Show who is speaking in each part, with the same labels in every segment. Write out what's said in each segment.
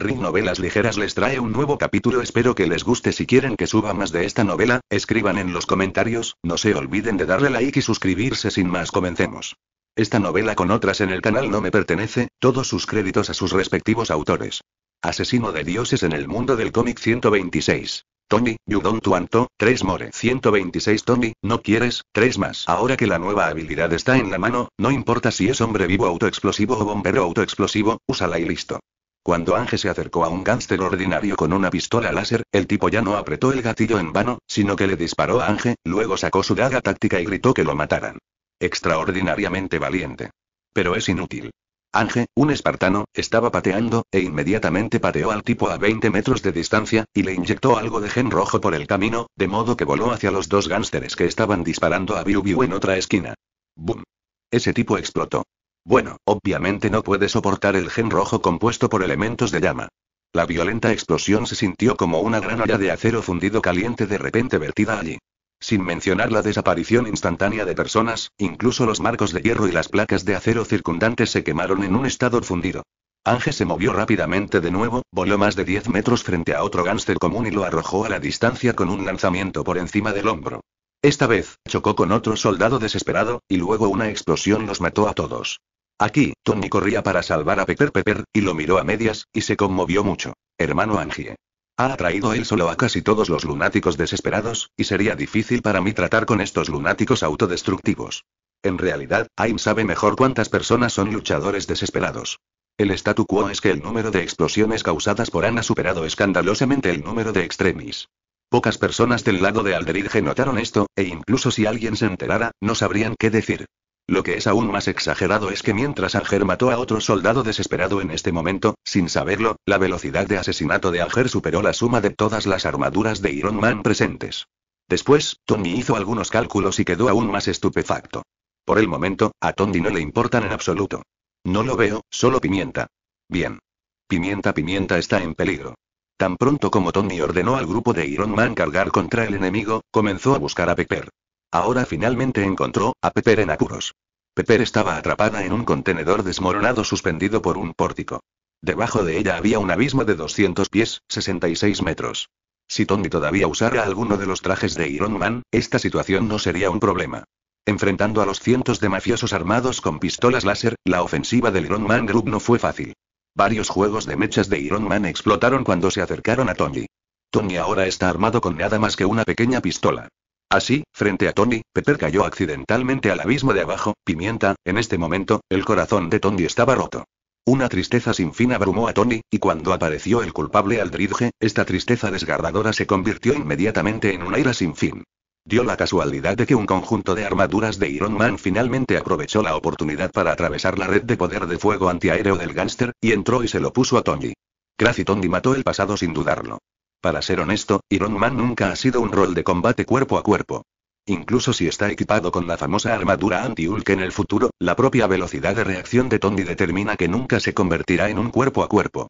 Speaker 1: Ring Novelas Ligeras les trae un nuevo capítulo. Espero que les guste. Si quieren que suba más de esta novela, escriban en los comentarios. No se olviden de darle like y suscribirse. Sin más, comencemos. Esta novela con otras en el canal no me pertenece, todos sus créditos a sus respectivos autores. Asesino de dioses en el mundo del cómic 126. Tony, you don't want to, 3 more. 126 Tony, no quieres, 3 más. Ahora que la nueva habilidad está en la mano, no importa si es hombre vivo autoexplosivo o bombero autoexplosivo, úsala y listo. Cuando Ange se acercó a un gánster ordinario con una pistola láser, el tipo ya no apretó el gatillo en vano, sino que le disparó a Ange, luego sacó su daga táctica y gritó que lo mataran. Extraordinariamente valiente. Pero es inútil. Ange, un espartano, estaba pateando, e inmediatamente pateó al tipo a 20 metros de distancia, y le inyectó algo de gen rojo por el camino, de modo que voló hacia los dos gánsteres que estaban disparando a Biu Biu en otra esquina. ¡Bum! Ese tipo explotó. Bueno, obviamente no puede soportar el gen rojo compuesto por elementos de llama. La violenta explosión se sintió como una gran olla de acero fundido caliente de repente vertida allí. Sin mencionar la desaparición instantánea de personas, incluso los marcos de hierro y las placas de acero circundantes se quemaron en un estado fundido. Ángel se movió rápidamente de nuevo, voló más de 10 metros frente a otro gánster común y lo arrojó a la distancia con un lanzamiento por encima del hombro. Esta vez, chocó con otro soldado desesperado, y luego una explosión los mató a todos. Aquí, Tony corría para salvar a Pepper Pepper, y lo miró a medias, y se conmovió mucho. Hermano Angie. Ha atraído él solo a casi todos los lunáticos desesperados, y sería difícil para mí tratar con estos lunáticos autodestructivos. En realidad, Aim sabe mejor cuántas personas son luchadores desesperados. El statu quo es que el número de explosiones causadas por Ana ha superado escandalosamente el número de extremis. Pocas personas del lado de Alderirge notaron esto, e incluso si alguien se enterara, no sabrían qué decir. Lo que es aún más exagerado es que mientras Alger mató a otro soldado desesperado en este momento, sin saberlo, la velocidad de asesinato de Alger superó la suma de todas las armaduras de Iron Man presentes. Después, Tony hizo algunos cálculos y quedó aún más estupefacto. Por el momento, a Tony no le importan en absoluto. No lo veo, solo pimienta. Bien. Pimienta Pimienta está en peligro. Tan pronto como Tony ordenó al grupo de Iron Man cargar contra el enemigo, comenzó a buscar a Pepper. Ahora finalmente encontró a Pepper en apuros. Pepper estaba atrapada en un contenedor desmoronado suspendido por un pórtico. Debajo de ella había un abismo de 200 pies, 66 metros. Si Tony todavía usara alguno de los trajes de Iron Man, esta situación no sería un problema. Enfrentando a los cientos de mafiosos armados con pistolas láser, la ofensiva del Iron Man Group no fue fácil. Varios juegos de mechas de Iron Man explotaron cuando se acercaron a Tony. Tony ahora está armado con nada más que una pequeña pistola. Así, frente a Tony, Pepper cayó accidentalmente al abismo de abajo, pimienta, en este momento, el corazón de Tony estaba roto. Una tristeza sin fin abrumó a Tony, y cuando apareció el culpable Aldridge, esta tristeza desgarradora se convirtió inmediatamente en una ira sin fin. Dio la casualidad de que un conjunto de armaduras de Iron Man finalmente aprovechó la oportunidad para atravesar la red de poder de fuego antiaéreo del gánster, y entró y se lo puso a Tony. Crazy Tony mató el pasado sin dudarlo. Para ser honesto, Iron Man nunca ha sido un rol de combate cuerpo a cuerpo. Incluso si está equipado con la famosa armadura anti-Hulk en el futuro, la propia velocidad de reacción de Tony determina que nunca se convertirá en un cuerpo a cuerpo.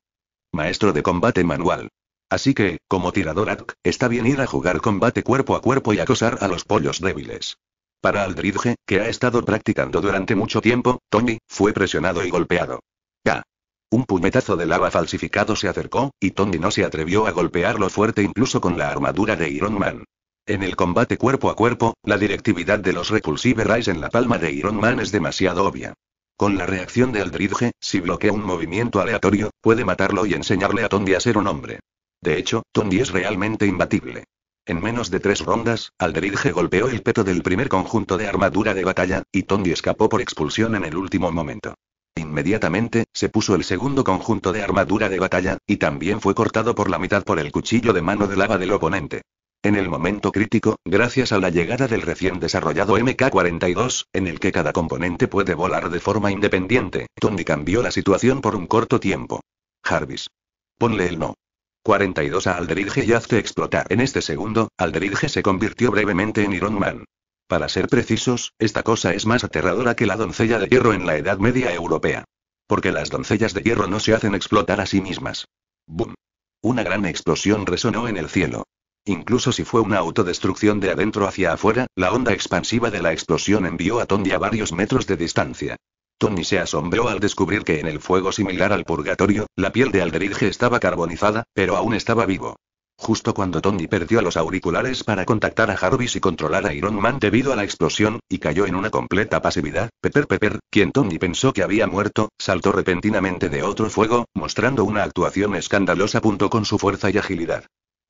Speaker 1: Maestro de combate manual. Así que, como tirador ATK, está bien ir a jugar combate cuerpo a cuerpo y acosar a los pollos débiles. Para Aldridge, que ha estado practicando durante mucho tiempo, Tony, fue presionado y golpeado. Un puñetazo de lava falsificado se acercó, y Tony no se atrevió a golpearlo fuerte incluso con la armadura de Iron Man. En el combate cuerpo a cuerpo, la directividad de los Repulsive Rays en la palma de Iron Man es demasiado obvia. Con la reacción de Aldridge, si bloquea un movimiento aleatorio, puede matarlo y enseñarle a Tondi a ser un hombre. De hecho, Tondi es realmente imbatible. En menos de tres rondas, Aldridge golpeó el peto del primer conjunto de armadura de batalla, y Tondi escapó por expulsión en el último momento. Inmediatamente, se puso el segundo conjunto de armadura de batalla, y también fue cortado por la mitad por el cuchillo de mano de lava del oponente. En el momento crítico, gracias a la llegada del recién desarrollado MK-42, en el que cada componente puede volar de forma independiente, Tony cambió la situación por un corto tiempo. Jarvis. Ponle el no. 42 a Alderige y hazte explotar. En este segundo, Alderidge se convirtió brevemente en Iron Man. Para ser precisos, esta cosa es más aterradora que la doncella de hierro en la Edad Media europea. Porque las doncellas de hierro no se hacen explotar a sí mismas. ¡Bum! Una gran explosión resonó en el cielo. Incluso si fue una autodestrucción de adentro hacia afuera, la onda expansiva de la explosión envió a Tony a varios metros de distancia. Tony se asombró al descubrir que en el fuego similar al purgatorio, la piel de Alderige estaba carbonizada, pero aún estaba vivo. Justo cuando Tony perdió los auriculares para contactar a Jarvis y controlar a Iron Man debido a la explosión, y cayó en una completa pasividad, Pepper Pepper, quien Tony pensó que había muerto, saltó repentinamente de otro fuego, mostrando una actuación escandalosa. Punto con su fuerza y agilidad.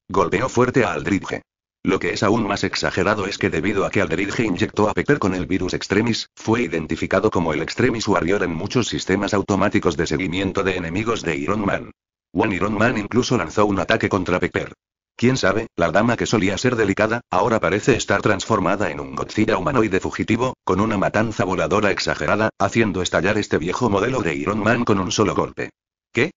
Speaker 1: Golpeó fuerte a Aldridge. Lo que es aún más exagerado es que debido a que Aldridge inyectó a Pepper con el virus Extremis, fue identificado como el Extremis Warrior en muchos sistemas automáticos de seguimiento de enemigos de Iron Man. One Iron Man incluso lanzó un ataque contra Pepper. Quién sabe, la dama que solía ser delicada, ahora parece estar transformada en un Godzilla humanoide fugitivo, con una matanza voladora exagerada, haciendo estallar este viejo modelo de Iron Man con un solo golpe. ¿Qué?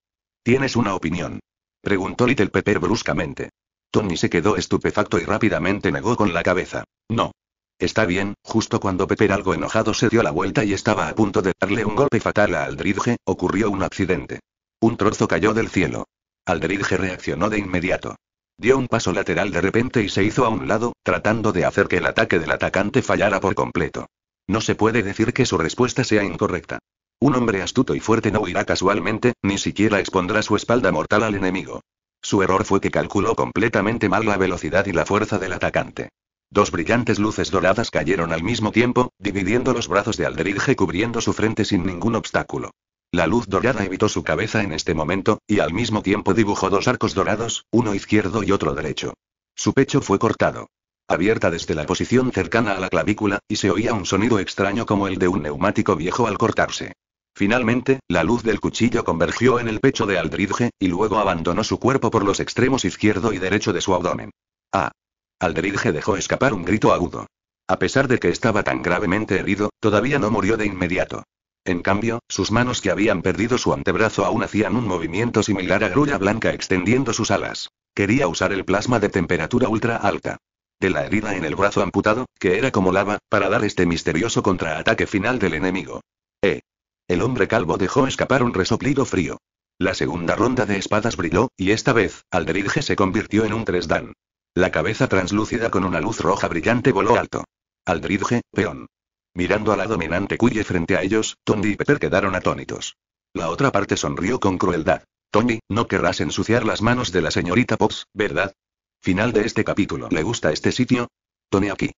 Speaker 1: ¿Tienes una opinión? Preguntó Little Pepper bruscamente. Tony se quedó estupefacto y rápidamente negó con la cabeza. No. Está bien, justo cuando Pepper algo enojado se dio la vuelta y estaba a punto de darle un golpe fatal a Aldridge, ocurrió un accidente. Un trozo cayó del cielo. Alderidge reaccionó de inmediato. Dio un paso lateral de repente y se hizo a un lado, tratando de hacer que el ataque del atacante fallara por completo. No se puede decir que su respuesta sea incorrecta. Un hombre astuto y fuerte no huirá casualmente, ni siquiera expondrá su espalda mortal al enemigo. Su error fue que calculó completamente mal la velocidad y la fuerza del atacante. Dos brillantes luces doradas cayeron al mismo tiempo, dividiendo los brazos de Alderidge cubriendo su frente sin ningún obstáculo. La luz dorada evitó su cabeza en este momento, y al mismo tiempo dibujó dos arcos dorados, uno izquierdo y otro derecho. Su pecho fue cortado. Abierta desde la posición cercana a la clavícula, y se oía un sonido extraño como el de un neumático viejo al cortarse. Finalmente, la luz del cuchillo convergió en el pecho de Aldridge, y luego abandonó su cuerpo por los extremos izquierdo y derecho de su abdomen. Ah. Aldridge dejó escapar un grito agudo. A pesar de que estaba tan gravemente herido, todavía no murió de inmediato. En cambio, sus manos que habían perdido su antebrazo aún hacían un movimiento similar a grulla blanca extendiendo sus alas. Quería usar el plasma de temperatura ultra alta de la herida en el brazo amputado, que era como lava, para dar este misterioso contraataque final del enemigo. ¡Eh! El hombre calvo dejó escapar un resoplido frío. La segunda ronda de espadas brilló, y esta vez, Aldridge se convirtió en un tresdan. La cabeza translúcida con una luz roja brillante voló alto. Aldridge, peón. Mirando a la dominante cuye frente a ellos, Tony y Pepper quedaron atónitos. La otra parte sonrió con crueldad. Tony, no querrás ensuciar las manos de la señorita Pops, ¿verdad? Final de este capítulo. ¿Le gusta este sitio? Tony aquí.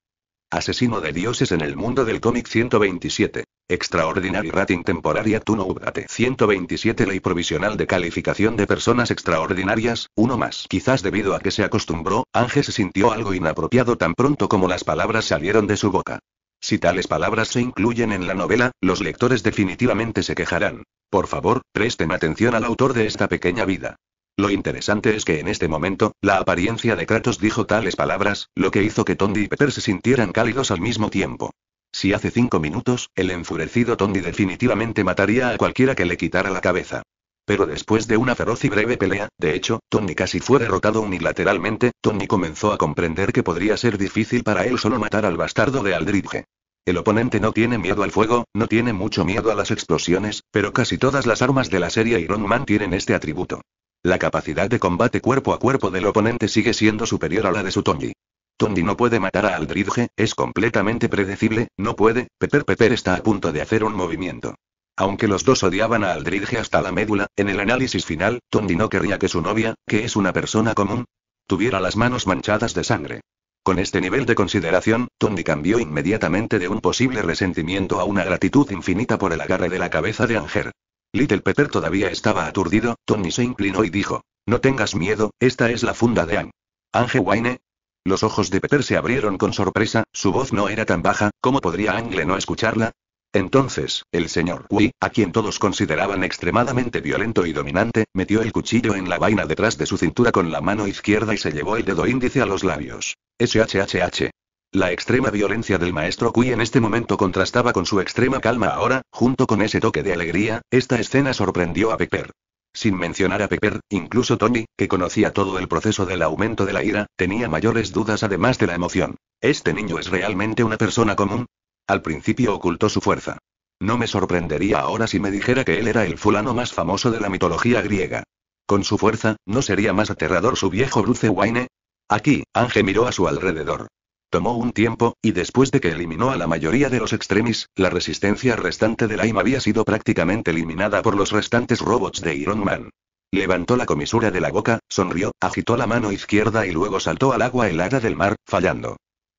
Speaker 1: Asesino de dioses en el mundo del cómic 127. Extraordinary rating temporaria no Ubdate 127 Ley provisional de calificación de personas extraordinarias, uno más. Quizás debido a que se acostumbró, Ángel se sintió algo inapropiado tan pronto como las palabras salieron de su boca. Si tales palabras se incluyen en la novela, los lectores definitivamente se quejarán. Por favor, presten atención al autor de esta pequeña vida. Lo interesante es que en este momento, la apariencia de Kratos dijo tales palabras, lo que hizo que Tondi y Peter se sintieran cálidos al mismo tiempo. Si hace cinco minutos, el enfurecido Tondi definitivamente mataría a cualquiera que le quitara la cabeza. Pero después de una feroz y breve pelea, de hecho, Tony casi fue derrotado unilateralmente, Tony comenzó a comprender que podría ser difícil para él solo matar al bastardo de Aldridge. El oponente no tiene miedo al fuego, no tiene mucho miedo a las explosiones, pero casi todas las armas de la serie Iron Man tienen este atributo. La capacidad de combate cuerpo a cuerpo del oponente sigue siendo superior a la de su Tony. Tony no puede matar a Aldridge, es completamente predecible, no puede, Pepper Pepper está a punto de hacer un movimiento. Aunque los dos odiaban a Aldridge hasta la médula, en el análisis final, Tondi no querría que su novia, que es una persona común, tuviera las manos manchadas de sangre. Con este nivel de consideración, Tondi cambió inmediatamente de un posible resentimiento a una gratitud infinita por el agarre de la cabeza de Anger. Little Peter todavía estaba aturdido, Tony se inclinó y dijo, No tengas miedo, esta es la funda de Anne. Ange Wayne. Los ojos de Peter se abrieron con sorpresa, su voz no era tan baja, ¿cómo podría Angle no escucharla? Entonces, el señor Kui, a quien todos consideraban extremadamente violento y dominante, metió el cuchillo en la vaina detrás de su cintura con la mano izquierda y se llevó el dedo índice a los labios. SHHH. La extrema violencia del maestro Kui en este momento contrastaba con su extrema calma ahora, junto con ese toque de alegría, esta escena sorprendió a Pepper. Sin mencionar a Pepper, incluso Tony, que conocía todo el proceso del aumento de la ira, tenía mayores dudas además de la emoción. ¿Este niño es realmente una persona común? Al principio ocultó su fuerza. No me sorprendería ahora si me dijera que él era el fulano más famoso de la mitología griega. Con su fuerza, ¿no sería más aterrador su viejo Bruce Wayne? Aquí, Ange miró a su alrededor. Tomó un tiempo, y después de que eliminó a la mayoría de los extremis, la resistencia restante la AIM había sido prácticamente eliminada por los restantes robots de Iron Man. Levantó la comisura de la boca, sonrió, agitó la mano izquierda y luego saltó al agua helada del mar, fallando.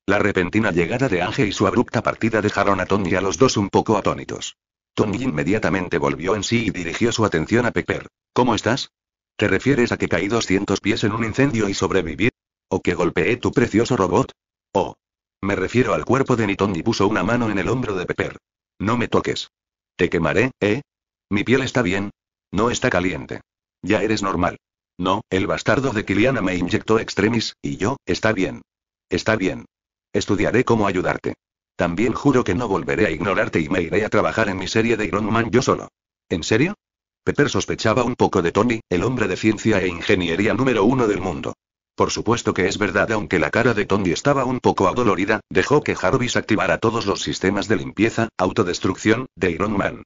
Speaker 1: La repentina llegada de Ange y su abrupta partida dejaron a Tony y a los dos un poco atónitos. Tony inmediatamente volvió en sí y dirigió su atención a Pepper. ¿Cómo estás? ¿Te refieres a que caí 200 pies en un incendio y sobreviví? ¿O que golpeé tu precioso robot? Oh. Me refiero al cuerpo de Niton y puso una mano en el hombro de Pepper. No me toques. Te quemaré, ¿eh? Mi piel está bien. No está caliente. Ya eres normal. No, el bastardo de Kiliana me inyectó extremis, y yo, está bien. Está bien. Estudiaré cómo ayudarte. También juro que no volveré a ignorarte y me iré a trabajar en mi serie de Iron Man yo solo. ¿En serio? Pepper sospechaba un poco de Tony, el hombre de ciencia e ingeniería número uno del mundo. Por supuesto que es verdad, aunque la cara de Tony estaba un poco adolorida, dejó que Jarvis activara todos los sistemas de limpieza, autodestrucción, de Iron Man.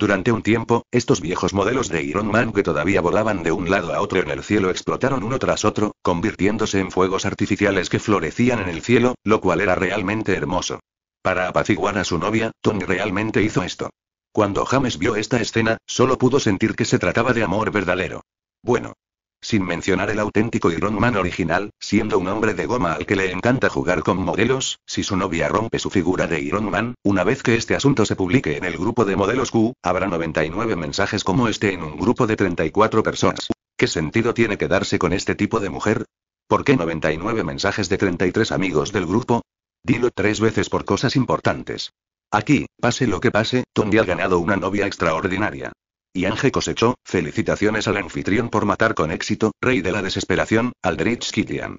Speaker 1: Durante un tiempo, estos viejos modelos de Iron Man que todavía volaban de un lado a otro en el cielo explotaron uno tras otro, convirtiéndose en fuegos artificiales que florecían en el cielo, lo cual era realmente hermoso. Para apaciguar a su novia, Tony realmente hizo esto. Cuando James vio esta escena, solo pudo sentir que se trataba de amor verdadero. Bueno, sin mencionar el auténtico Iron Man original, siendo un hombre de goma al que le encanta jugar con modelos, si su novia rompe su figura de Iron Man, una vez que este asunto se publique en el grupo de modelos Q, habrá 99 mensajes como este en un grupo de 34 personas. ¿Qué sentido tiene quedarse con este tipo de mujer? ¿Por qué 99 mensajes de 33 amigos del grupo? Dilo tres veces por cosas importantes. Aquí, pase lo que pase, Tony ha ganado una novia extraordinaria. Y Ange cosechó, felicitaciones al anfitrión por matar con éxito, rey de la desesperación, Aldrich Kitian.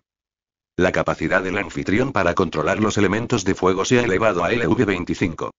Speaker 1: La capacidad del anfitrión para controlar los elementos de fuego se ha elevado a LV25.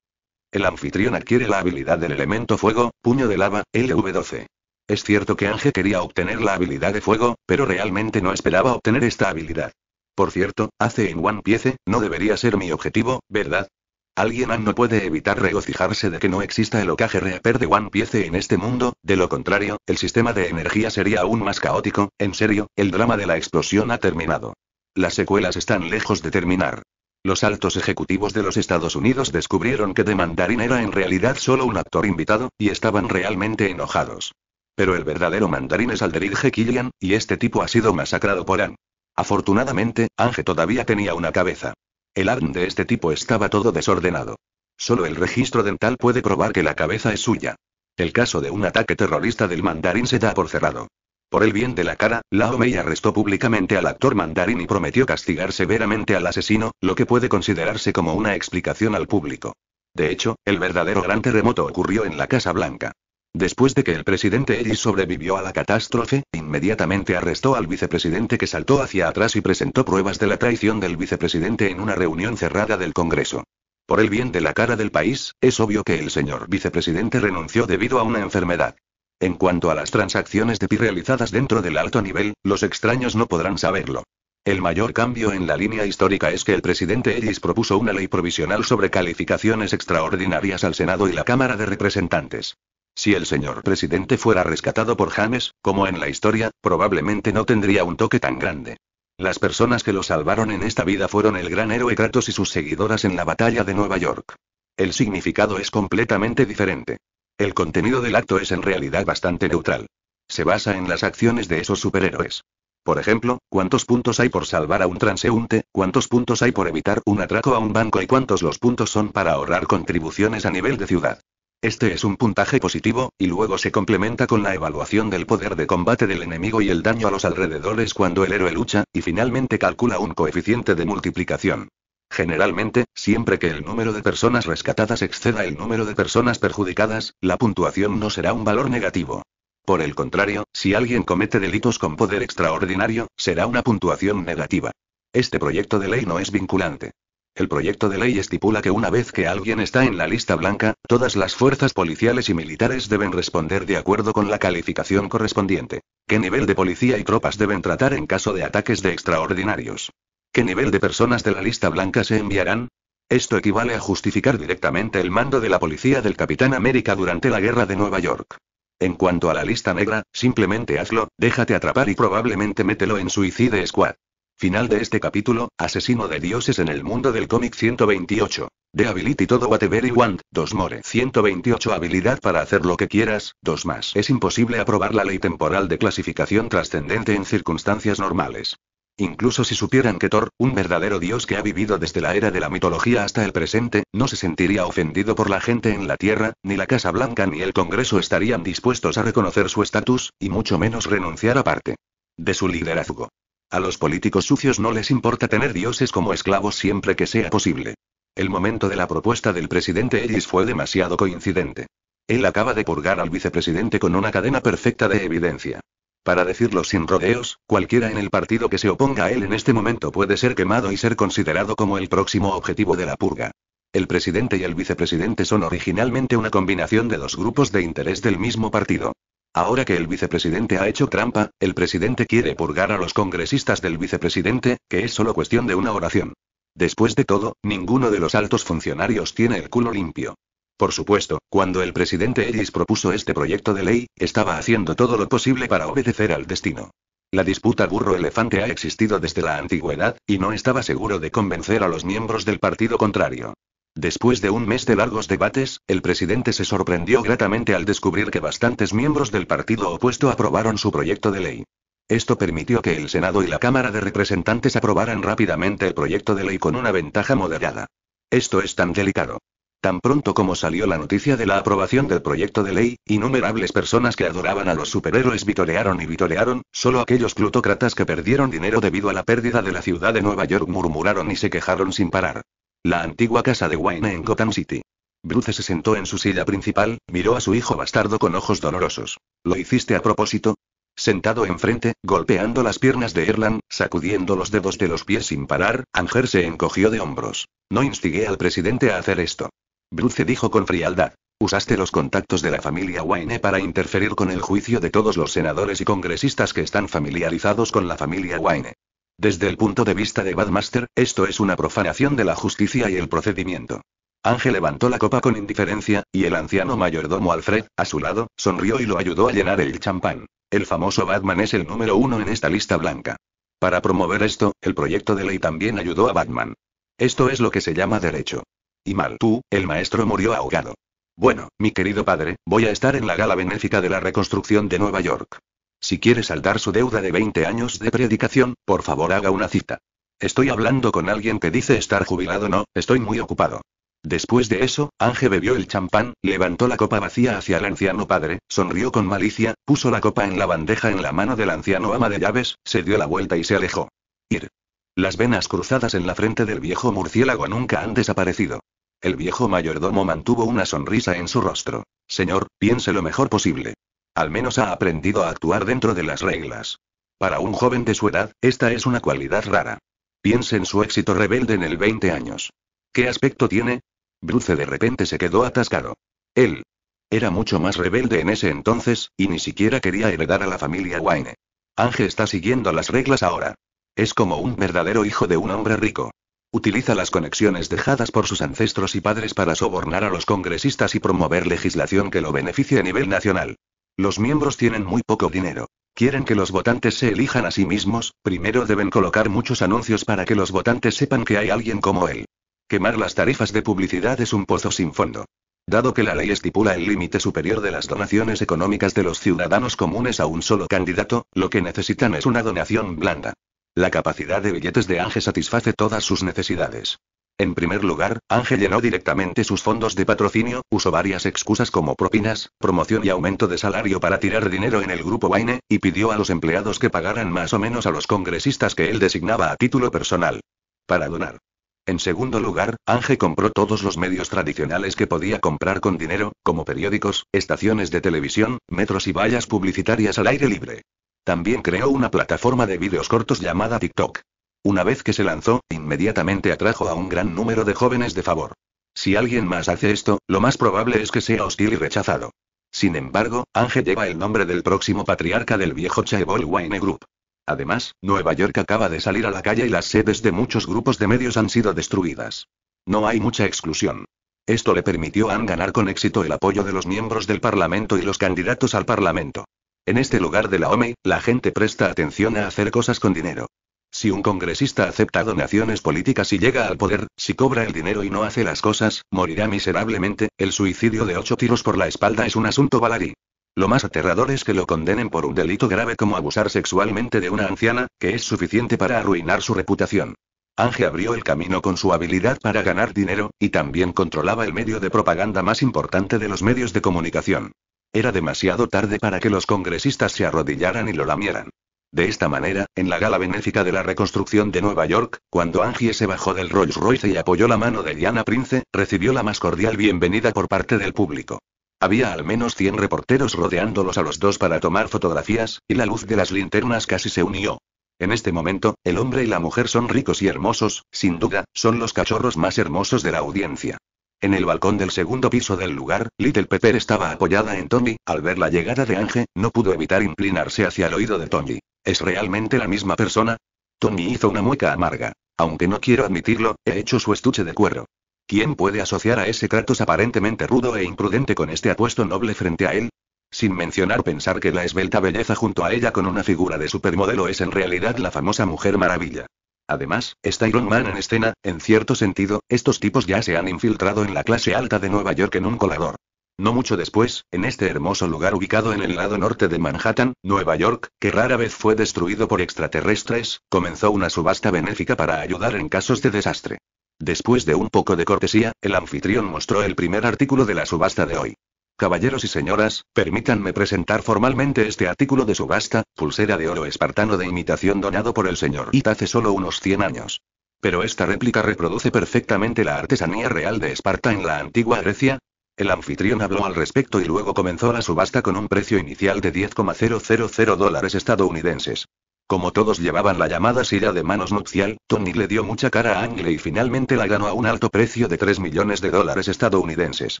Speaker 1: El anfitrión adquiere la habilidad del elemento fuego, puño de lava, LV12. Es cierto que Ange quería obtener la habilidad de fuego, pero realmente no esperaba obtener esta habilidad. Por cierto, hace en One Piece, no debería ser mi objetivo, ¿verdad? Alguien no puede evitar regocijarse de que no exista el ocaje reaper de One Piece en este mundo, de lo contrario, el sistema de energía sería aún más caótico, en serio, el drama de la explosión ha terminado. Las secuelas están lejos de terminar. Los altos ejecutivos de los Estados Unidos descubrieron que The Mandarin era en realidad solo un actor invitado, y estaban realmente enojados. Pero el verdadero mandarín es Alderid Killian, y este tipo ha sido masacrado por Anne. Afortunadamente, Ange todavía tenía una cabeza. El ADN de este tipo estaba todo desordenado. Solo el registro dental puede probar que la cabeza es suya. El caso de un ataque terrorista del mandarín se da por cerrado. Por el bien de la cara, Lao arrestó públicamente al actor mandarín y prometió castigar severamente al asesino, lo que puede considerarse como una explicación al público. De hecho, el verdadero gran terremoto ocurrió en la Casa Blanca. Después de que el presidente Ellis sobrevivió a la catástrofe, inmediatamente arrestó al vicepresidente que saltó hacia atrás y presentó pruebas de la traición del vicepresidente en una reunión cerrada del Congreso. Por el bien de la cara del país, es obvio que el señor vicepresidente renunció debido a una enfermedad. En cuanto a las transacciones de PI realizadas dentro del alto nivel, los extraños no podrán saberlo. El mayor cambio en la línea histórica es que el presidente Ellis propuso una ley provisional sobre calificaciones extraordinarias al Senado y la Cámara de Representantes. Si el señor presidente fuera rescatado por James, como en la historia, probablemente no tendría un toque tan grande. Las personas que lo salvaron en esta vida fueron el gran héroe Kratos y sus seguidoras en la batalla de Nueva York. El significado es completamente diferente. El contenido del acto es en realidad bastante neutral. Se basa en las acciones de esos superhéroes. Por ejemplo, cuántos puntos hay por salvar a un transeúnte, cuántos puntos hay por evitar un atraco a un banco y cuántos los puntos son para ahorrar contribuciones a nivel de ciudad. Este es un puntaje positivo, y luego se complementa con la evaluación del poder de combate del enemigo y el daño a los alrededores cuando el héroe lucha, y finalmente calcula un coeficiente de multiplicación. Generalmente, siempre que el número de personas rescatadas exceda el número de personas perjudicadas, la puntuación no será un valor negativo. Por el contrario, si alguien comete delitos con poder extraordinario, será una puntuación negativa. Este proyecto de ley no es vinculante. El proyecto de ley estipula que una vez que alguien está en la lista blanca, todas las fuerzas policiales y militares deben responder de acuerdo con la calificación correspondiente. ¿Qué nivel de policía y tropas deben tratar en caso de ataques de extraordinarios? ¿Qué nivel de personas de la lista blanca se enviarán? Esto equivale a justificar directamente el mando de la policía del Capitán América durante la Guerra de Nueva York. En cuanto a la lista negra, simplemente hazlo, déjate atrapar y probablemente mételo en Suicide Squad. Final de este capítulo, Asesino de Dioses en el mundo del cómic 128. De Ability Todo Whatever You Want, 2 More. 128 Habilidad para hacer lo que quieras, dos más. Es imposible aprobar la ley temporal de clasificación trascendente en circunstancias normales. Incluso si supieran que Thor, un verdadero dios que ha vivido desde la era de la mitología hasta el presente, no se sentiría ofendido por la gente en la Tierra, ni la Casa Blanca ni el Congreso estarían dispuestos a reconocer su estatus, y mucho menos renunciar a parte de su liderazgo. A los políticos sucios no les importa tener dioses como esclavos siempre que sea posible. El momento de la propuesta del presidente Ellis fue demasiado coincidente. Él acaba de purgar al vicepresidente con una cadena perfecta de evidencia. Para decirlo sin rodeos, cualquiera en el partido que se oponga a él en este momento puede ser quemado y ser considerado como el próximo objetivo de la purga. El presidente y el vicepresidente son originalmente una combinación de dos grupos de interés del mismo partido. Ahora que el vicepresidente ha hecho trampa, el presidente quiere purgar a los congresistas del vicepresidente, que es solo cuestión de una oración. Después de todo, ninguno de los altos funcionarios tiene el culo limpio. Por supuesto, cuando el presidente Ellis propuso este proyecto de ley, estaba haciendo todo lo posible para obedecer al destino. La disputa burro-elefante ha existido desde la antigüedad, y no estaba seguro de convencer a los miembros del partido contrario. Después de un mes de largos debates, el presidente se sorprendió gratamente al descubrir que bastantes miembros del partido opuesto aprobaron su proyecto de ley. Esto permitió que el Senado y la Cámara de Representantes aprobaran rápidamente el proyecto de ley con una ventaja moderada. Esto es tan delicado. Tan pronto como salió la noticia de la aprobación del proyecto de ley, innumerables personas que adoraban a los superhéroes vitorearon y vitorearon, solo aquellos plutócratas que perdieron dinero debido a la pérdida de la ciudad de Nueva York murmuraron y se quejaron sin parar. La antigua casa de Wayne en Gotham City. Bruce se sentó en su silla principal, miró a su hijo bastardo con ojos dolorosos. ¿Lo hiciste a propósito? Sentado enfrente, golpeando las piernas de Erland, sacudiendo los dedos de los pies sin parar, Anger se encogió de hombros. No instigué al presidente a hacer esto. Bruce dijo con frialdad. Usaste los contactos de la familia Wayne para interferir con el juicio de todos los senadores y congresistas que están familiarizados con la familia Wayne. Desde el punto de vista de Badmaster, esto es una profanación de la justicia y el procedimiento. Ángel levantó la copa con indiferencia, y el anciano mayordomo Alfred, a su lado, sonrió y lo ayudó a llenar el champán. El famoso Batman es el número uno en esta lista blanca. Para promover esto, el proyecto de ley también ayudó a Batman. Esto es lo que se llama derecho. Y mal tú, el maestro murió ahogado. Bueno, mi querido padre, voy a estar en la gala benéfica de la reconstrucción de Nueva York. Si quiere saldar su deuda de 20 años de predicación, por favor haga una cita. Estoy hablando con alguien que dice estar jubilado, no, estoy muy ocupado. Después de eso, Ángel bebió el champán, levantó la copa vacía hacia el anciano padre, sonrió con malicia, puso la copa en la bandeja en la mano del anciano ama de llaves, se dio la vuelta y se alejó. Ir. Las venas cruzadas en la frente del viejo murciélago nunca han desaparecido. El viejo mayordomo mantuvo una sonrisa en su rostro. Señor, piense lo mejor posible. Al menos ha aprendido a actuar dentro de las reglas. Para un joven de su edad, esta es una cualidad rara. Piense en su éxito rebelde en el 20 años. ¿Qué aspecto tiene? Bruce de repente se quedó atascado. Él. Era mucho más rebelde en ese entonces, y ni siquiera quería heredar a la familia Wayne. Ángel está siguiendo las reglas ahora. Es como un verdadero hijo de un hombre rico. Utiliza las conexiones dejadas por sus ancestros y padres para sobornar a los congresistas y promover legislación que lo beneficie a nivel nacional. Los miembros tienen muy poco dinero. Quieren que los votantes se elijan a sí mismos, primero deben colocar muchos anuncios para que los votantes sepan que hay alguien como él. Quemar las tarifas de publicidad es un pozo sin fondo. Dado que la ley estipula el límite superior de las donaciones económicas de los ciudadanos comunes a un solo candidato, lo que necesitan es una donación blanda. La capacidad de billetes de Ángel satisface todas sus necesidades. En primer lugar, Ángel llenó directamente sus fondos de patrocinio, usó varias excusas como propinas, promoción y aumento de salario para tirar dinero en el grupo Wayne, y pidió a los empleados que pagaran más o menos a los congresistas que él designaba a título personal. Para donar. En segundo lugar, Ángel compró todos los medios tradicionales que podía comprar con dinero, como periódicos, estaciones de televisión, metros y vallas publicitarias al aire libre. También creó una plataforma de vídeos cortos llamada TikTok. Una vez que se lanzó, inmediatamente atrajo a un gran número de jóvenes de favor. Si alguien más hace esto, lo más probable es que sea hostil y rechazado. Sin embargo, Ángel lleva el nombre del próximo patriarca del viejo Chaebol Wine Group. Además, Nueva York acaba de salir a la calle y las sedes de muchos grupos de medios han sido destruidas. No hay mucha exclusión. Esto le permitió a Ann ganar con éxito el apoyo de los miembros del Parlamento y los candidatos al Parlamento. En este lugar de la OME, la gente presta atención a hacer cosas con dinero. Si un congresista acepta donaciones políticas y llega al poder, si cobra el dinero y no hace las cosas, morirá miserablemente. El suicidio de ocho tiros por la espalda es un asunto baladí. Lo más aterrador es que lo condenen por un delito grave como abusar sexualmente de una anciana, que es suficiente para arruinar su reputación. Ange abrió el camino con su habilidad para ganar dinero, y también controlaba el medio de propaganda más importante de los medios de comunicación. Era demasiado tarde para que los congresistas se arrodillaran y lo lamieran. De esta manera, en la gala benéfica de la reconstrucción de Nueva York, cuando Angie se bajó del Rolls Royce y apoyó la mano de Diana Prince, recibió la más cordial bienvenida por parte del público. Había al menos 100 reporteros rodeándolos a los dos para tomar fotografías, y la luz de las linternas casi se unió. En este momento, el hombre y la mujer son ricos y hermosos, sin duda, son los cachorros más hermosos de la audiencia. En el balcón del segundo piso del lugar, Little Pepper estaba apoyada en Tommy, al ver la llegada de Angie, no pudo evitar inclinarse hacia el oído de Tommy. ¿Es realmente la misma persona? Tony hizo una mueca amarga. Aunque no quiero admitirlo, he hecho su estuche de cuero. ¿Quién puede asociar a ese Kratos aparentemente rudo e imprudente con este apuesto noble frente a él? Sin mencionar pensar que la esbelta belleza junto a ella con una figura de supermodelo es en realidad la famosa Mujer Maravilla. Además, está Iron Man en escena, en cierto sentido, estos tipos ya se han infiltrado en la clase alta de Nueva York en un colador. No mucho después, en este hermoso lugar ubicado en el lado norte de Manhattan, Nueva York, que rara vez fue destruido por extraterrestres, comenzó una subasta benéfica para ayudar en casos de desastre. Después de un poco de cortesía, el anfitrión mostró el primer artículo de la subasta de hoy. Caballeros y señoras, permítanme presentar formalmente este artículo de subasta, pulsera de oro espartano de imitación donado por el señor It hace solo unos 100 años. Pero esta réplica reproduce perfectamente la artesanía real de Esparta en la antigua Grecia, el anfitrión habló al respecto y luego comenzó la subasta con un precio inicial de 10,000 dólares estadounidenses. Como todos llevaban la llamada silla de manos nupcial, Tony le dio mucha cara a Angle y finalmente la ganó a un alto precio de 3 millones de dólares estadounidenses.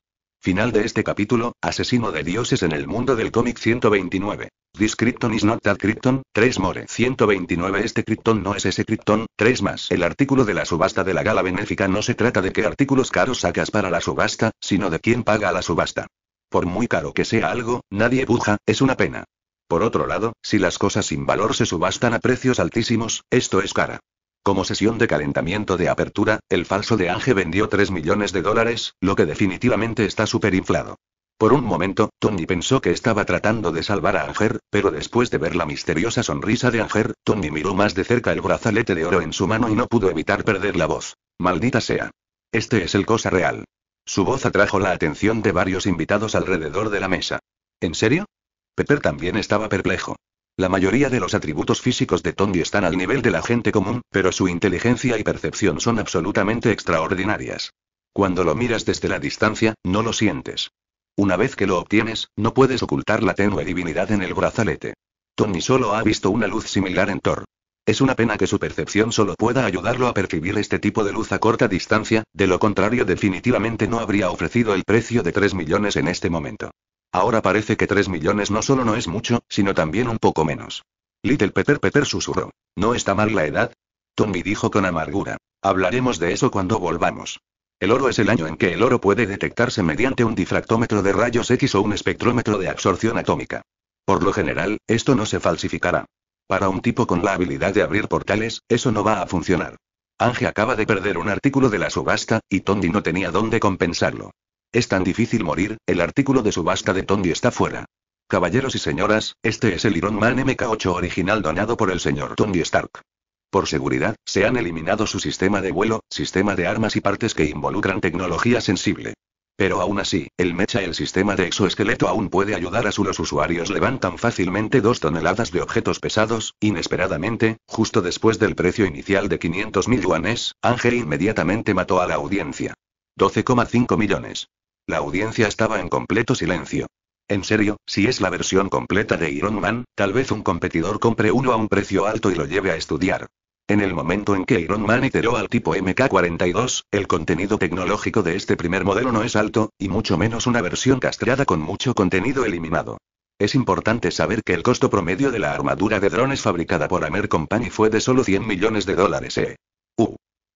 Speaker 1: Final de este capítulo, Asesino de Dioses en el mundo del cómic 129. This Krypton is not that Krypton, 3 more. 129 Este Krypton no es ese Krypton, 3 más. El artículo de la subasta de la gala benéfica no se trata de qué artículos caros sacas para la subasta, sino de quién paga la subasta. Por muy caro que sea algo, nadie puja, es una pena. Por otro lado, si las cosas sin valor se subastan a precios altísimos, esto es cara. Como sesión de calentamiento de apertura, el falso de Ange vendió 3 millones de dólares, lo que definitivamente está superinflado. Por un momento, Tony pensó que estaba tratando de salvar a Anger, pero después de ver la misteriosa sonrisa de Anger, Tony miró más de cerca el brazalete de oro en su mano y no pudo evitar perder la voz. Maldita sea. Este es el cosa real. Su voz atrajo la atención de varios invitados alrededor de la mesa. ¿En serio? Pepper también estaba perplejo. La mayoría de los atributos físicos de Tony están al nivel de la gente común, pero su inteligencia y percepción son absolutamente extraordinarias. Cuando lo miras desde la distancia, no lo sientes. Una vez que lo obtienes, no puedes ocultar la tenue divinidad en el brazalete. Tony solo ha visto una luz similar en Thor. Es una pena que su percepción solo pueda ayudarlo a percibir este tipo de luz a corta distancia, de lo contrario definitivamente no habría ofrecido el precio de 3 millones en este momento. Ahora parece que 3 millones no solo no es mucho, sino también un poco menos. Little Peter Peter susurró. ¿No está mal la edad? Tommy dijo con amargura. Hablaremos de eso cuando volvamos. El oro es el año en que el oro puede detectarse mediante un difractómetro de rayos X o un espectrómetro de absorción atómica. Por lo general, esto no se falsificará. Para un tipo con la habilidad de abrir portales, eso no va a funcionar. Ange acaba de perder un artículo de la subasta, y Tondi no tenía dónde compensarlo. Es tan difícil morir, el artículo de subasta de Tondi está fuera. Caballeros y señoras, este es el Iron Man MK8 original donado por el señor Tony Stark. Por seguridad, se han eliminado su sistema de vuelo, sistema de armas y partes que involucran tecnología sensible. Pero aún así, el mecha y el sistema de exoesqueleto aún puede ayudar a su los usuarios levantan fácilmente dos toneladas de objetos pesados, inesperadamente, justo después del precio inicial de 500.000 yuanes, Ángel inmediatamente mató a la audiencia. 12,5 millones. La audiencia estaba en completo silencio. En serio, si es la versión completa de Iron Man, tal vez un competidor compre uno a un precio alto y lo lleve a estudiar. En el momento en que Iron Man iteró al tipo MK42, el contenido tecnológico de este primer modelo no es alto, y mucho menos una versión castreada con mucho contenido eliminado. Es importante saber que el costo promedio de la armadura de drones fabricada por Amer Company fue de solo 100 millones de dólares e.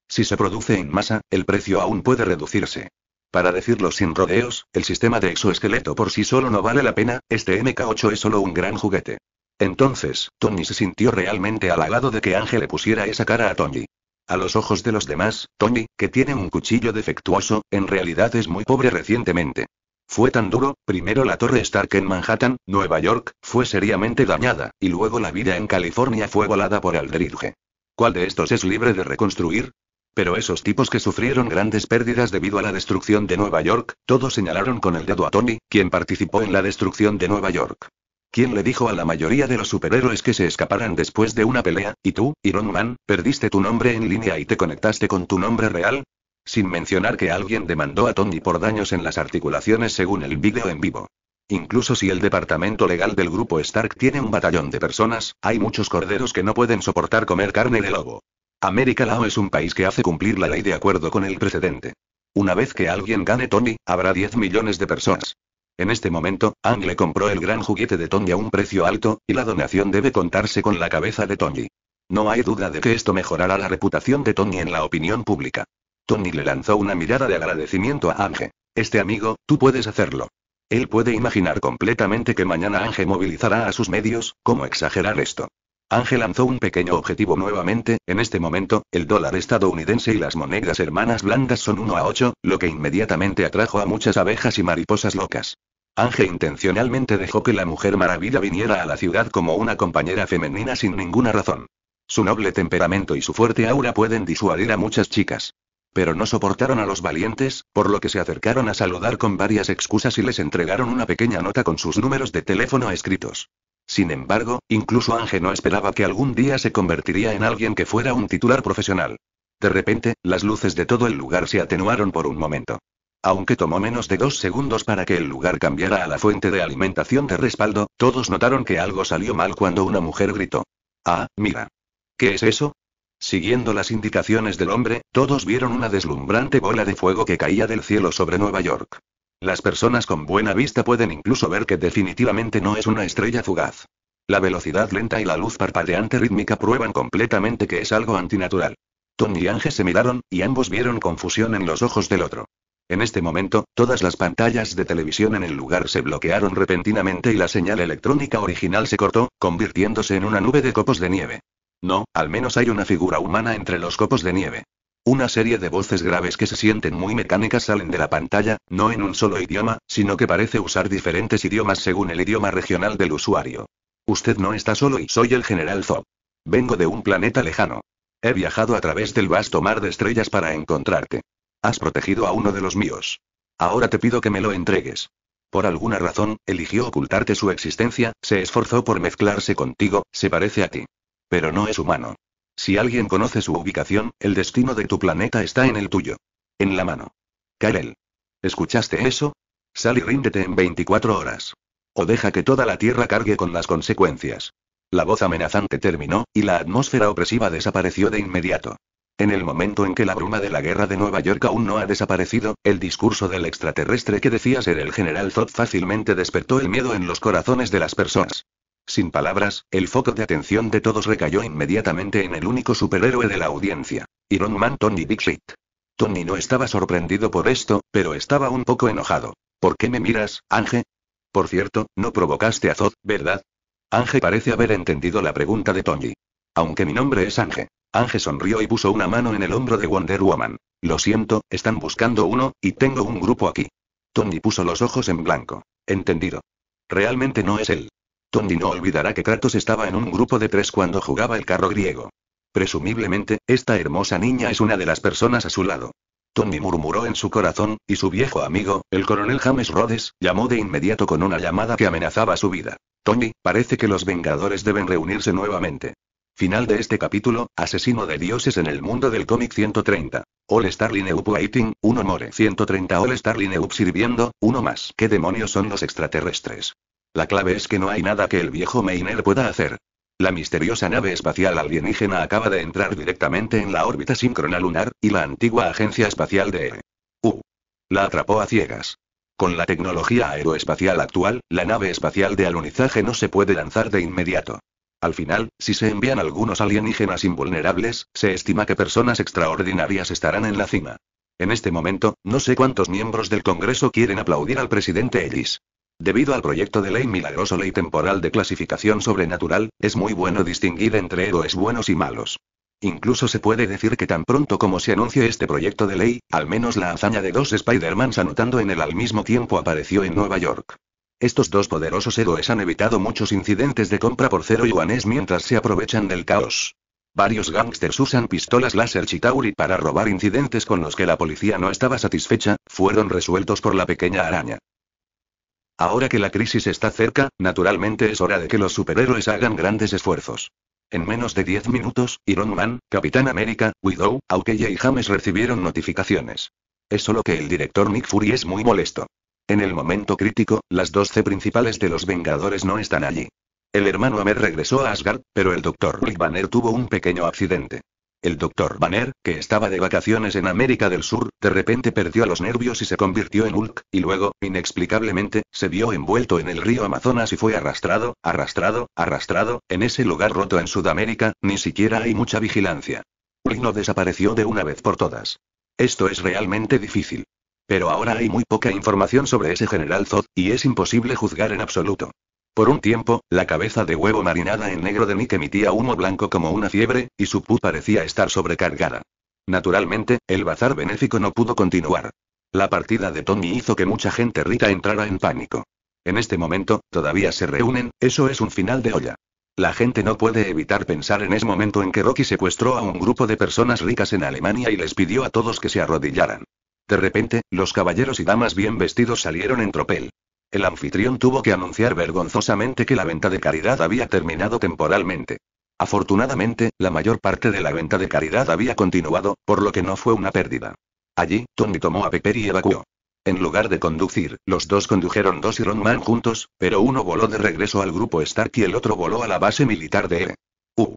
Speaker 1: Si se produce en masa, el precio aún puede reducirse. Para decirlo sin rodeos, el sistema de exoesqueleto por sí solo no vale la pena, este MK8 es solo un gran juguete. Entonces, Tony se sintió realmente halagado de que Ángel le pusiera esa cara a Tony. A los ojos de los demás, Tony, que tiene un cuchillo defectuoso, en realidad es muy pobre recientemente. Fue tan duro, primero la torre Stark en Manhattan, Nueva York, fue seriamente dañada, y luego la vida en California fue volada por Aldridge. ¿Cuál de estos es libre de reconstruir? Pero esos tipos que sufrieron grandes pérdidas debido a la destrucción de Nueva York, todos señalaron con el dedo a Tony, quien participó en la destrucción de Nueva York. ¿Quién le dijo a la mayoría de los superhéroes que se escaparan después de una pelea, y tú, Iron Man, perdiste tu nombre en línea y te conectaste con tu nombre real? Sin mencionar que alguien demandó a Tony por daños en las articulaciones según el vídeo en vivo. Incluso si el departamento legal del grupo Stark tiene un batallón de personas, hay muchos corderos que no pueden soportar comer carne de lobo. América Lao es un país que hace cumplir la ley de acuerdo con el precedente. Una vez que alguien gane Tony, habrá 10 millones de personas. En este momento, Ang le compró el gran juguete de Tony a un precio alto, y la donación debe contarse con la cabeza de Tony. No hay duda de que esto mejorará la reputación de Tony en la opinión pública. Tony le lanzó una mirada de agradecimiento a Ange. Este amigo, tú puedes hacerlo. Él puede imaginar completamente que mañana Ange movilizará a sus medios, ¿cómo exagerar esto? Ángel lanzó un pequeño objetivo nuevamente, en este momento, el dólar estadounidense y las monedas hermanas blandas son 1 a 8, lo que inmediatamente atrajo a muchas abejas y mariposas locas. Ángel intencionalmente dejó que la mujer maravilla viniera a la ciudad como una compañera femenina sin ninguna razón. Su noble temperamento y su fuerte aura pueden disuadir a muchas chicas. Pero no soportaron a los valientes, por lo que se acercaron a saludar con varias excusas y les entregaron una pequeña nota con sus números de teléfono escritos. Sin embargo, incluso Ángel no esperaba que algún día se convertiría en alguien que fuera un titular profesional. De repente, las luces de todo el lugar se atenuaron por un momento. Aunque tomó menos de dos segundos para que el lugar cambiara a la fuente de alimentación de respaldo, todos notaron que algo salió mal cuando una mujer gritó. Ah, mira. ¿Qué es eso? Siguiendo las indicaciones del hombre, todos vieron una deslumbrante bola de fuego que caía del cielo sobre Nueva York. Las personas con buena vista pueden incluso ver que definitivamente no es una estrella fugaz. La velocidad lenta y la luz parpadeante rítmica prueban completamente que es algo antinatural. Tony y Ángel se miraron, y ambos vieron confusión en los ojos del otro. En este momento, todas las pantallas de televisión en el lugar se bloquearon repentinamente y la señal electrónica original se cortó, convirtiéndose en una nube de copos de nieve. No, al menos hay una figura humana entre los copos de nieve. Una serie de voces graves que se sienten muy mecánicas salen de la pantalla, no en un solo idioma, sino que parece usar diferentes idiomas según el idioma regional del usuario. Usted no está solo y soy el general Zod. Vengo de un planeta lejano. He viajado a través del vasto mar de estrellas para encontrarte. Has protegido a uno de los míos. Ahora te pido que me lo entregues. Por alguna razón, eligió ocultarte su existencia, se esforzó por mezclarse contigo, se parece a ti. Pero no es humano. Si alguien conoce su ubicación, el destino de tu planeta está en el tuyo. En la mano. Karel. ¿Escuchaste eso? Sal y ríndete en 24 horas. O deja que toda la Tierra cargue con las consecuencias. La voz amenazante terminó, y la atmósfera opresiva desapareció de inmediato. En el momento en que la bruma de la guerra de Nueva York aún no ha desaparecido, el discurso del extraterrestre que decía ser el general Zod fácilmente despertó el miedo en los corazones de las personas. Sin palabras, el foco de atención de todos recayó inmediatamente en el único superhéroe de la audiencia, Iron Man Tony Shit. Tony no estaba sorprendido por esto, pero estaba un poco enojado. ¿Por qué me miras, Ange? Por cierto, no provocaste a Zod, ¿verdad? Ange parece haber entendido la pregunta de Tony. Aunque mi nombre es Ange. Ange sonrió y puso una mano en el hombro de Wonder Woman. Lo siento, están buscando uno, y tengo un grupo aquí. Tony puso los ojos en blanco. Entendido. Realmente no es él. Tony no olvidará que Kratos estaba en un grupo de tres cuando jugaba el carro griego. Presumiblemente, esta hermosa niña es una de las personas a su lado. Tony murmuró en su corazón, y su viejo amigo, el coronel James Rhodes, llamó de inmediato con una llamada que amenazaba su vida. Tony, parece que los Vengadores deben reunirse nuevamente. Final de este capítulo, Asesino de Dioses en el mundo del cómic 130. All Starline Up Waiting, uno more. 130 All Starline Up sirviendo, uno más. ¿Qué demonios son los extraterrestres? La clave es que no hay nada que el viejo Meiner pueda hacer. La misteriosa nave espacial alienígena acaba de entrar directamente en la órbita síncrona lunar, y la antigua agencia espacial de U. La atrapó a ciegas. Con la tecnología aeroespacial actual, la nave espacial de alunizaje no se puede lanzar de inmediato. Al final, si se envían algunos alienígenas invulnerables, se estima que personas extraordinarias estarán en la cima. En este momento, no sé cuántos miembros del Congreso quieren aplaudir al presidente Ellis. Debido al proyecto de ley milagroso ley temporal de clasificación sobrenatural, es muy bueno distinguir entre héroes buenos y malos. Incluso se puede decir que tan pronto como se anunció este proyecto de ley, al menos la hazaña de dos Spider-Mans anotando en él al mismo tiempo apareció en Nueva York. Estos dos poderosos héroes han evitado muchos incidentes de compra por cero yuanes mientras se aprovechan del caos. Varios gángsters usan pistolas láser Chitauri para robar incidentes con los que la policía no estaba satisfecha, fueron resueltos por la pequeña araña. Ahora que la crisis está cerca, naturalmente es hora de que los superhéroes hagan grandes esfuerzos. En menos de 10 minutos, Iron Man, Capitán América, Widow, Hawkeye y James recibieron notificaciones. Es solo que el director Nick Fury es muy molesto. En el momento crítico, las 12 principales de los Vengadores no están allí. El hermano Amer regresó a Asgard, pero el Dr. Rick Banner tuvo un pequeño accidente. El doctor Banner, que estaba de vacaciones en América del Sur, de repente perdió los nervios y se convirtió en Hulk, y luego, inexplicablemente, se vio envuelto en el río Amazonas y fue arrastrado, arrastrado, arrastrado, en ese lugar roto en Sudamérica, ni siquiera hay mucha vigilancia. Hulk no desapareció de una vez por todas. Esto es realmente difícil. Pero ahora hay muy poca información sobre ese general Zod, y es imposible juzgar en absoluto. Por un tiempo, la cabeza de huevo marinada en negro de Nick emitía humo blanco como una fiebre, y su pu parecía estar sobrecargada. Naturalmente, el bazar benéfico no pudo continuar. La partida de Tommy hizo que mucha gente rica entrara en pánico. En este momento, todavía se reúnen, eso es un final de olla. La gente no puede evitar pensar en ese momento en que Rocky secuestró a un grupo de personas ricas en Alemania y les pidió a todos que se arrodillaran. De repente, los caballeros y damas bien vestidos salieron en tropel el anfitrión tuvo que anunciar vergonzosamente que la venta de caridad había terminado temporalmente. Afortunadamente, la mayor parte de la venta de caridad había continuado, por lo que no fue una pérdida. Allí, Tony tomó a Pepper y evacuó. En lugar de conducir, los dos condujeron dos Iron Man juntos, pero uno voló de regreso al grupo Stark y el otro voló a la base militar de E. U.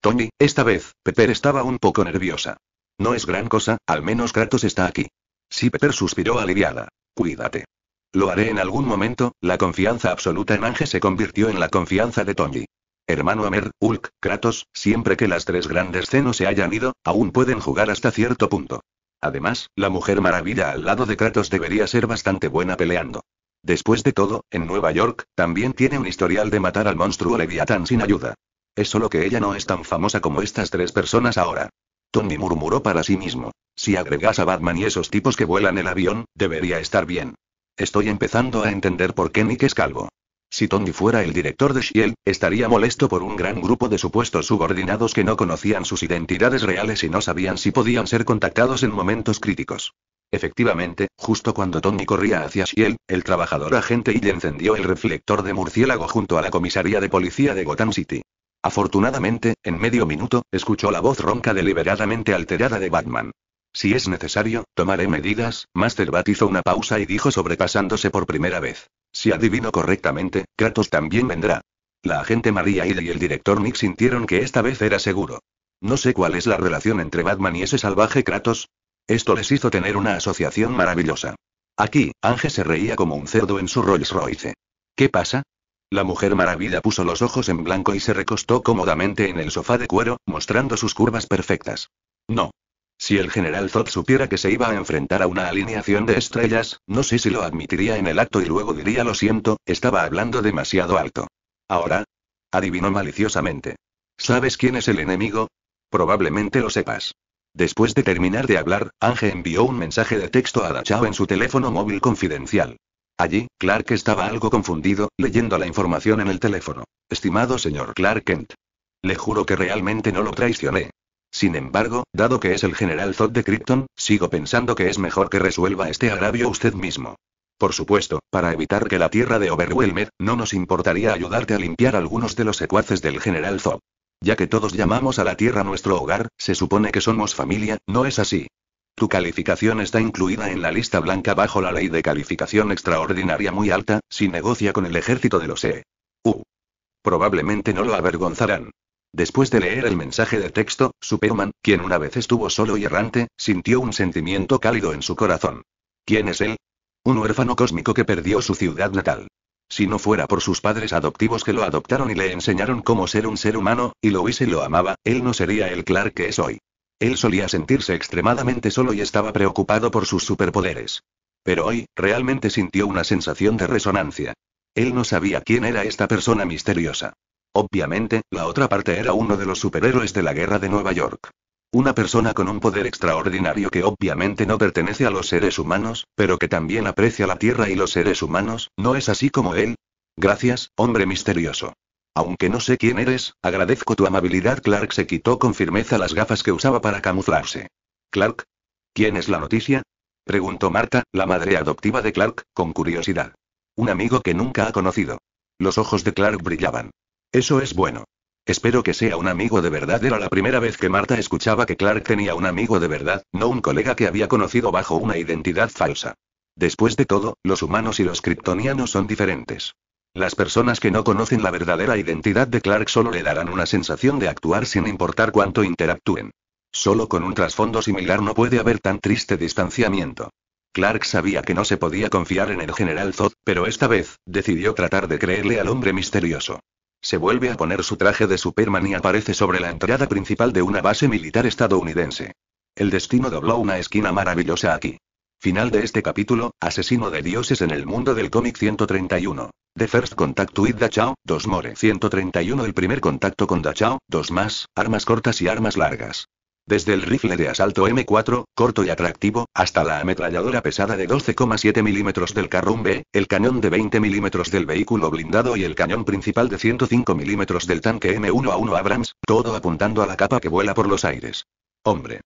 Speaker 1: Tony, esta vez, Pepper estaba un poco nerviosa. No es gran cosa, al menos Kratos está aquí. Sí, Pepper suspiró aliviada. Cuídate. Lo haré en algún momento, la confianza absoluta en Ange se convirtió en la confianza de Tony. Hermano Amer, Hulk, Kratos, siempre que las tres grandes cenos se hayan ido, aún pueden jugar hasta cierto punto. Además, la Mujer Maravilla al lado de Kratos debería ser bastante buena peleando. Después de todo, en Nueva York, también tiene un historial de matar al monstruo Leviatán sin ayuda. Es solo que ella no es tan famosa como estas tres personas ahora. Tony murmuró para sí mismo. Si agregas a Batman y esos tipos que vuelan el avión, debería estar bien. Estoy empezando a entender por qué Nick es calvo. Si Tony fuera el director de Shield, estaría molesto por un gran grupo de supuestos subordinados que no conocían sus identidades reales y no sabían si podían ser contactados en momentos críticos. Efectivamente, justo cuando Tony corría hacia Shield, el trabajador agente y encendió el reflector de murciélago junto a la comisaría de policía de Gotham City. Afortunadamente, en medio minuto, escuchó la voz ronca deliberadamente alterada de Batman. Si es necesario, tomaré medidas. Master Bat hizo una pausa y dijo sobrepasándose por primera vez. Si adivino correctamente, Kratos también vendrá. La agente María Hill y el director Nick sintieron que esta vez era seguro. No sé cuál es la relación entre Batman y ese salvaje Kratos. Esto les hizo tener una asociación maravillosa. Aquí, Ángel se reía como un cerdo en su Rolls Royce. ¿Qué pasa? La mujer maravilla puso los ojos en blanco y se recostó cómodamente en el sofá de cuero, mostrando sus curvas perfectas. No, si el general Zod supiera que se iba a enfrentar a una alineación de estrellas, no sé si lo admitiría en el acto y luego diría lo siento, estaba hablando demasiado alto. Ahora. Adivinó maliciosamente. ¿Sabes quién es el enemigo? Probablemente lo sepas. Después de terminar de hablar, Ange envió un mensaje de texto a Dachau en su teléfono móvil confidencial. Allí, Clark estaba algo confundido, leyendo la información en el teléfono. Estimado señor Clark Kent. Le juro que realmente no lo traicioné. Sin embargo, dado que es el general Zod de Krypton, sigo pensando que es mejor que resuelva este agravio usted mismo. Por supuesto, para evitar que la tierra de Overwhelmed, no nos importaría ayudarte a limpiar algunos de los secuaces del general Zod. Ya que todos llamamos a la tierra nuestro hogar, se supone que somos familia, ¿no es así? Tu calificación está incluida en la lista blanca bajo la ley de calificación extraordinaria muy alta, si negocia con el ejército de los E. U. Probablemente no lo avergonzarán. Después de leer el mensaje de texto, Superman, quien una vez estuvo solo y errante, sintió un sentimiento cálido en su corazón. ¿Quién es él? Un huérfano cósmico que perdió su ciudad natal. Si no fuera por sus padres adoptivos que lo adoptaron y le enseñaron cómo ser un ser humano, y lo y lo amaba, él no sería el Clark que es hoy. Él solía sentirse extremadamente solo y estaba preocupado por sus superpoderes. Pero hoy, realmente sintió una sensación de resonancia. Él no sabía quién era esta persona misteriosa. Obviamente, la otra parte era uno de los superhéroes de la guerra de Nueva York. Una persona con un poder extraordinario que obviamente no pertenece a los seres humanos, pero que también aprecia la Tierra y los seres humanos, ¿no es así como él? Gracias, hombre misterioso. Aunque no sé quién eres, agradezco tu amabilidad. Clark se quitó con firmeza las gafas que usaba para camuflarse. Clark. ¿Quién es la noticia? Preguntó Marta, la madre adoptiva de Clark, con curiosidad. Un amigo que nunca ha conocido. Los ojos de Clark brillaban. Eso es bueno. Espero que sea un amigo de verdad. Era la primera vez que Marta escuchaba que Clark tenía un amigo de verdad, no un colega que había conocido bajo una identidad falsa. Después de todo, los humanos y los kryptonianos son diferentes. Las personas que no conocen la verdadera identidad de Clark solo le darán una sensación de actuar sin importar cuánto interactúen. Solo con un trasfondo similar no puede haber tan triste distanciamiento. Clark sabía que no se podía confiar en el general Zod, pero esta vez, decidió tratar de creerle al hombre misterioso. Se vuelve a poner su traje de Superman y aparece sobre la entrada principal de una base militar estadounidense. El destino dobló una esquina maravillosa aquí. Final de este capítulo, Asesino de Dioses en el mundo del cómic 131. The First Contact with Dachau, 2 More 131 El primer contacto con Dachau, 2 más, armas cortas y armas largas. Desde el rifle de asalto M4, corto y atractivo, hasta la ametralladora pesada de 12,7 milímetros del Carrum B, el cañón de 20 milímetros del vehículo blindado y el cañón principal de 105 milímetros del tanque M1A1 Abrams, todo apuntando a la capa que vuela por los aires. Hombre.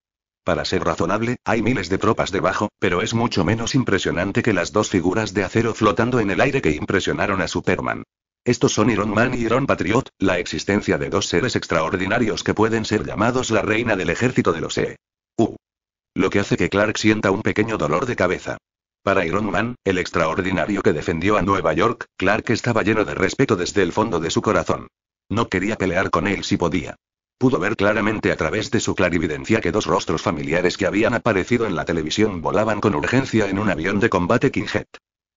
Speaker 1: Para ser razonable, hay miles de tropas debajo, pero es mucho menos impresionante que las dos figuras de acero flotando en el aire que impresionaron a Superman. Estos son Iron Man y Iron Patriot, la existencia de dos seres extraordinarios que pueden ser llamados la reina del ejército de los E. Lo que hace que Clark sienta un pequeño dolor de cabeza. Para Iron Man, el extraordinario que defendió a Nueva York, Clark estaba lleno de respeto desde el fondo de su corazón. No quería pelear con él si podía. Pudo ver claramente a través de su clarividencia que dos rostros familiares que habían aparecido en la televisión volaban con urgencia en un avión de combate King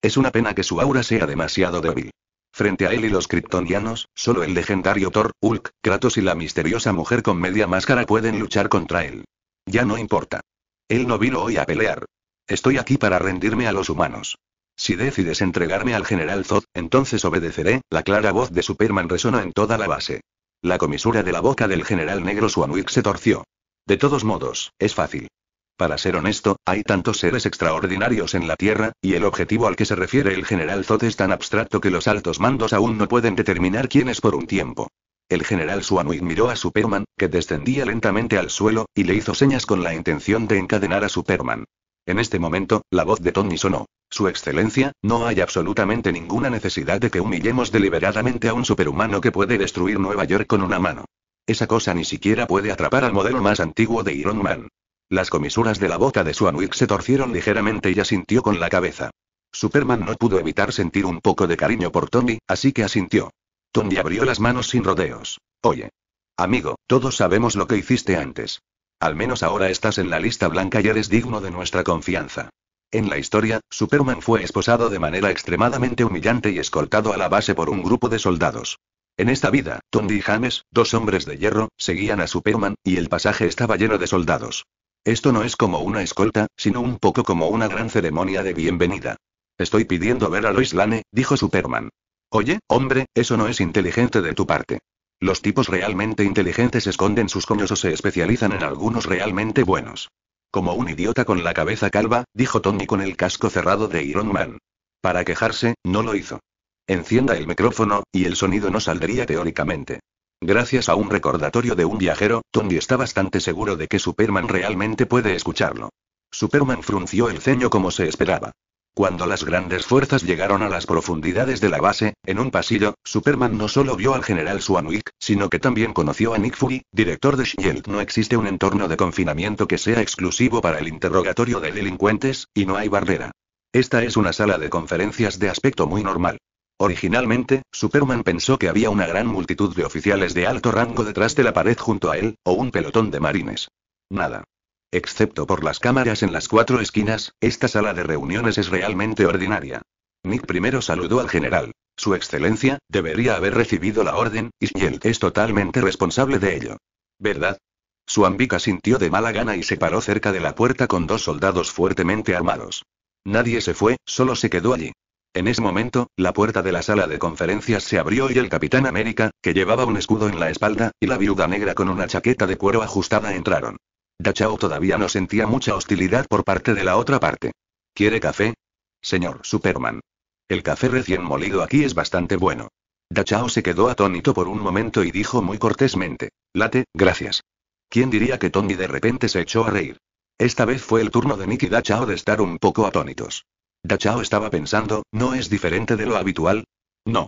Speaker 1: Es una pena que su aura sea demasiado débil. Frente a él y los kryptonianos, solo el legendario Thor, Hulk, Kratos y la misteriosa mujer con media máscara pueden luchar contra él. Ya no importa. Él no vino hoy a pelear. Estoy aquí para rendirme a los humanos. Si decides entregarme al general Zod, entonces obedeceré, la clara voz de Superman resonó en toda la base. La comisura de la boca del general negro Swanwick se torció. De todos modos, es fácil. Para ser honesto, hay tantos seres extraordinarios en la Tierra, y el objetivo al que se refiere el general Zod es tan abstracto que los altos mandos aún no pueden determinar quién es por un tiempo. El general Suanuit miró a Superman, que descendía lentamente al suelo, y le hizo señas con la intención de encadenar a Superman. En este momento, la voz de Tony sonó. Su excelencia, no hay absolutamente ninguna necesidad de que humillemos deliberadamente a un superhumano que puede destruir Nueva York con una mano. Esa cosa ni siquiera puede atrapar al modelo más antiguo de Iron Man. Las comisuras de la boca de Swanwick se torcieron ligeramente y asintió con la cabeza. Superman no pudo evitar sentir un poco de cariño por Tony, así que asintió. Tony abrió las manos sin rodeos. Oye. Amigo, todos sabemos lo que hiciste antes. Al menos ahora estás en la lista blanca y eres digno de nuestra confianza. En la historia, Superman fue esposado de manera extremadamente humillante y escoltado a la base por un grupo de soldados. En esta vida, Tony y James, dos hombres de hierro, seguían a Superman, y el pasaje estaba lleno de soldados. Esto no es como una escolta, sino un poco como una gran ceremonia de bienvenida. Estoy pidiendo ver a Lois Lane, dijo Superman. Oye, hombre, eso no es inteligente de tu parte. Los tipos realmente inteligentes esconden sus coños o se especializan en algunos realmente buenos. Como un idiota con la cabeza calva, dijo Tony con el casco cerrado de Iron Man. Para quejarse, no lo hizo. Encienda el micrófono, y el sonido no saldría teóricamente. Gracias a un recordatorio de un viajero, Tony está bastante seguro de que Superman realmente puede escucharlo. Superman frunció el ceño como se esperaba. Cuando las grandes fuerzas llegaron a las profundidades de la base, en un pasillo, Superman no solo vio al general Swanwick, sino que también conoció a Nick Fury, director de SHIELD. No existe un entorno de confinamiento que sea exclusivo para el interrogatorio de delincuentes, y no hay barrera. Esta es una sala de conferencias de aspecto muy normal. Originalmente, Superman pensó que había una gran multitud de oficiales de alto rango detrás de la pared junto a él, o un pelotón de marines. Nada. Excepto por las cámaras en las cuatro esquinas, esta sala de reuniones es realmente ordinaria. Nick primero saludó al general. Su excelencia, debería haber recibido la orden, y él es totalmente responsable de ello. ¿Verdad? Suambica sintió de mala gana y se paró cerca de la puerta con dos soldados fuertemente armados. Nadie se fue, solo se quedó allí. En ese momento, la puerta de la sala de conferencias se abrió y el Capitán América, que llevaba un escudo en la espalda, y la viuda negra con una chaqueta de cuero ajustada entraron. Dachau todavía no sentía mucha hostilidad por parte de la otra parte. ¿Quiere café? Señor Superman. El café recién molido aquí es bastante bueno. Dachau se quedó atónito por un momento y dijo muy cortésmente, late, gracias. ¿Quién diría que Tony de repente se echó a reír? Esta vez fue el turno de Nick y de estar un poco atónitos. Dachao estaba pensando, ¿no es diferente de lo habitual? No.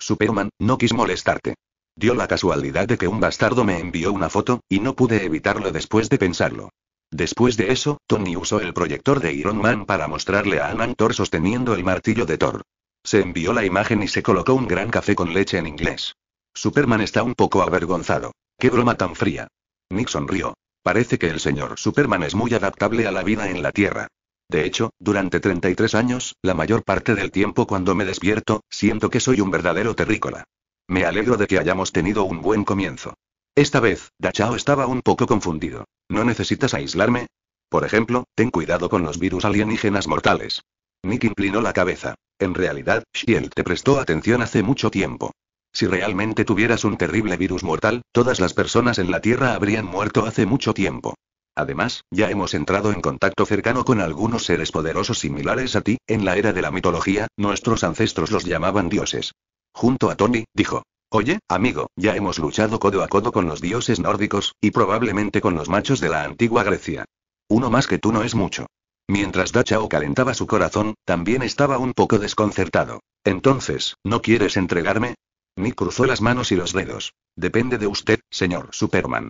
Speaker 1: Superman, no quis molestarte. Dio la casualidad de que un bastardo me envió una foto, y no pude evitarlo después de pensarlo. Después de eso, Tony usó el proyector de Iron Man para mostrarle a Anan Thor sosteniendo el martillo de Thor. Se envió la imagen y se colocó un gran café con leche en inglés. Superman está un poco avergonzado. Qué broma tan fría. Nick sonrió. Parece que el señor Superman es muy adaptable a la vida en la Tierra. De hecho, durante 33 años, la mayor parte del tiempo cuando me despierto, siento que soy un verdadero terrícola. Me alegro de que hayamos tenido un buen comienzo. Esta vez, Dachao estaba un poco confundido. ¿No necesitas aislarme? Por ejemplo, ten cuidado con los virus alienígenas mortales. Nick inclinó la cabeza. En realidad, Shield te prestó atención hace mucho tiempo. Si realmente tuvieras un terrible virus mortal, todas las personas en la Tierra habrían muerto hace mucho tiempo. Además, ya hemos entrado en contacto cercano con algunos seres poderosos similares a ti, en la era de la mitología, nuestros ancestros los llamaban dioses. Junto a Tony, dijo. Oye, amigo, ya hemos luchado codo a codo con los dioses nórdicos, y probablemente con los machos de la antigua Grecia. Uno más que tú no es mucho. Mientras Dachao calentaba su corazón, también estaba un poco desconcertado. Entonces, ¿no quieres entregarme? Nick cruzó las manos y los dedos. Depende de usted, señor Superman.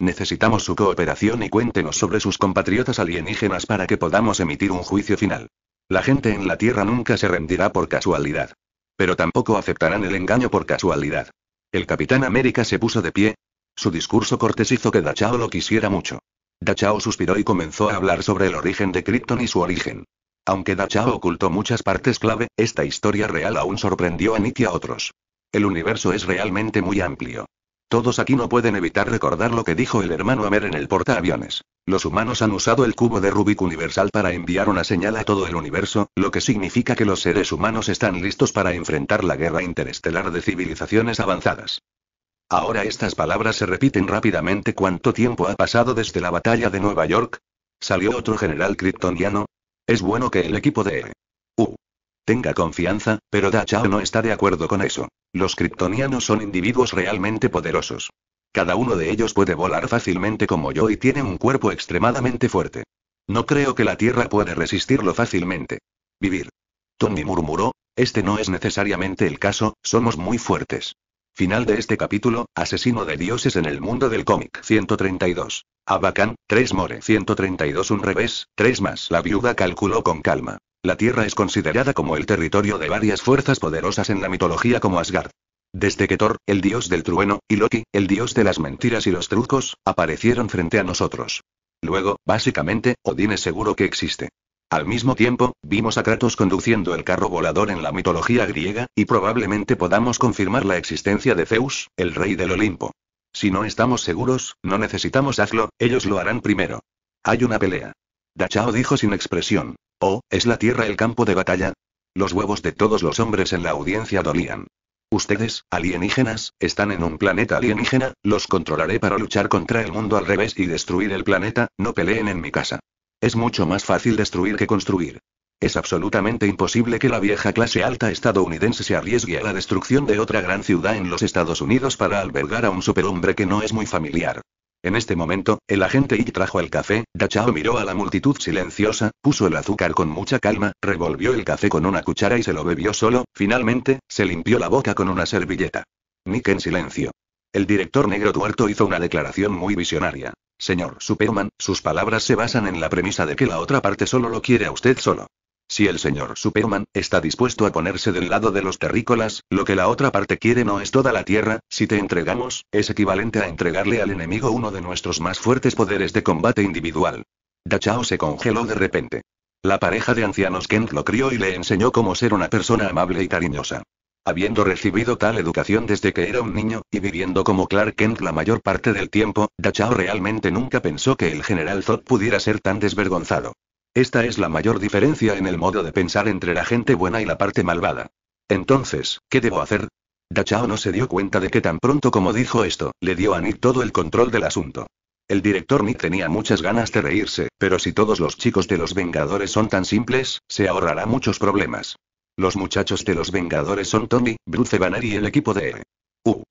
Speaker 1: Necesitamos su cooperación y cuéntenos sobre sus compatriotas alienígenas para que podamos emitir un juicio final. La gente en la Tierra nunca se rendirá por casualidad. Pero tampoco aceptarán el engaño por casualidad. El Capitán América se puso de pie. Su discurso cortés hizo que Dachao lo quisiera mucho. Dachao suspiró y comenzó a hablar sobre el origen de Krypton y su origen. Aunque Dachao ocultó muchas partes clave, esta historia real aún sorprendió a Nick y a otros. El universo es realmente muy amplio. Todos aquí no pueden evitar recordar lo que dijo el hermano Amer en el portaaviones. Los humanos han usado el cubo de Rubik universal para enviar una señal a todo el universo, lo que significa que los seres humanos están listos para enfrentar la guerra interestelar de civilizaciones avanzadas. Ahora estas palabras se repiten rápidamente. ¿Cuánto tiempo ha pasado desde la batalla de Nueva York? ¿Salió otro general kryptoniano? Es bueno que el equipo de Tenga confianza, pero Dachao no está de acuerdo con eso. Los kryptonianos son individuos realmente poderosos. Cada uno de ellos puede volar fácilmente como yo y tiene un cuerpo extremadamente fuerte. No creo que la Tierra pueda resistirlo fácilmente. Vivir. Tony murmuró, este no es necesariamente el caso, somos muy fuertes. Final de este capítulo, Asesino de Dioses en el mundo del cómic 132. Abacan, 3 More 132 un revés, 3 más. La viuda calculó con calma. La Tierra es considerada como el territorio de varias fuerzas poderosas en la mitología como Asgard. Desde que Thor, el dios del trueno, y Loki, el dios de las mentiras y los trucos, aparecieron frente a nosotros. Luego, básicamente, Odín es seguro que existe. Al mismo tiempo, vimos a Kratos conduciendo el carro volador en la mitología griega, y probablemente podamos confirmar la existencia de Zeus, el rey del Olimpo. Si no estamos seguros, no necesitamos hazlo, ellos lo harán primero. Hay una pelea. Dachao dijo sin expresión oh, es la tierra el campo de batalla? Los huevos de todos los hombres en la audiencia dolían. Ustedes, alienígenas, están en un planeta alienígena, los controlaré para luchar contra el mundo al revés y destruir el planeta, no peleen en mi casa. Es mucho más fácil destruir que construir. Es absolutamente imposible que la vieja clase alta estadounidense se arriesgue a la destrucción de otra gran ciudad en los Estados Unidos para albergar a un superhombre que no es muy familiar. En este momento, el agente Y trajo el café, Dachao miró a la multitud silenciosa, puso el azúcar con mucha calma, revolvió el café con una cuchara y se lo bebió solo, finalmente, se limpió la boca con una servilleta. Nick en silencio. El director negro tuerto hizo una declaración muy visionaria. Señor Superman, sus palabras se basan en la premisa de que la otra parte solo lo quiere a usted solo. Si el señor Superman está dispuesto a ponerse del lado de los terrícolas, lo que la otra parte quiere no es toda la tierra, si te entregamos, es equivalente a entregarle al enemigo uno de nuestros más fuertes poderes de combate individual. Dachao se congeló de repente. La pareja de ancianos Kent lo crió y le enseñó cómo ser una persona amable y cariñosa. Habiendo recibido tal educación desde que era un niño, y viviendo como Clark Kent la mayor parte del tiempo, Dachao realmente nunca pensó que el general Zod pudiera ser tan desvergonzado. Esta es la mayor diferencia en el modo de pensar entre la gente buena y la parte malvada. Entonces, ¿qué debo hacer? Dachao no se dio cuenta de que tan pronto como dijo esto, le dio a Nick todo el control del asunto. El director Nick tenía muchas ganas de reírse, pero si todos los chicos de los Vengadores son tan simples, se ahorrará muchos problemas. Los muchachos de los Vengadores son Tommy, Bruce Banner y el equipo de e. U.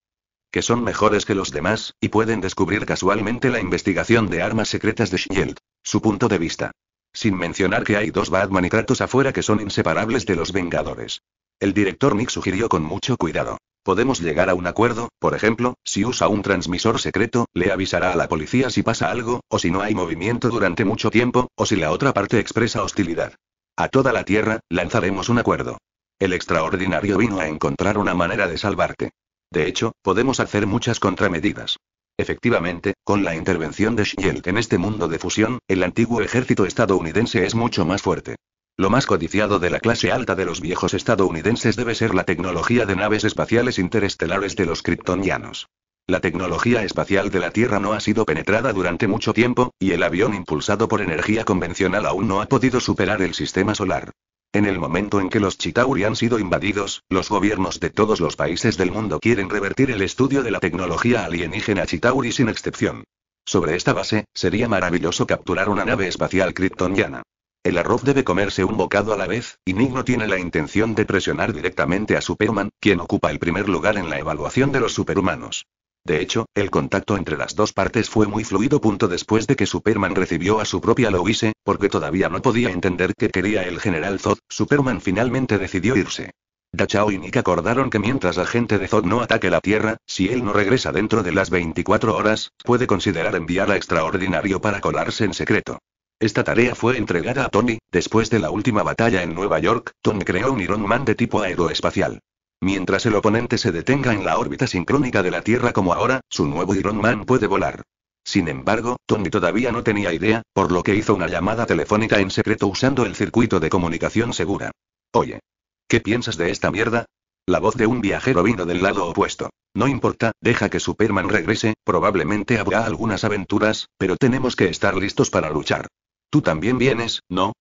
Speaker 1: Que son mejores que los demás, y pueden descubrir casualmente la investigación de armas secretas de Shield. Su punto de vista. Sin mencionar que hay dos Batman y Kratos afuera que son inseparables de los Vengadores. El director Nick sugirió con mucho cuidado. Podemos llegar a un acuerdo, por ejemplo, si usa un transmisor secreto, le avisará a la policía si pasa algo, o si no hay movimiento durante mucho tiempo, o si la otra parte expresa hostilidad. A toda la Tierra, lanzaremos un acuerdo. El extraordinario vino a encontrar una manera de salvarte. De hecho, podemos hacer muchas contramedidas. Efectivamente, con la intervención de Shield en este mundo de fusión, el antiguo ejército estadounidense es mucho más fuerte. Lo más codiciado de la clase alta de los viejos estadounidenses debe ser la tecnología de naves espaciales interestelares de los kryptonianos. La tecnología espacial de la Tierra no ha sido penetrada durante mucho tiempo, y el avión impulsado por energía convencional aún no ha podido superar el sistema solar. En el momento en que los Chitauri han sido invadidos, los gobiernos de todos los países del mundo quieren revertir el estudio de la tecnología alienígena Chitauri sin excepción. Sobre esta base, sería maravilloso capturar una nave espacial kryptoniana. El arroz debe comerse un bocado a la vez, y Nigno tiene la intención de presionar directamente a Superman, quien ocupa el primer lugar en la evaluación de los superhumanos. De hecho, el contacto entre las dos partes fue muy fluido. Punto después de que Superman recibió a su propia Louise, porque todavía no podía entender qué quería el general Zod, Superman finalmente decidió irse. Dachao y Nick acordaron que mientras la gente de Zod no ataque la Tierra, si él no regresa dentro de las 24 horas, puede considerar enviar a Extraordinario para colarse en secreto. Esta tarea fue entregada a Tony, después de la última batalla en Nueva York, Tony creó un Iron Man de tipo aeroespacial. Mientras el oponente se detenga en la órbita sincrónica de la Tierra como ahora, su nuevo Iron Man puede volar. Sin embargo, Tony todavía no tenía idea, por lo que hizo una llamada telefónica en secreto usando el circuito de comunicación segura. Oye. ¿Qué piensas de esta mierda? La voz de un viajero vino del lado opuesto. No importa, deja que Superman regrese, probablemente habrá algunas aventuras, pero tenemos que estar listos para luchar. Tú también vienes, ¿no?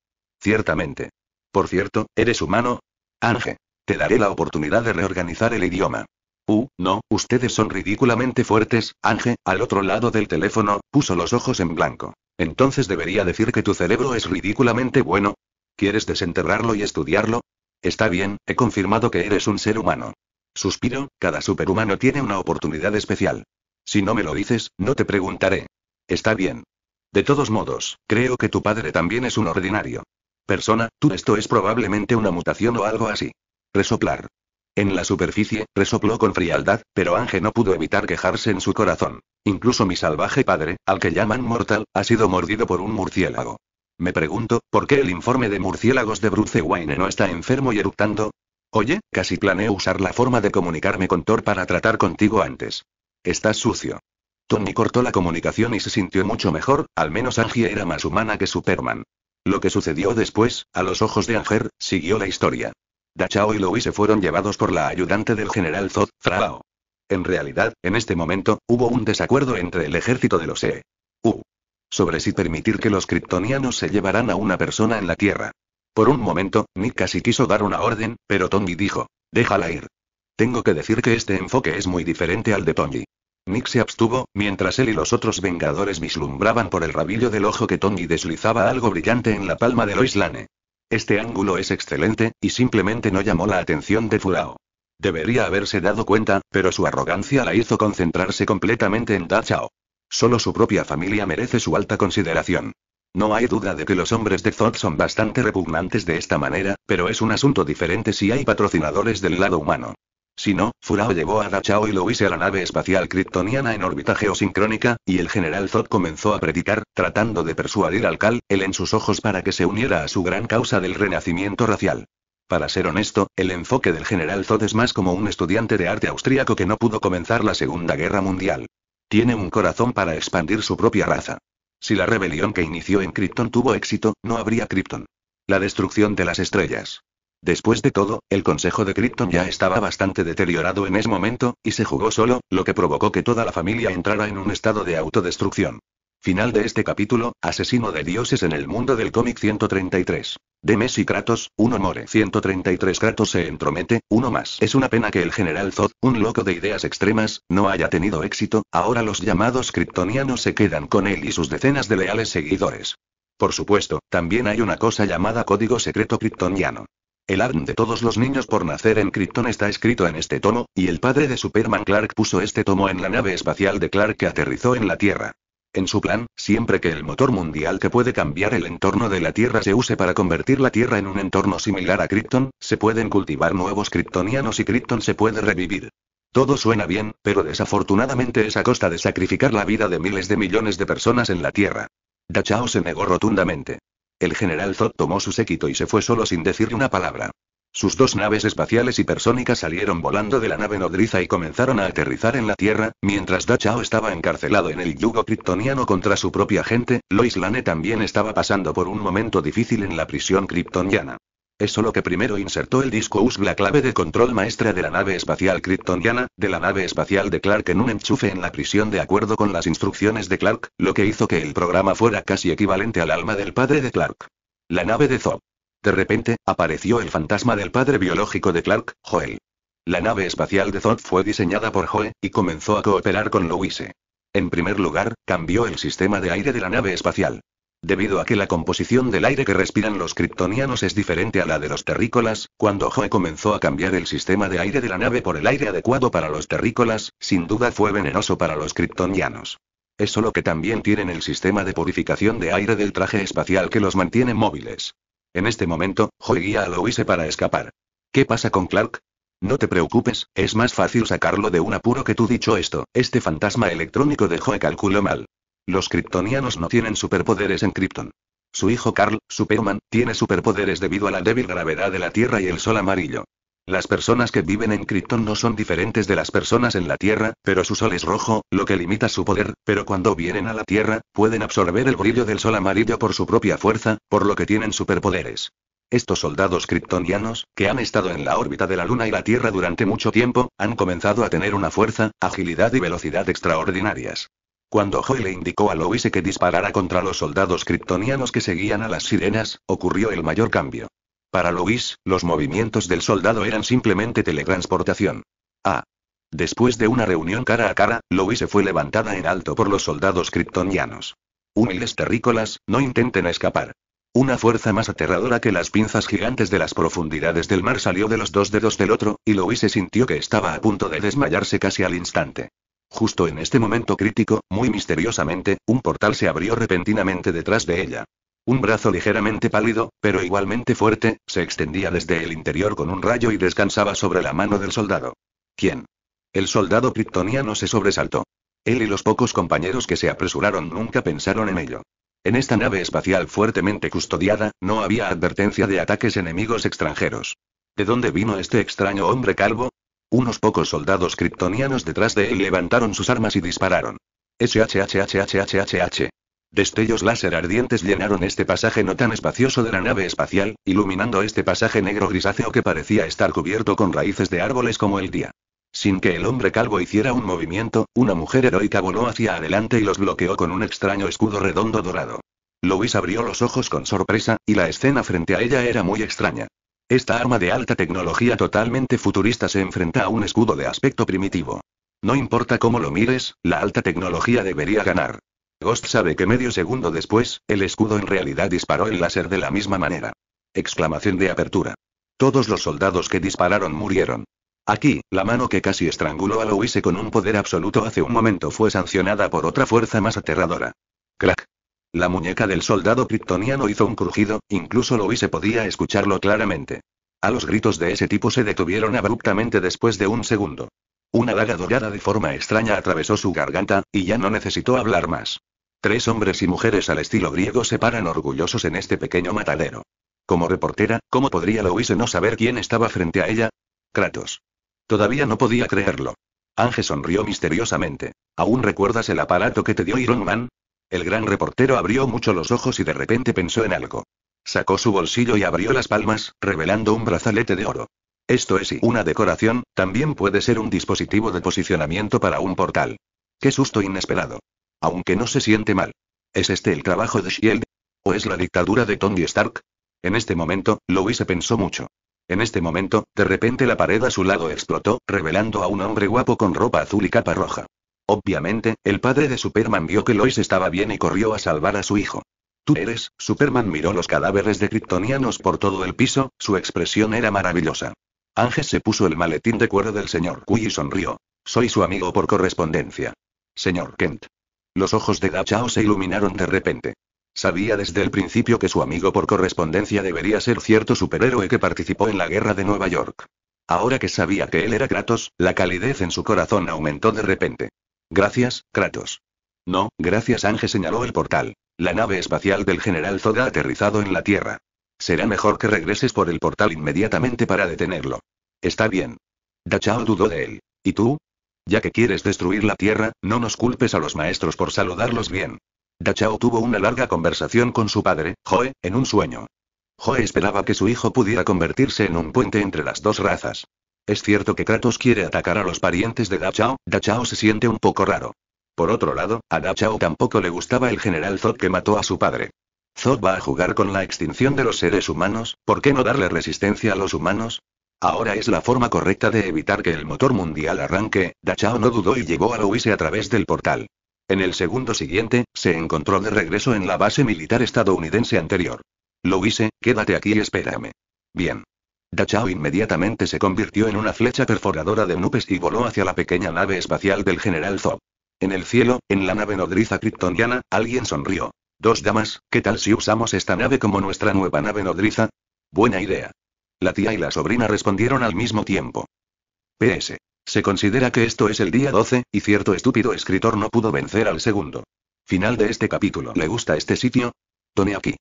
Speaker 1: Ciertamente. Por cierto, ¿eres humano? Ángel daré la oportunidad de reorganizar el idioma. Uh, no, ustedes son ridículamente fuertes, Ángel, al otro lado del teléfono, puso los ojos en blanco. Entonces debería decir que tu cerebro es ridículamente bueno. ¿Quieres desenterrarlo y estudiarlo? Está bien, he confirmado que eres un ser humano. Suspiro, cada superhumano tiene una oportunidad especial. Si no me lo dices, no te preguntaré. Está bien. De todos modos, creo que tu padre también es un ordinario. Persona, tú esto es probablemente una mutación o algo así. Resoplar. En la superficie, resopló con frialdad, pero Ange no pudo evitar quejarse en su corazón. Incluso mi salvaje padre, al que llaman mortal, ha sido mordido por un murciélago. Me pregunto, ¿por qué el informe de murciélagos de Bruce Wayne no está enfermo y eructando? Oye, casi planeo usar la forma de comunicarme con Thor para tratar contigo antes. Estás sucio. Tony cortó la comunicación y se sintió mucho mejor, al menos Angie era más humana que Superman. Lo que sucedió después, a los ojos de Ange, siguió la historia. Dachao y Lois se fueron llevados por la ayudante del general Zod, Frao. En realidad, en este momento, hubo un desacuerdo entre el ejército de los E. U. Sobre si permitir que los kryptonianos se llevaran a una persona en la Tierra. Por un momento, Nick casi quiso dar una orden, pero Tony dijo, déjala ir. Tengo que decir que este enfoque es muy diferente al de Tongi. Nick se abstuvo, mientras él y los otros Vengadores vislumbraban por el rabillo del ojo que Tongi deslizaba algo brillante en la palma de Lois Lane. Este ángulo es excelente, y simplemente no llamó la atención de Furao. Debería haberse dado cuenta, pero su arrogancia la hizo concentrarse completamente en Chao. Solo su propia familia merece su alta consideración. No hay duda de que los hombres de Zod son bastante repugnantes de esta manera, pero es un asunto diferente si hay patrocinadores del lado humano. Si no, Furao llevó a Dachao y luis a la nave espacial kryptoniana en órbita geosincrónica, y el general Zod comenzó a predicar, tratando de persuadir al Cal, él en sus ojos para que se uniera a su gran causa del renacimiento racial. Para ser honesto, el enfoque del general Zod es más como un estudiante de arte austríaco que no pudo comenzar la Segunda Guerra Mundial. Tiene un corazón para expandir su propia raza. Si la rebelión que inició en Krypton tuvo éxito, no habría Krypton. La destrucción de las estrellas. Después de todo, el consejo de Krypton ya estaba bastante deteriorado en ese momento, y se jugó solo, lo que provocó que toda la familia entrara en un estado de autodestrucción. Final de este capítulo, Asesino de Dioses en el mundo del cómic 133. Demes y Kratos, uno more 133 Kratos se entromete, uno más. Es una pena que el general Zod, un loco de ideas extremas, no haya tenido éxito, ahora los llamados kryptonianos se quedan con él y sus decenas de leales seguidores. Por supuesto, también hay una cosa llamada código secreto kryptoniano. El ARN de todos los niños por nacer en Krypton está escrito en este tomo, y el padre de Superman Clark puso este tomo en la nave espacial de Clark que aterrizó en la Tierra. En su plan, siempre que el motor mundial que puede cambiar el entorno de la Tierra se use para convertir la Tierra en un entorno similar a Krypton, se pueden cultivar nuevos kryptonianos y Krypton se puede revivir. Todo suena bien, pero desafortunadamente es a costa de sacrificar la vida de miles de millones de personas en la Tierra. Dachao se negó rotundamente. El general Zod tomó su séquito y se fue solo sin decir una palabra. Sus dos naves espaciales y persónicas salieron volando de la nave nodriza y comenzaron a aterrizar en la Tierra, mientras Dachao estaba encarcelado en el yugo kryptoniano contra su propia gente, Lois Lane también estaba pasando por un momento difícil en la prisión kryptoniana. Es lo que primero insertó el disco US la clave de control maestra de la nave espacial kryptoniana, de la nave espacial de Clark en un enchufe en la prisión de acuerdo con las instrucciones de Clark, lo que hizo que el programa fuera casi equivalente al alma del padre de Clark. La nave de Zod. De repente, apareció el fantasma del padre biológico de Clark, Joel. La nave espacial de Zod fue diseñada por Joe, y comenzó a cooperar con Louise. En primer lugar, cambió el sistema de aire de la nave espacial. Debido a que la composición del aire que respiran los kryptonianos es diferente a la de los terrícolas, cuando Joe comenzó a cambiar el sistema de aire de la nave por el aire adecuado para los terrícolas, sin duda fue venenoso para los kryptonianos. Es solo que también tienen el sistema de purificación de aire del traje espacial que los mantiene móviles. En este momento, Joe guía a Louise para escapar. ¿Qué pasa con Clark? No te preocupes, es más fácil sacarlo de un apuro que tú dicho esto, este fantasma electrónico de Joe calculó mal. Los kryptonianos no tienen superpoderes en Krypton. Su hijo Carl, Superman, tiene superpoderes debido a la débil gravedad de la Tierra y el sol amarillo. Las personas que viven en Krypton no son diferentes de las personas en la Tierra, pero su sol es rojo, lo que limita su poder, pero cuando vienen a la Tierra, pueden absorber el brillo del sol amarillo por su propia fuerza, por lo que tienen superpoderes. Estos soldados kryptonianos, que han estado en la órbita de la Luna y la Tierra durante mucho tiempo, han comenzado a tener una fuerza, agilidad y velocidad extraordinarias. Cuando Joy le indicó a Loise que disparara contra los soldados kryptonianos que seguían a las sirenas, ocurrió el mayor cambio. Para Lois, los movimientos del soldado eran simplemente teletransportación. Ah. Después de una reunión cara a cara, Loise fue levantada en alto por los soldados kryptonianos. Humildes terrícolas, no intenten escapar. Una fuerza más aterradora que las pinzas gigantes de las profundidades del mar salió de los dos dedos del otro, y Loise sintió que estaba a punto de desmayarse casi al instante. Justo en este momento crítico, muy misteriosamente, un portal se abrió repentinamente detrás de ella. Un brazo ligeramente pálido, pero igualmente fuerte, se extendía desde el interior con un rayo y descansaba sobre la mano del soldado. ¿Quién? El soldado kryptoniano se sobresaltó. Él y los pocos compañeros que se apresuraron nunca pensaron en ello. En esta nave espacial fuertemente custodiada, no había advertencia de ataques enemigos extranjeros. ¿De dónde vino este extraño hombre calvo? Unos pocos soldados kryptonianos detrás de él levantaron sus armas y dispararon. SHHHHHHH. Destellos láser ardientes llenaron este pasaje no tan espacioso de la nave espacial, iluminando este pasaje negro grisáceo que parecía estar cubierto con raíces de árboles como el día. Sin que el hombre calvo hiciera un movimiento, una mujer heroica voló hacia adelante y los bloqueó con un extraño escudo redondo dorado. Louis abrió los ojos con sorpresa, y la escena frente a ella era muy extraña. Esta arma de alta tecnología totalmente futurista se enfrenta a un escudo de aspecto primitivo. No importa cómo lo mires, la alta tecnología debería ganar. Ghost sabe que medio segundo después, el escudo en realidad disparó el láser de la misma manera. Exclamación de apertura. Todos los soldados que dispararon murieron. Aquí, la mano que casi estranguló a Louise con un poder absoluto hace un momento fue sancionada por otra fuerza más aterradora. Crack. La muñeca del soldado kryptoniano hizo un crujido, incluso lo se podía escucharlo claramente. A los gritos de ese tipo se detuvieron abruptamente después de un segundo. Una daga dorada de forma extraña atravesó su garganta, y ya no necesitó hablar más. Tres hombres y mujeres al estilo griego se paran orgullosos en este pequeño matadero. Como reportera, ¿cómo podría Loise no saber quién estaba frente a ella? Kratos. Todavía no podía creerlo. Ángel sonrió misteriosamente. ¿Aún recuerdas el aparato que te dio Iron Man? El gran reportero abrió mucho los ojos y de repente pensó en algo. Sacó su bolsillo y abrió las palmas, revelando un brazalete de oro. Esto es y una decoración, también puede ser un dispositivo de posicionamiento para un portal. Qué susto inesperado. Aunque no se siente mal. ¿Es este el trabajo de Shield? ¿O es la dictadura de Tony Stark? En este momento, Louis se pensó mucho. En este momento, de repente la pared a su lado explotó, revelando a un hombre guapo con ropa azul y capa roja. Obviamente, el padre de Superman vio que Lois estaba bien y corrió a salvar a su hijo. Tú eres, Superman miró los cadáveres de kryptonianos por todo el piso, su expresión era maravillosa. Ángel se puso el maletín de cuero del señor cuy y sonrió. Soy su amigo por correspondencia. Señor Kent. Los ojos de Gachao se iluminaron de repente. Sabía desde el principio que su amigo por correspondencia debería ser cierto superhéroe que participó en la guerra de Nueva York. Ahora que sabía que él era Kratos, la calidez en su corazón aumentó de repente. Gracias, Kratos. No, gracias, Ángel señaló el portal. La nave espacial del general Zoda ha aterrizado en la Tierra. Será mejor que regreses por el portal inmediatamente para detenerlo. Está bien. Dachao dudó de él. ¿Y tú? Ya que quieres destruir la Tierra, no nos culpes a los maestros por saludarlos bien. Dachao tuvo una larga conversación con su padre, Joe, en un sueño. Joe esperaba que su hijo pudiera convertirse en un puente entre las dos razas. Es cierto que Kratos quiere atacar a los parientes de Dachao, Dachao se siente un poco raro. Por otro lado, a Dachao tampoco le gustaba el general Zod que mató a su padre. Zod va a jugar con la extinción de los seres humanos, ¿por qué no darle resistencia a los humanos? Ahora es la forma correcta de evitar que el motor mundial arranque, Dachao no dudó y llegó a Louise a través del portal. En el segundo siguiente, se encontró de regreso en la base militar estadounidense anterior. Louise, quédate aquí y espérame. Bien. Dachao inmediatamente se convirtió en una flecha perforadora de nubes y voló hacia la pequeña nave espacial del general Zod. En el cielo, en la nave nodriza kryptoniana, alguien sonrió. Dos damas, ¿qué tal si usamos esta nave como nuestra nueva nave nodriza? Buena idea. La tía y la sobrina respondieron al mismo tiempo. PS. Se considera que esto es el día 12, y cierto estúpido escritor no pudo vencer al segundo. Final de este capítulo. ¿Le gusta este sitio? Tome aquí.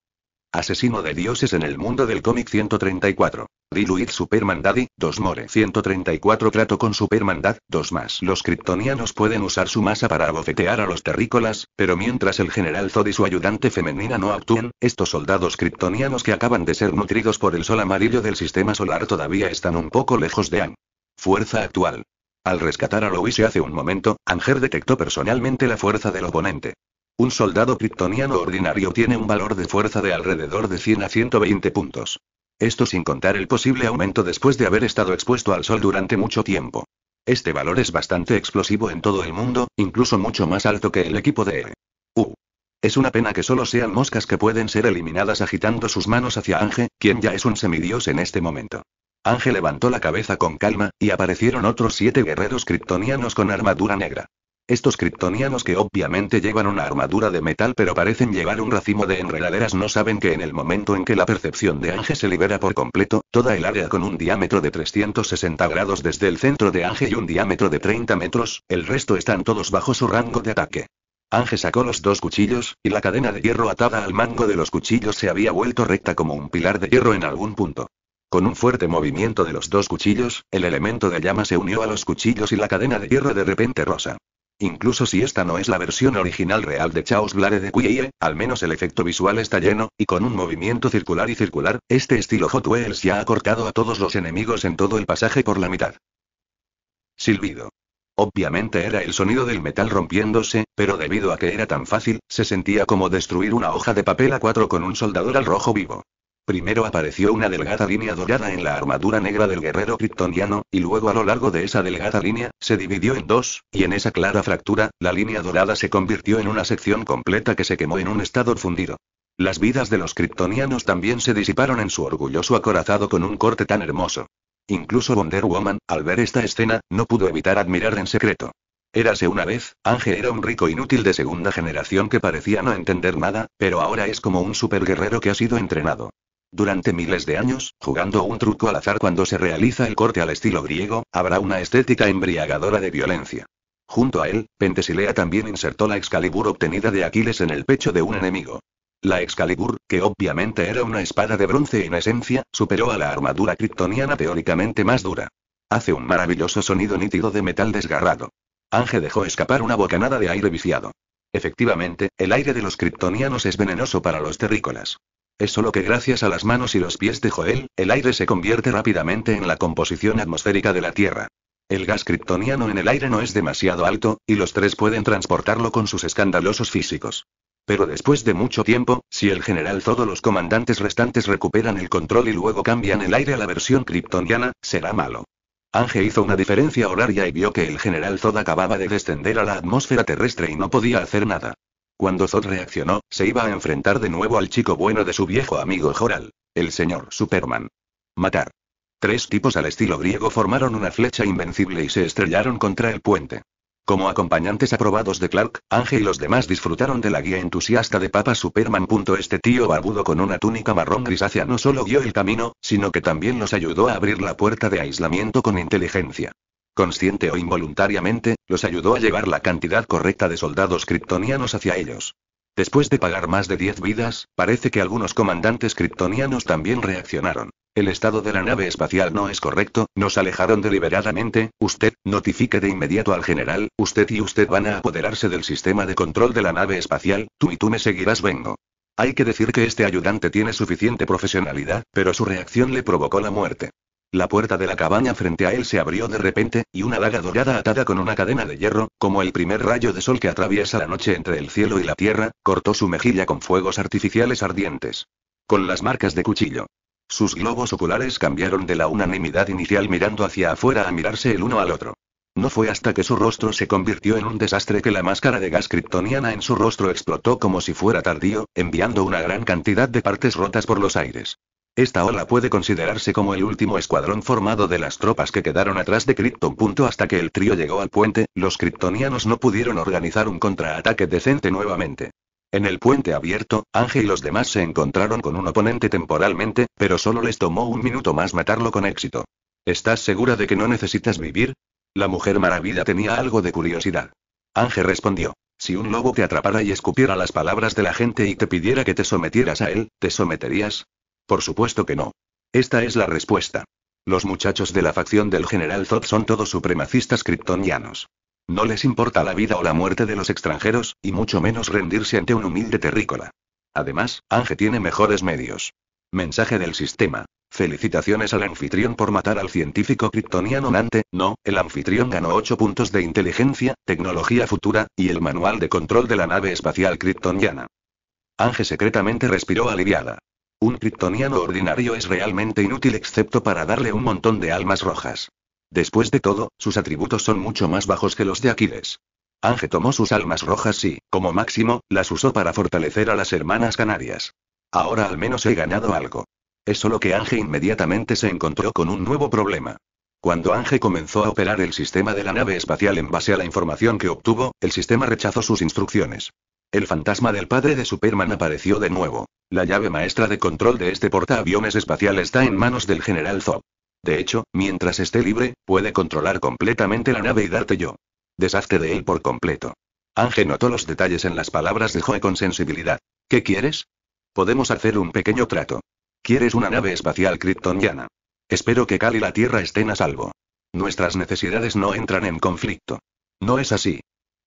Speaker 1: Asesino de dioses en el mundo del cómic 134. Diluid Superman 2 More 134 Trato con Supermandad 2 más Los kryptonianos pueden usar su masa para abofetear a los terrícolas, pero mientras el general Zod y su ayudante femenina no actúan, estos soldados kryptonianos que acaban de ser nutridos por el sol amarillo del sistema solar todavía están un poco lejos de An. Fuerza actual. Al rescatar a Lois hace un momento, Anger detectó personalmente la fuerza del oponente. Un soldado kryptoniano ordinario tiene un valor de fuerza de alrededor de 100 a 120 puntos. Esto sin contar el posible aumento después de haber estado expuesto al sol durante mucho tiempo. Este valor es bastante explosivo en todo el mundo, incluso mucho más alto que el equipo de e. U. Es una pena que solo sean moscas que pueden ser eliminadas agitando sus manos hacia Ángel, quien ya es un semidios en este momento. Ángel levantó la cabeza con calma, y aparecieron otros siete guerreros kryptonianos con armadura negra. Estos kryptonianos que obviamente llevan una armadura de metal pero parecen llevar un racimo de enredaderas no saben que en el momento en que la percepción de Ange se libera por completo, toda el área con un diámetro de 360 grados desde el centro de Ange y un diámetro de 30 metros, el resto están todos bajo su rango de ataque. Ange sacó los dos cuchillos, y la cadena de hierro atada al mango de los cuchillos se había vuelto recta como un pilar de hierro en algún punto. Con un fuerte movimiento de los dos cuchillos, el elemento de llama se unió a los cuchillos y la cadena de hierro de repente rosa. Incluso si esta no es la versión original real de Chaos Blade de Quiye, al menos el efecto visual está lleno, y con un movimiento circular y circular, este estilo Hot Wheels ya ha cortado a todos los enemigos en todo el pasaje por la mitad. Silbido. Obviamente era el sonido del metal rompiéndose, pero debido a que era tan fácil, se sentía como destruir una hoja de papel a 4 con un soldador al rojo vivo. Primero apareció una delgada línea dorada en la armadura negra del guerrero kryptoniano, y luego a lo largo de esa delgada línea, se dividió en dos, y en esa clara fractura, la línea dorada se convirtió en una sección completa que se quemó en un estado fundido. Las vidas de los kryptonianos también se disiparon en su orgulloso acorazado con un corte tan hermoso. Incluso Wonder Woman, al ver esta escena, no pudo evitar admirar en secreto. Érase una vez, Ángel era un rico inútil de segunda generación que parecía no entender nada, pero ahora es como un superguerrero que ha sido entrenado. Durante miles de años, jugando un truco al azar cuando se realiza el corte al estilo griego, habrá una estética embriagadora de violencia. Junto a él, Pentesilea también insertó la Excalibur obtenida de Aquiles en el pecho de un enemigo. La Excalibur, que obviamente era una espada de bronce en esencia, superó a la armadura kryptoniana teóricamente más dura. Hace un maravilloso sonido nítido de metal desgarrado. Ange dejó escapar una bocanada de aire viciado. Efectivamente, el aire de los kryptonianos es venenoso para los terrícolas. Es solo que gracias a las manos y los pies de Joel, el aire se convierte rápidamente en la composición atmosférica de la Tierra. El gas kryptoniano en el aire no es demasiado alto, y los tres pueden transportarlo con sus escandalosos físicos. Pero después de mucho tiempo, si el general Zodo los comandantes restantes recuperan el control y luego cambian el aire a la versión kryptoniana, será malo. Ange hizo una diferencia horaria y vio que el general Zod acababa de descender a la atmósfera terrestre y no podía hacer nada. Cuando Zod reaccionó, se iba a enfrentar de nuevo al chico bueno de su viejo amigo Joral, el señor Superman. Matar. Tres tipos al estilo griego formaron una flecha invencible y se estrellaron contra el puente. Como acompañantes aprobados de Clark, Ángel y los demás disfrutaron de la guía entusiasta de Papa Superman. Este tío barbudo con una túnica marrón grisácea no solo guió el camino, sino que también los ayudó a abrir la puerta de aislamiento con inteligencia consciente o involuntariamente, los ayudó a llevar la cantidad correcta de soldados kryptonianos hacia ellos. Después de pagar más de 10 vidas, parece que algunos comandantes kryptonianos también reaccionaron. El estado de la nave espacial no es correcto, nos alejaron deliberadamente, usted, notifique de inmediato al general, usted y usted van a apoderarse del sistema de control de la nave espacial, tú y tú me seguirás vengo. Hay que decir que este ayudante tiene suficiente profesionalidad, pero su reacción le provocó la muerte. La puerta de la cabaña frente a él se abrió de repente, y una laga dorada atada con una cadena de hierro, como el primer rayo de sol que atraviesa la noche entre el cielo y la tierra, cortó su mejilla con fuegos artificiales ardientes. Con las marcas de cuchillo. Sus globos oculares cambiaron de la unanimidad inicial mirando hacia afuera a mirarse el uno al otro. No fue hasta que su rostro se convirtió en un desastre que la máscara de gas kryptoniana en su rostro explotó como si fuera tardío, enviando una gran cantidad de partes rotas por los aires. Esta ola puede considerarse como el último escuadrón formado de las tropas que quedaron atrás de Krypton. Hasta que el trío llegó al puente, los kryptonianos no pudieron organizar un contraataque decente nuevamente. En el puente abierto, Ángel y los demás se encontraron con un oponente temporalmente, pero solo les tomó un minuto más matarlo con éxito. ¿Estás segura de que no necesitas vivir? La mujer maravilla tenía algo de curiosidad. Ángel respondió. Si un lobo te atrapara y escupiera las palabras de la gente y te pidiera que te sometieras a él, ¿te someterías? Por supuesto que no. Esta es la respuesta. Los muchachos de la facción del general Zod son todos supremacistas kryptonianos. No les importa la vida o la muerte de los extranjeros, y mucho menos rendirse ante un humilde terrícola. Además, Ange tiene mejores medios. Mensaje del sistema. Felicitaciones al anfitrión por matar al científico kryptoniano Nante. No, el anfitrión ganó 8 puntos de inteligencia, tecnología futura, y el manual de control de la nave espacial kryptoniana. Ange secretamente respiró aliviada. Un kryptoniano ordinario es realmente inútil excepto para darle un montón de almas rojas. Después de todo, sus atributos son mucho más bajos que los de Aquiles. Ange tomó sus almas rojas y, como máximo, las usó para fortalecer a las hermanas canarias. Ahora al menos he ganado algo. Es solo que Ange inmediatamente se encontró con un nuevo problema. Cuando Ange comenzó a operar el sistema de la nave espacial en base a la información que obtuvo, el sistema rechazó sus instrucciones. El fantasma del padre de Superman apareció de nuevo. La llave maestra de control de este portaaviones espacial está en manos del general Zod. De hecho, mientras esté libre, puede controlar completamente la nave y darte yo. Deshazte de él por completo. Ángel notó los detalles en las palabras de Joe con sensibilidad. ¿Qué quieres? Podemos hacer un pequeño trato. ¿Quieres una nave espacial kryptoniana? Espero que Cal y la Tierra estén a salvo. Nuestras necesidades no entran en conflicto. No es así.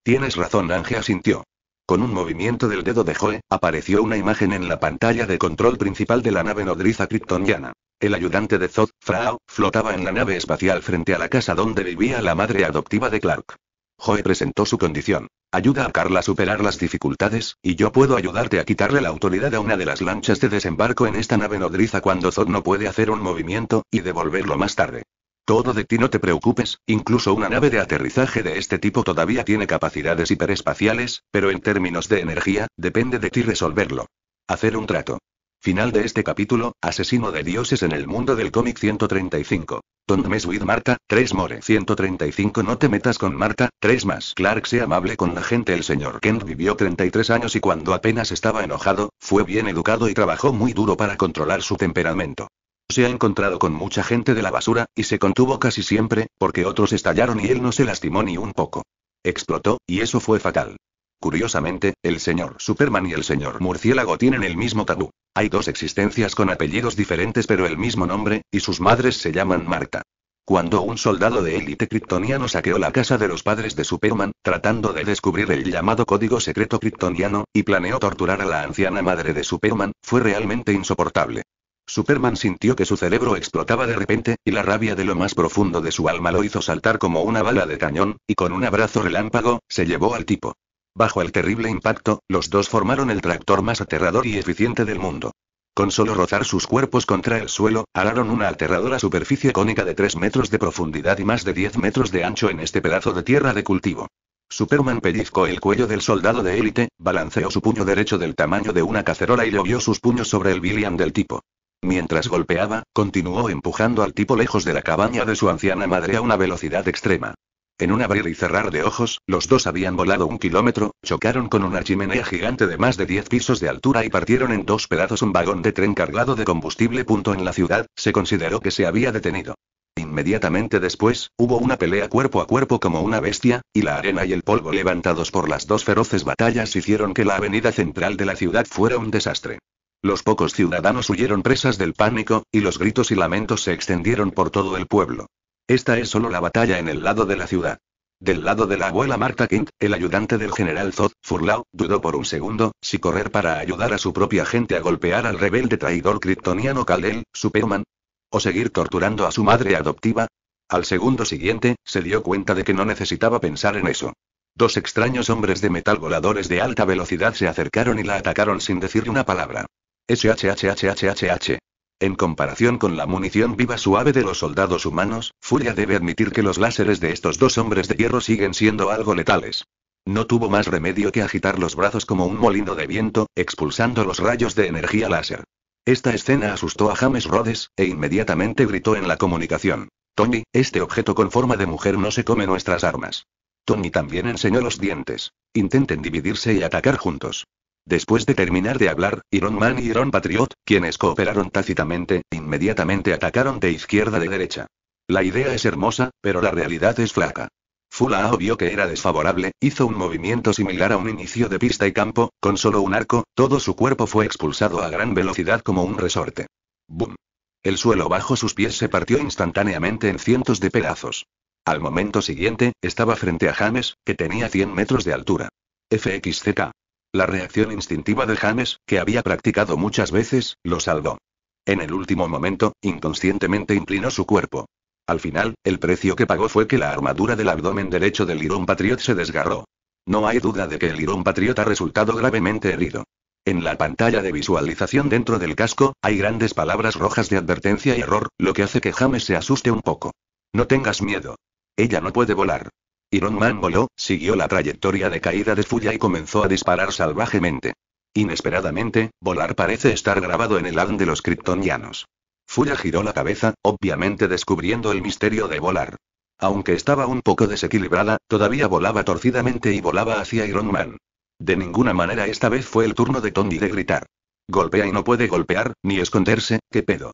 Speaker 1: Tienes razón, Ángel asintió. Con un movimiento del dedo de Joe, apareció una imagen en la pantalla de control principal de la nave nodriza kryptoniana. El ayudante de Zod, Frau, flotaba en la nave espacial frente a la casa donde vivía la madre adoptiva de Clark. Joe presentó su condición. Ayuda a Carla a superar las dificultades, y yo puedo ayudarte a quitarle la autoridad a una de las lanchas de desembarco en esta nave nodriza cuando Zod no puede hacer un movimiento, y devolverlo más tarde. Todo de ti no te preocupes, incluso una nave de aterrizaje de este tipo todavía tiene capacidades hiperespaciales, pero en términos de energía, depende de ti resolverlo. Hacer un trato. Final de este capítulo, Asesino de Dioses en el mundo del cómic 135. Don't mess with Marta, 3 more 135 No te metas con Marta, 3 más Clark sea amable con la gente El señor Kent vivió 33 años y cuando apenas estaba enojado, fue bien educado y trabajó muy duro para controlar su temperamento se ha encontrado con mucha gente de la basura, y se contuvo casi siempre, porque otros estallaron y él no se lastimó ni un poco. Explotó, y eso fue fatal. Curiosamente, el señor Superman y el señor Murciélago tienen el mismo tabú. Hay dos existencias con apellidos diferentes pero el mismo nombre, y sus madres se llaman Marta. Cuando un soldado de élite kryptoniano saqueó la casa de los padres de Superman, tratando de descubrir el llamado código secreto kryptoniano, y planeó torturar a la anciana madre de Superman, fue realmente insoportable. Superman sintió que su cerebro explotaba de repente, y la rabia de lo más profundo de su alma lo hizo saltar como una bala de cañón, y con un abrazo relámpago, se llevó al tipo. Bajo el terrible impacto, los dos formaron el tractor más aterrador y eficiente del mundo. Con solo rozar sus cuerpos contra el suelo, araron una aterradora superficie cónica de 3 metros de profundidad y más de 10 metros de ancho en este pedazo de tierra de cultivo. Superman pellizcó el cuello del soldado de élite, balanceó su puño derecho del tamaño de una cacerola y llovió sus puños sobre el Billiam del tipo. Mientras golpeaba, continuó empujando al tipo lejos de la cabaña de su anciana madre a una velocidad extrema. En un abrir y cerrar de ojos, los dos habían volado un kilómetro, chocaron con una chimenea gigante de más de 10 pisos de altura y partieron en dos pedazos un vagón de tren cargado de combustible. Punto en la ciudad, se consideró que se había detenido. Inmediatamente después, hubo una pelea cuerpo a cuerpo como una bestia, y la arena y el polvo levantados por las dos feroces batallas hicieron que la avenida central de la ciudad fuera un desastre. Los pocos ciudadanos huyeron presas del pánico, y los gritos y lamentos se extendieron por todo el pueblo. Esta es solo la batalla en el lado de la ciudad. Del lado de la abuela Marta Kent, el ayudante del general Zod, Furlau, dudó por un segundo, si correr para ayudar a su propia gente a golpear al rebelde traidor kryptoniano Kal-El, Superman. O seguir torturando a su madre adoptiva. Al segundo siguiente, se dio cuenta de que no necesitaba pensar en eso. Dos extraños hombres de metal voladores de alta velocidad se acercaron y la atacaron sin decir una palabra. SHHHHH. En comparación con la munición viva suave de los soldados humanos, Furia debe admitir que los láseres de estos dos hombres de hierro siguen siendo algo letales. No tuvo más remedio que agitar los brazos como un molino de viento, expulsando los rayos de energía láser. Esta escena asustó a James Rhodes, e inmediatamente gritó en la comunicación. Tony, este objeto con forma de mujer no se come nuestras armas. Tony también enseñó los dientes. Intenten dividirse y atacar juntos. Después de terminar de hablar, Iron Man y Iron Patriot, quienes cooperaron tácitamente, inmediatamente atacaron de izquierda de derecha. La idea es hermosa, pero la realidad es flaca. Fulao vio que era desfavorable, hizo un movimiento similar a un inicio de pista y campo, con solo un arco, todo su cuerpo fue expulsado a gran velocidad como un resorte. ¡Bum! El suelo bajo sus pies se partió instantáneamente en cientos de pedazos. Al momento siguiente, estaba frente a James, que tenía 100 metros de altura. FXCK. La reacción instintiva de James, que había practicado muchas veces, lo salvó. En el último momento, inconscientemente inclinó su cuerpo. Al final, el precio que pagó fue que la armadura del abdomen derecho del Irón Patriot se desgarró. No hay duda de que el Irón Patriot ha resultado gravemente herido. En la pantalla de visualización dentro del casco, hay grandes palabras rojas de advertencia y error, lo que hace que James se asuste un poco. No tengas miedo. Ella no puede volar. Iron Man voló, siguió la trayectoria de caída de Fuya y comenzó a disparar salvajemente. Inesperadamente, volar parece estar grabado en el ADN de los kryptonianos. Fuya giró la cabeza, obviamente descubriendo el misterio de volar. Aunque estaba un poco desequilibrada, todavía volaba torcidamente y volaba hacia Iron Man. De ninguna manera esta vez fue el turno de Tony de gritar. Golpea y no puede golpear, ni esconderse, qué pedo.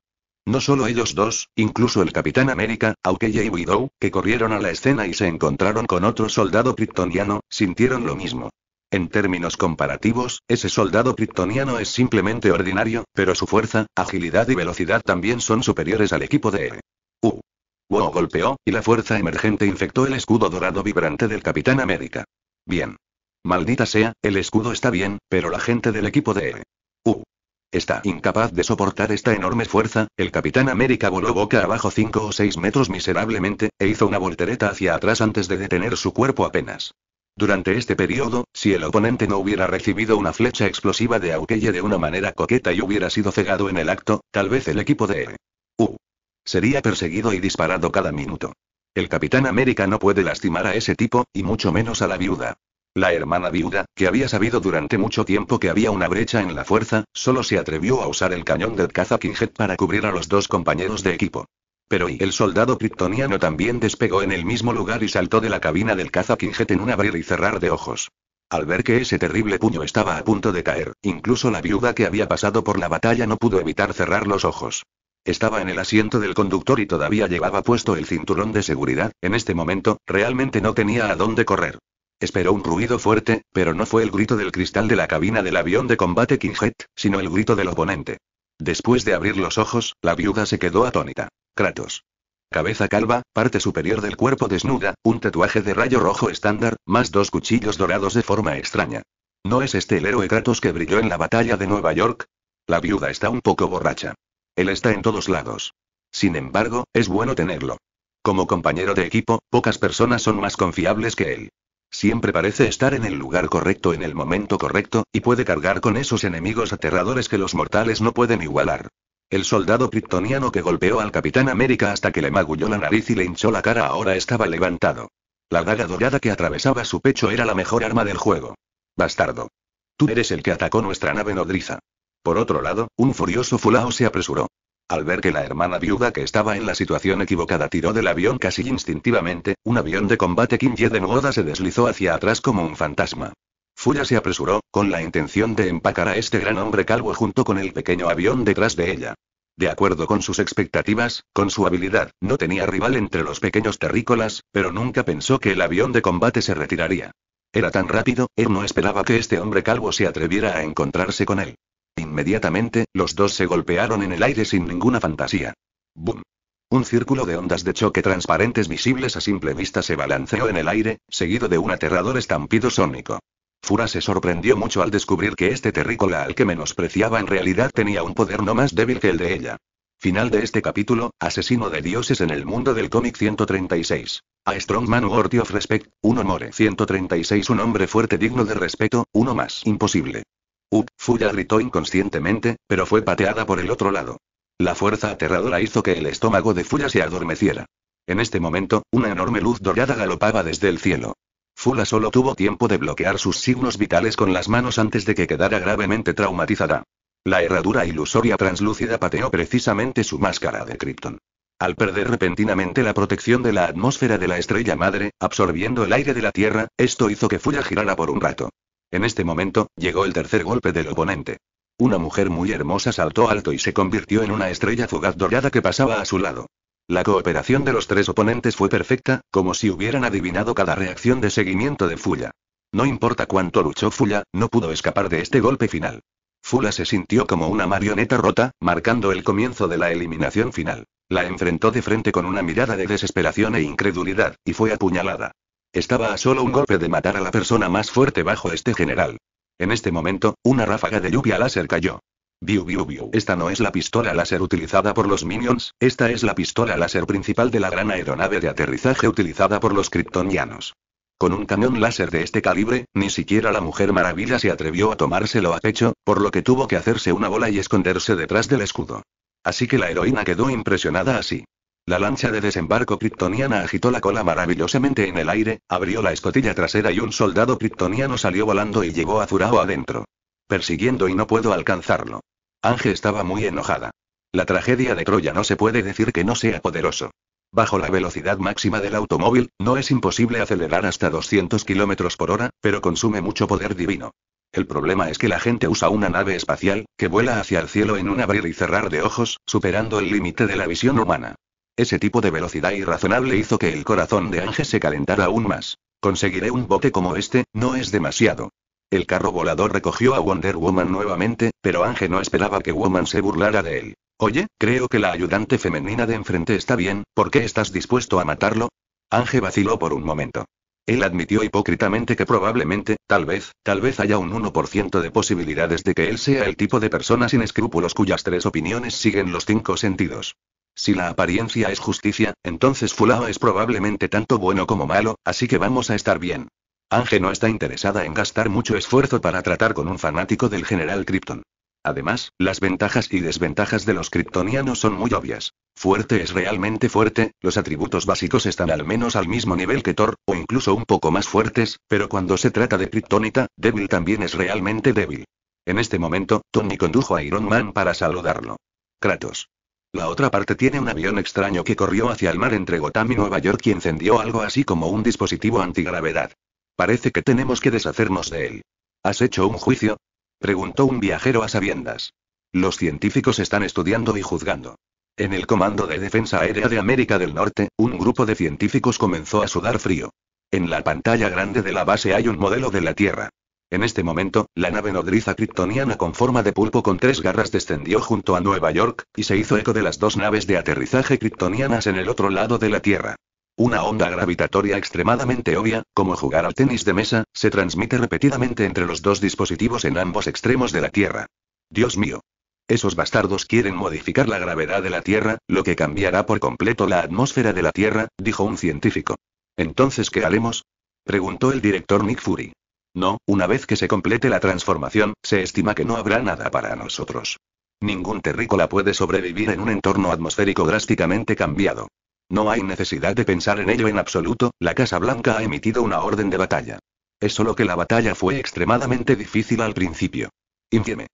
Speaker 1: No solo ellos dos, incluso el Capitán América, Aukeye y Widow, que corrieron a la escena y se encontraron con otro soldado kryptoniano, sintieron lo mismo. En términos comparativos, ese soldado kryptoniano es simplemente ordinario, pero su fuerza, agilidad y velocidad también son superiores al equipo de E. U. Uh. Wow golpeó, y la fuerza emergente infectó el escudo dorado vibrante del Capitán América. Bien. Maldita sea, el escudo está bien, pero la gente del equipo de E. Está incapaz de soportar esta enorme fuerza, el Capitán América voló boca abajo 5 o 6 metros miserablemente, e hizo una voltereta hacia atrás antes de detener su cuerpo apenas. Durante este periodo, si el oponente no hubiera recibido una flecha explosiva de Aukeye de una manera coqueta y hubiera sido cegado en el acto, tal vez el equipo de e U sería perseguido y disparado cada minuto. El Capitán América no puede lastimar a ese tipo, y mucho menos a la viuda. La hermana viuda, que había sabido durante mucho tiempo que había una brecha en la fuerza, solo se atrevió a usar el cañón del caza para cubrir a los dos compañeros de equipo. Pero y el soldado kryptoniano también despegó en el mismo lugar y saltó de la cabina del caza en un abrir y cerrar de ojos. Al ver que ese terrible puño estaba a punto de caer, incluso la viuda que había pasado por la batalla no pudo evitar cerrar los ojos. Estaba en el asiento del conductor y todavía llevaba puesto el cinturón de seguridad, en este momento, realmente no tenía a dónde correr. Esperó un ruido fuerte, pero no fue el grito del cristal de la cabina del avión de combate Kingjet, sino el grito del oponente. Después de abrir los ojos, la viuda se quedó atónita. Kratos. Cabeza calva, parte superior del cuerpo desnuda, un tatuaje de rayo rojo estándar, más dos cuchillos dorados de forma extraña. ¿No es este el héroe Kratos que brilló en la batalla de Nueva York? La viuda está un poco borracha. Él está en todos lados. Sin embargo, es bueno tenerlo. Como compañero de equipo, pocas personas son más confiables que él. Siempre parece estar en el lugar correcto en el momento correcto, y puede cargar con esos enemigos aterradores que los mortales no pueden igualar. El soldado kryptoniano que golpeó al Capitán América hasta que le magulló la nariz y le hinchó la cara ahora estaba levantado. La daga dorada que atravesaba su pecho era la mejor arma del juego. Bastardo. Tú eres el que atacó nuestra nave nodriza. Por otro lado, un furioso fulao se apresuró. Al ver que la hermana viuda que estaba en la situación equivocada tiró del avión casi instintivamente, un avión de combate Kinje de moda se deslizó hacia atrás como un fantasma. Fuya se apresuró, con la intención de empacar a este gran hombre calvo junto con el pequeño avión detrás de ella. De acuerdo con sus expectativas, con su habilidad, no tenía rival entre los pequeños terrícolas, pero nunca pensó que el avión de combate se retiraría. Era tan rápido, él no esperaba que este hombre calvo se atreviera a encontrarse con él. Inmediatamente, los dos se golpearon en el aire sin ninguna fantasía. ¡Bum! Un círculo de ondas de choque transparentes visibles a simple vista se balanceó en el aire, seguido de un aterrador estampido sónico. Fura se sorprendió mucho al descubrir que este terrícola al que menospreciaba en realidad tenía un poder no más débil que el de ella. Final de este capítulo, Asesino de Dioses en el mundo del cómic 136. A Strongman Worthy of Respect, un 136 Un hombre fuerte digno de respeto, uno más imposible. Up, Fuya gritó inconscientemente, pero fue pateada por el otro lado. La fuerza aterradora hizo que el estómago de Fuya se adormeciera. En este momento, una enorme luz dorada galopaba desde el cielo. Fula solo tuvo tiempo de bloquear sus signos vitales con las manos antes de que quedara gravemente traumatizada. La herradura ilusoria translúcida pateó precisamente su máscara de Krypton. Al perder repentinamente la protección de la atmósfera de la estrella madre, absorbiendo el aire de la Tierra, esto hizo que Fuya girara por un rato. En este momento, llegó el tercer golpe del oponente. Una mujer muy hermosa saltó alto y se convirtió en una estrella fugaz dorada que pasaba a su lado. La cooperación de los tres oponentes fue perfecta, como si hubieran adivinado cada reacción de seguimiento de Fulla. No importa cuánto luchó Fulla, no pudo escapar de este golpe final. Fulla se sintió como una marioneta rota, marcando el comienzo de la eliminación final. La enfrentó de frente con una mirada de desesperación e incredulidad, y fue apuñalada. Estaba a solo un golpe de matar a la persona más fuerte bajo este general. En este momento, una ráfaga de lluvia láser cayó. Biu biu biu. Esta no es la pistola láser utilizada por los Minions, esta es la pistola láser principal de la gran aeronave de aterrizaje utilizada por los Kryptonianos. Con un cañón láser de este calibre, ni siquiera la Mujer Maravilla se atrevió a tomárselo a pecho, por lo que tuvo que hacerse una bola y esconderse detrás del escudo. Así que la heroína quedó impresionada así. La lancha de desembarco kryptoniana agitó la cola maravillosamente en el aire, abrió la escotilla trasera y un soldado kryptoniano salió volando y llegó a Zurao adentro. Persiguiendo y no puedo alcanzarlo. Ange estaba muy enojada. La tragedia de Troya no se puede decir que no sea poderoso. Bajo la velocidad máxima del automóvil, no es imposible acelerar hasta 200 km por hora, pero consume mucho poder divino. El problema es que la gente usa una nave espacial, que vuela hacia el cielo en un abrir y cerrar de ojos, superando el límite de la visión humana. Ese tipo de velocidad irrazonable hizo que el corazón de Ange se calentara aún más. Conseguiré un bote como este, no es demasiado. El carro volador recogió a Wonder Woman nuevamente, pero Ange no esperaba que Woman se burlara de él. Oye, creo que la ayudante femenina de enfrente está bien, ¿por qué estás dispuesto a matarlo? Ange vaciló por un momento. Él admitió hipócritamente que probablemente, tal vez, tal vez haya un 1% de posibilidades de que él sea el tipo de persona sin escrúpulos cuyas tres opiniones siguen los cinco sentidos. Si la apariencia es justicia, entonces Fulao es probablemente tanto bueno como malo, así que vamos a estar bien. Ángel no está interesada en gastar mucho esfuerzo para tratar con un fanático del general Krypton. Además, las ventajas y desventajas de los kryptonianos son muy obvias. Fuerte es realmente fuerte, los atributos básicos están al menos al mismo nivel que Thor, o incluso un poco más fuertes, pero cuando se trata de kryptonita, débil también es realmente débil. En este momento, Tony condujo a Iron Man para saludarlo. Kratos. La otra parte tiene un avión extraño que corrió hacia el mar entre Gotham y Nueva York y encendió algo así como un dispositivo antigravedad. Parece que tenemos que deshacernos de él. ¿Has hecho un juicio? preguntó un viajero a sabiendas. Los científicos están estudiando y juzgando. En el Comando de Defensa Aérea de América del Norte, un grupo de científicos comenzó a sudar frío. En la pantalla grande de la base hay un modelo de la Tierra. En este momento, la nave nodriza kryptoniana con forma de pulpo con tres garras descendió junto a Nueva York, y se hizo eco de las dos naves de aterrizaje kryptonianas en el otro lado de la Tierra. Una onda gravitatoria extremadamente obvia, como jugar al tenis de mesa, se transmite repetidamente entre los dos dispositivos en ambos extremos de la Tierra. Dios mío. Esos bastardos quieren modificar la gravedad de la Tierra, lo que cambiará por completo la atmósfera de la Tierra, dijo un científico. Entonces, ¿qué haremos? preguntó el director Nick Fury. No, una vez que se complete la transformación, se estima que no habrá nada para nosotros. Ningún terrícola puede sobrevivir en un entorno atmosférico drásticamente cambiado. No hay necesidad de pensar en ello en absoluto, la Casa Blanca ha emitido una orden de batalla. Es solo que la batalla fue extremadamente difícil al principio. Infieme.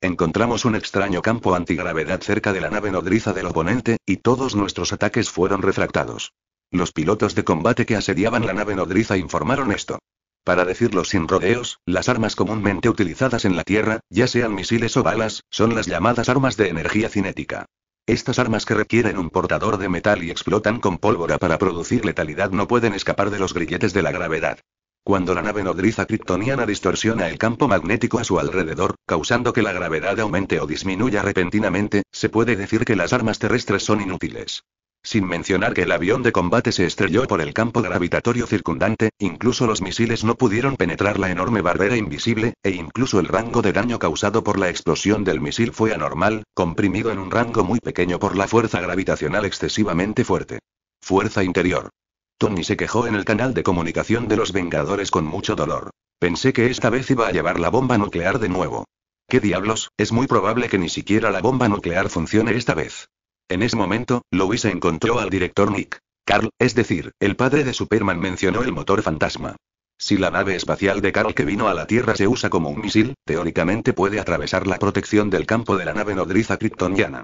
Speaker 1: Encontramos un extraño campo antigravedad cerca de la nave nodriza del oponente, y todos nuestros ataques fueron refractados. Los pilotos de combate que asediaban la nave nodriza informaron esto. Para decirlo sin rodeos, las armas comúnmente utilizadas en la Tierra, ya sean misiles o balas, son las llamadas armas de energía cinética. Estas armas que requieren un portador de metal y explotan con pólvora para producir letalidad no pueden escapar de los grilletes de la gravedad. Cuando la nave nodriza kryptoniana distorsiona el campo magnético a su alrededor, causando que la gravedad aumente o disminuya repentinamente, se puede decir que las armas terrestres son inútiles. Sin mencionar que el avión de combate se estrelló por el campo gravitatorio circundante, incluso los misiles no pudieron penetrar la enorme barrera invisible, e incluso el rango de daño causado por la explosión del misil fue anormal, comprimido en un rango muy pequeño por la fuerza gravitacional excesivamente fuerte. Fuerza interior. Tony se quejó en el canal de comunicación de los Vengadores con mucho dolor. Pensé que esta vez iba a llevar la bomba nuclear de nuevo. ¿Qué diablos? Es muy probable que ni siquiera la bomba nuclear funcione esta vez. En ese momento, se encontró al director Nick. Carl, es decir, el padre de Superman mencionó el motor fantasma. Si la nave espacial de Carl que vino a la Tierra se usa como un misil, teóricamente puede atravesar la protección del campo de la nave nodriza kryptoniana.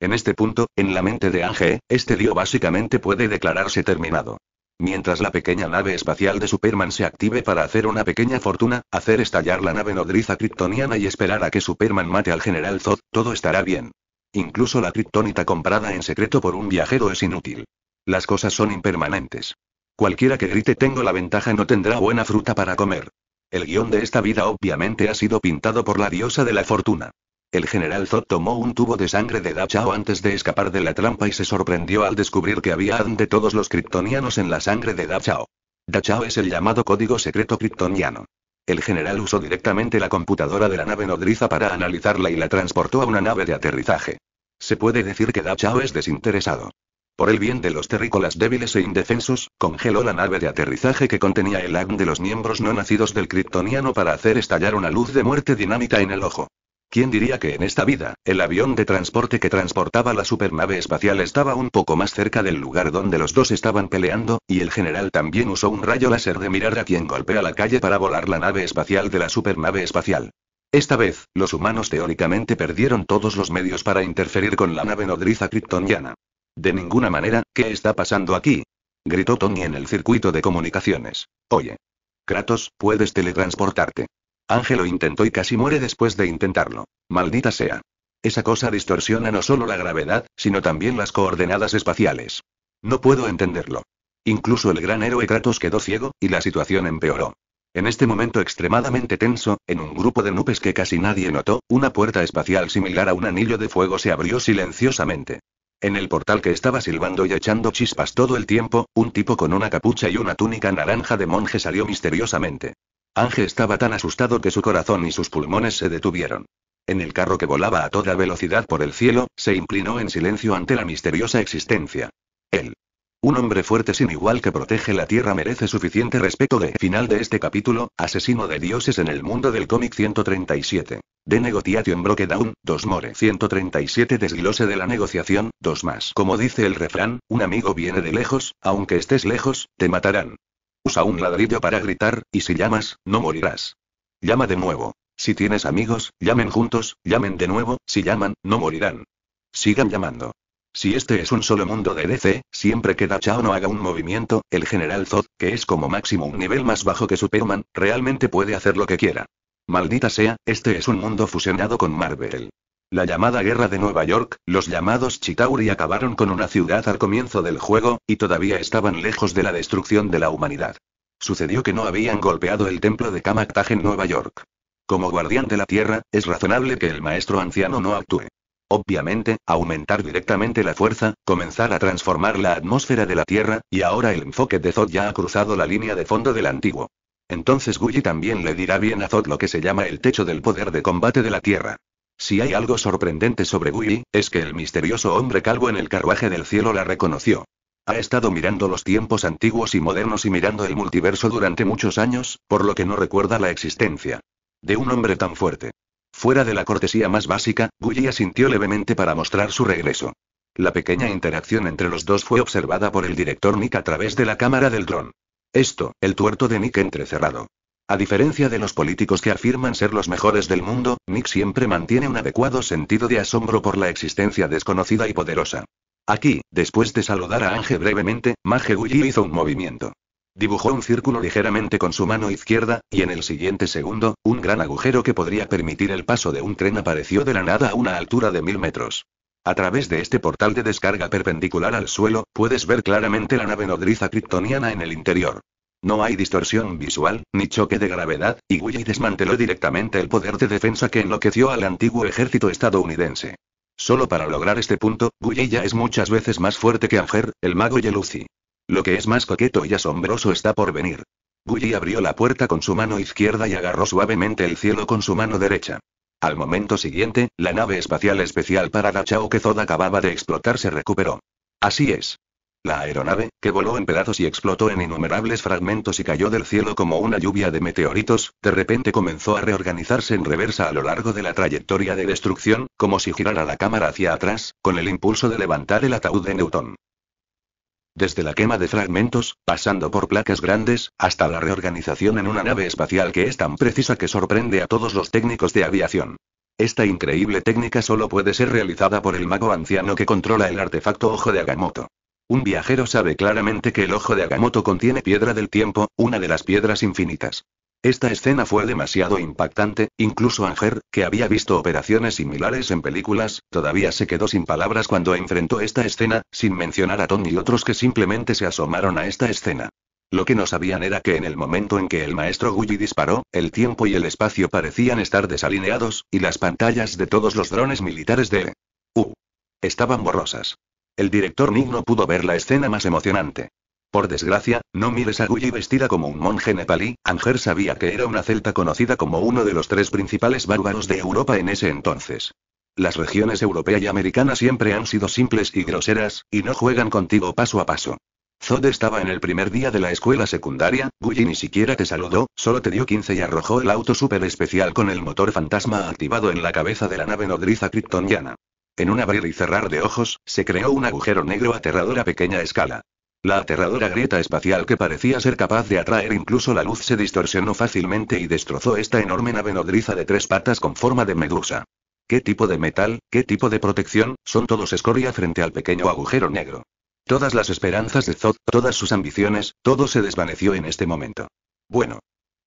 Speaker 1: En este punto, en la mente de Ange, este lío básicamente puede declararse terminado. Mientras la pequeña nave espacial de Superman se active para hacer una pequeña fortuna, hacer estallar la nave nodriza kryptoniana y esperar a que Superman mate al general Zod, todo estará bien. Incluso la kriptonita comprada en secreto por un viajero es inútil. Las cosas son impermanentes. Cualquiera que grite tengo la ventaja no tendrá buena fruta para comer. El guión de esta vida obviamente ha sido pintado por la diosa de la fortuna. El general Zod tomó un tubo de sangre de Dachao antes de escapar de la trampa y se sorprendió al descubrir que había ante todos los kriptonianos en la sangre de Dachao. Dachao es el llamado código secreto kriptoniano. El general usó directamente la computadora de la nave nodriza para analizarla y la transportó a una nave de aterrizaje. Se puede decir que Chao es desinteresado. Por el bien de los terrícolas débiles e indefensos, congeló la nave de aterrizaje que contenía el hám de los miembros no nacidos del kryptoniano para hacer estallar una luz de muerte dinámica en el ojo. ¿Quién diría que en esta vida, el avión de transporte que transportaba la supernave espacial estaba un poco más cerca del lugar donde los dos estaban peleando, y el general también usó un rayo láser de mirar a quien golpea la calle para volar la nave espacial de la supernave espacial? Esta vez, los humanos teóricamente perdieron todos los medios para interferir con la nave nodriza kryptoniana. De ninguna manera, ¿qué está pasando aquí? gritó Tony en el circuito de comunicaciones. Oye. Kratos, puedes teletransportarte. Ángel lo intentó y casi muere después de intentarlo. Maldita sea. Esa cosa distorsiona no solo la gravedad, sino también las coordenadas espaciales. No puedo entenderlo. Incluso el gran héroe Kratos quedó ciego, y la situación empeoró. En este momento extremadamente tenso, en un grupo de nubes que casi nadie notó, una puerta espacial similar a un anillo de fuego se abrió silenciosamente. En el portal que estaba silbando y echando chispas todo el tiempo, un tipo con una capucha y una túnica naranja de monje salió misteriosamente. Ángel estaba tan asustado que su corazón y sus pulmones se detuvieron. En el carro que volaba a toda velocidad por el cielo, se inclinó en silencio ante la misteriosa existencia. Él. Un hombre fuerte sin igual que protege la Tierra merece suficiente respeto de final de este capítulo, Asesino de Dioses en el mundo del cómic 137. De Negotiation down, 2 More 137 Desglose de la negociación, 2 más. Como dice el refrán, un amigo viene de lejos, aunque estés lejos, te matarán. Usa un ladrillo para gritar, y si llamas, no morirás. Llama de nuevo. Si tienes amigos, llamen juntos, llamen de nuevo, si llaman, no morirán. Sigan llamando. Si este es un solo mundo de DC, siempre que Dachao no haga un movimiento, el general Zod, que es como máximo un nivel más bajo que Superman, realmente puede hacer lo que quiera. Maldita sea, este es un mundo fusionado con Marvel. La llamada Guerra de Nueva York, los llamados Chitauri acabaron con una ciudad al comienzo del juego, y todavía estaban lejos de la destrucción de la humanidad. Sucedió que no habían golpeado el templo de Kamaktaj en Nueva York. Como guardián de la Tierra, es razonable que el maestro anciano no actúe. Obviamente, aumentar directamente la fuerza, comenzar a transformar la atmósfera de la Tierra, y ahora el enfoque de Zod ya ha cruzado la línea de fondo del antiguo. Entonces Gully también le dirá bien a Zod lo que se llama el techo del poder de combate de la Tierra. Si hay algo sorprendente sobre Gui, es que el misterioso hombre calvo en el carruaje del cielo la reconoció. Ha estado mirando los tiempos antiguos y modernos y mirando el multiverso durante muchos años, por lo que no recuerda la existencia de un hombre tan fuerte. Fuera de la cortesía más básica, Gulli asintió levemente para mostrar su regreso. La pequeña interacción entre los dos fue observada por el director Nick a través de la cámara del dron. Esto, el tuerto de Nick entrecerrado. A diferencia de los políticos que afirman ser los mejores del mundo, Nick siempre mantiene un adecuado sentido de asombro por la existencia desconocida y poderosa. Aquí, después de saludar a Ange brevemente, Willy hizo un movimiento. Dibujó un círculo ligeramente con su mano izquierda, y en el siguiente segundo, un gran agujero que podría permitir el paso de un tren apareció de la nada a una altura de mil metros. A través de este portal de descarga perpendicular al suelo, puedes ver claramente la nave nodriza kryptoniana en el interior. No hay distorsión visual, ni choque de gravedad, y Guyi desmanteló directamente el poder de defensa que enloqueció al antiguo ejército estadounidense. Solo para lograr este punto, Guyi ya es muchas veces más fuerte que Anger, el mago y el Uzi. Lo que es más coqueto y asombroso está por venir. Guyi abrió la puerta con su mano izquierda y agarró suavemente el cielo con su mano derecha. Al momento siguiente, la nave espacial especial para Dachau que Zod acababa de explotar se recuperó. Así es. La aeronave, que voló en pedazos y explotó en innumerables fragmentos y cayó del cielo como una lluvia de meteoritos, de repente comenzó a reorganizarse en reversa a lo largo de la trayectoria de destrucción, como si girara la cámara hacia atrás, con el impulso de levantar el ataúd de Newton. Desde la quema de fragmentos, pasando por placas grandes, hasta la reorganización en una nave espacial que es tan precisa que sorprende a todos los técnicos de aviación. Esta increíble técnica solo puede ser realizada por el mago anciano que controla el artefacto Ojo de Agamotto. Un viajero sabe claramente que el ojo de Agamotto contiene piedra del tiempo, una de las piedras infinitas. Esta escena fue demasiado impactante, incluso Anger, que había visto operaciones similares en películas, todavía se quedó sin palabras cuando enfrentó esta escena, sin mencionar a Tom y otros que simplemente se asomaron a esta escena. Lo que no sabían era que en el momento en que el maestro Gulli disparó, el tiempo y el espacio parecían estar desalineados, y las pantallas de todos los drones militares de... U. Estaban borrosas. El director Nick no pudo ver la escena más emocionante. Por desgracia, no mires a Gully vestida como un monje nepalí, Anger sabía que era una celta conocida como uno de los tres principales bárbaros de Europa en ese entonces. Las regiones europea y americana siempre han sido simples y groseras, y no juegan contigo paso a paso. Zod estaba en el primer día de la escuela secundaria, Gully ni siquiera te saludó, solo te dio 15 y arrojó el auto super especial con el motor fantasma activado en la cabeza de la nave nodriza kryptoniana. En un abrir y cerrar de ojos, se creó un agujero negro aterrador a pequeña escala. La aterradora grieta espacial que parecía ser capaz de atraer incluso la luz se distorsionó fácilmente y destrozó esta enorme nave nodriza de tres patas con forma de medusa. ¿Qué tipo de metal, qué tipo de protección, son todos escoria frente al pequeño agujero negro? Todas las esperanzas de Zod, todas sus ambiciones, todo se desvaneció en este momento. Bueno,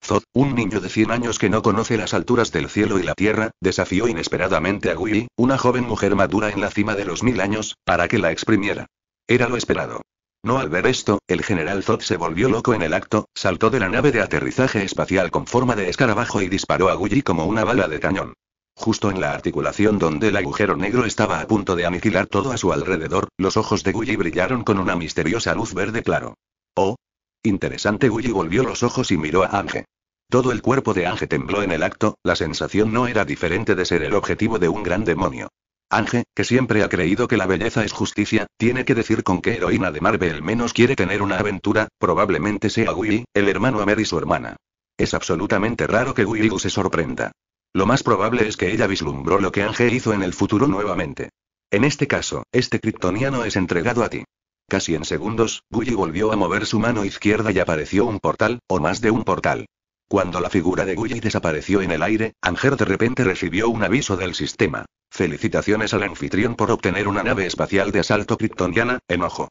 Speaker 1: Zod, un niño de 100 años que no conoce las alturas del cielo y la tierra, desafió inesperadamente a Willy, una joven mujer madura en la cima de los mil años, para que la exprimiera. Era lo esperado. No al ver esto, el general Zod se volvió loco en el acto, saltó de la nave de aterrizaje espacial con forma de escarabajo y disparó a Gully como una bala de cañón. Justo en la articulación donde el agujero negro estaba a punto de aniquilar todo a su alrededor, los ojos de Gully brillaron con una misteriosa luz verde claro. Oh. Interesante Gully volvió los ojos y miró a Ange. Todo el cuerpo de Ange tembló en el acto, la sensación no era diferente de ser el objetivo de un gran demonio. Ange, que siempre ha creído que la belleza es justicia, tiene que decir con qué heroína de Marvel menos quiere tener una aventura, probablemente sea Willy, el hermano Amer y su hermana. Es absolutamente raro que Willy se sorprenda. Lo más probable es que ella vislumbró lo que Ange hizo en el futuro nuevamente. En este caso, este kryptoniano es entregado a ti. Casi en segundos, Gully volvió a mover su mano izquierda y apareció un portal, o más de un portal. Cuando la figura de Guy desapareció en el aire, Anger de repente recibió un aviso del sistema. Felicitaciones al anfitrión por obtener una nave espacial de asalto kryptoniana, enojo.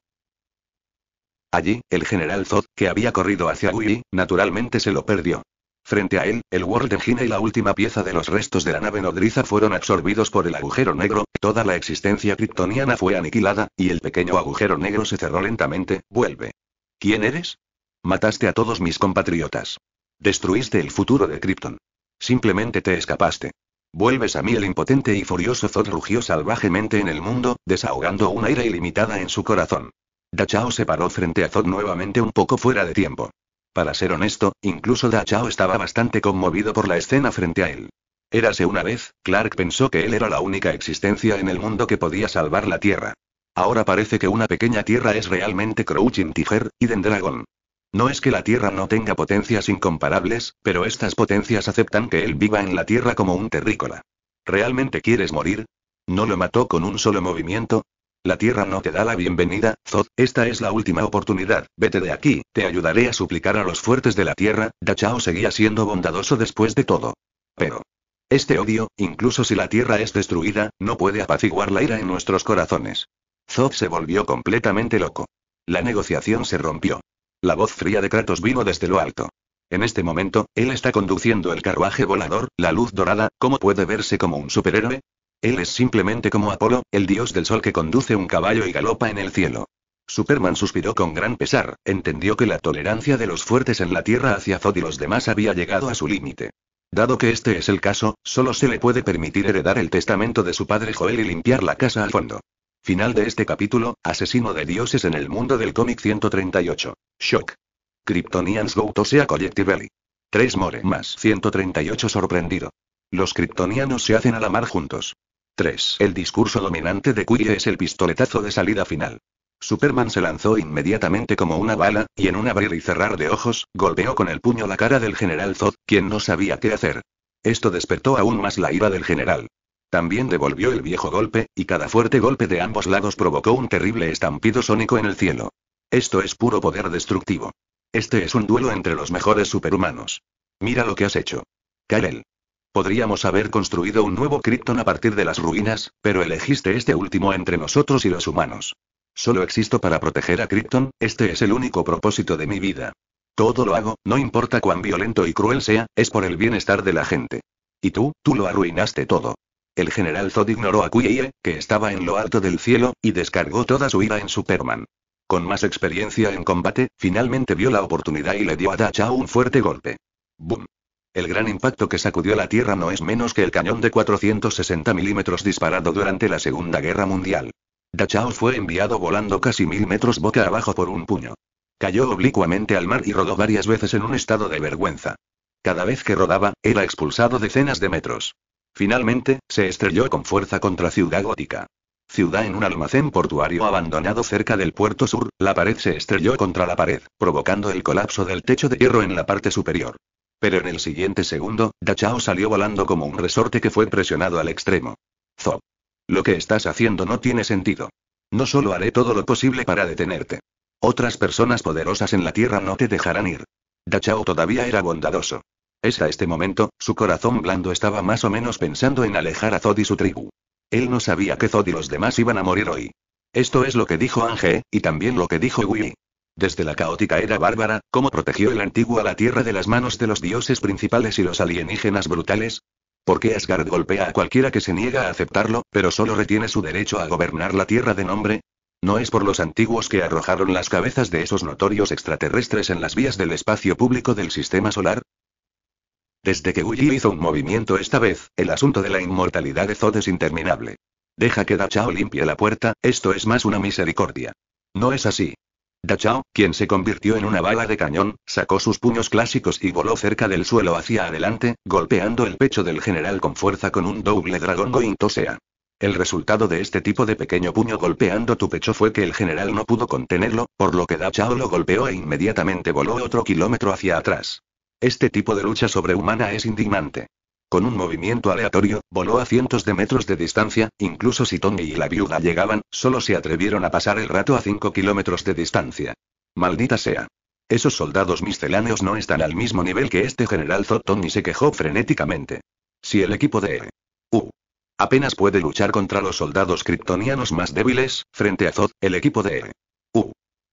Speaker 1: Allí, el general Zod, que había corrido hacia Guy, naturalmente se lo perdió. Frente a él, el World Engine y la última pieza de los restos de la nave nodriza fueron absorbidos por el agujero negro, toda la existencia kryptoniana fue aniquilada, y el pequeño agujero negro se cerró lentamente, vuelve. ¿Quién eres? Mataste a todos mis compatriotas. Destruiste el futuro de Krypton. Simplemente te escapaste. Vuelves a mí el impotente y furioso Zod rugió salvajemente en el mundo, desahogando una ira ilimitada en su corazón. Dachao se paró frente a Zod nuevamente un poco fuera de tiempo. Para ser honesto, incluso Dachao estaba bastante conmovido por la escena frente a él. Érase una vez, Clark pensó que él era la única existencia en el mundo que podía salvar la Tierra. Ahora parece que una pequeña Tierra es realmente Crouching Tiger, y Dragon. No es que la Tierra no tenga potencias incomparables, pero estas potencias aceptan que él viva en la Tierra como un terrícola. ¿Realmente quieres morir? ¿No lo mató con un solo movimiento? La Tierra no te da la bienvenida, Zod, esta es la última oportunidad, vete de aquí, te ayudaré a suplicar a los fuertes de la Tierra, Dachao seguía siendo bondadoso después de todo. Pero... Este odio, incluso si la Tierra es destruida, no puede apaciguar la ira en nuestros corazones. Zod se volvió completamente loco. La negociación se rompió. La voz fría de Kratos vino desde lo alto. En este momento, él está conduciendo el carruaje volador, la luz dorada, ¿cómo puede verse como un superhéroe? Él es simplemente como Apolo, el dios del sol que conduce un caballo y galopa en el cielo. Superman suspiró con gran pesar, entendió que la tolerancia de los fuertes en la Tierra hacia Zod y los demás había llegado a su límite. Dado que este es el caso, solo se le puede permitir heredar el testamento de su padre Joel y limpiar la casa al fondo. Final de este capítulo, Asesino de Dioses en el mundo del cómic 138. Shock. Kryptonians go to sea collectively. 3 more más 138 sorprendido. Los kryptonianos se hacen a la mar juntos. 3. El discurso dominante de Quirie es el pistoletazo de salida final. Superman se lanzó inmediatamente como una bala, y en un abrir y cerrar de ojos, golpeó con el puño la cara del general Zod, quien no sabía qué hacer. Esto despertó aún más la ira del general. También devolvió el viejo golpe, y cada fuerte golpe de ambos lados provocó un terrible estampido sónico en el cielo. Esto es puro poder destructivo. Este es un duelo entre los mejores superhumanos. Mira lo que has hecho. Karel. Podríamos haber construido un nuevo Krypton a partir de las ruinas, pero elegiste este último entre nosotros y los humanos. Solo existo para proteger a Krypton, este es el único propósito de mi vida. Todo lo hago, no importa cuán violento y cruel sea, es por el bienestar de la gente. Y tú, tú lo arruinaste todo. El general Zod ignoró a Kuiye, que estaba en lo alto del cielo, y descargó toda su ira en Superman. Con más experiencia en combate, finalmente vio la oportunidad y le dio a Da un fuerte golpe. ¡Bum! El gran impacto que sacudió la Tierra no es menos que el cañón de 460 milímetros disparado durante la Segunda Guerra Mundial. Dachau fue enviado volando casi mil metros boca abajo por un puño. Cayó oblicuamente al mar y rodó varias veces en un estado de vergüenza. Cada vez que rodaba, era expulsado decenas de metros. Finalmente, se estrelló con fuerza contra Ciudad Gótica. Ciudad en un almacén portuario abandonado cerca del puerto sur, la pared se estrelló contra la pared, provocando el colapso del techo de hierro en la parte superior. Pero en el siguiente segundo, Dachau salió volando como un resorte que fue presionado al extremo. Zop. Lo que estás haciendo no tiene sentido. No solo haré todo lo posible para detenerte. Otras personas poderosas en la Tierra no te dejarán ir. Dachau todavía era bondadoso. Es a este momento, su corazón blando estaba más o menos pensando en alejar a Zod y su tribu. Él no sabía que Zod y los demás iban a morir hoy. Esto es lo que dijo Ange, y también lo que dijo Willy. Desde la caótica era bárbara, ¿cómo protegió el antiguo a la Tierra de las manos de los dioses principales y los alienígenas brutales? ¿Por qué Asgard golpea a cualquiera que se niega a aceptarlo, pero solo retiene su derecho a gobernar la Tierra de nombre? ¿No es por los antiguos que arrojaron las cabezas de esos notorios extraterrestres en las vías del espacio público del sistema solar? Desde que Yi hizo un movimiento esta vez, el asunto de la inmortalidad de Zod es interminable. Deja que Dachao limpie la puerta, esto es más una misericordia. No es así. Dachao, quien se convirtió en una bala de cañón, sacó sus puños clásicos y voló cerca del suelo hacia adelante, golpeando el pecho del general con fuerza con un doble dragón Sea. El resultado de este tipo de pequeño puño golpeando tu pecho fue que el general no pudo contenerlo, por lo que Dachao lo golpeó e inmediatamente voló otro kilómetro hacia atrás. Este tipo de lucha sobrehumana es indignante. Con un movimiento aleatorio, voló a cientos de metros de distancia, incluso si Tony y la viuda llegaban, solo se atrevieron a pasar el rato a 5 kilómetros de distancia. Maldita sea. Esos soldados misceláneos no están al mismo nivel que este general Zod Tony se quejó frenéticamente. Si el equipo de U apenas puede luchar contra los soldados kryptonianos más débiles, frente a Zod, el equipo de U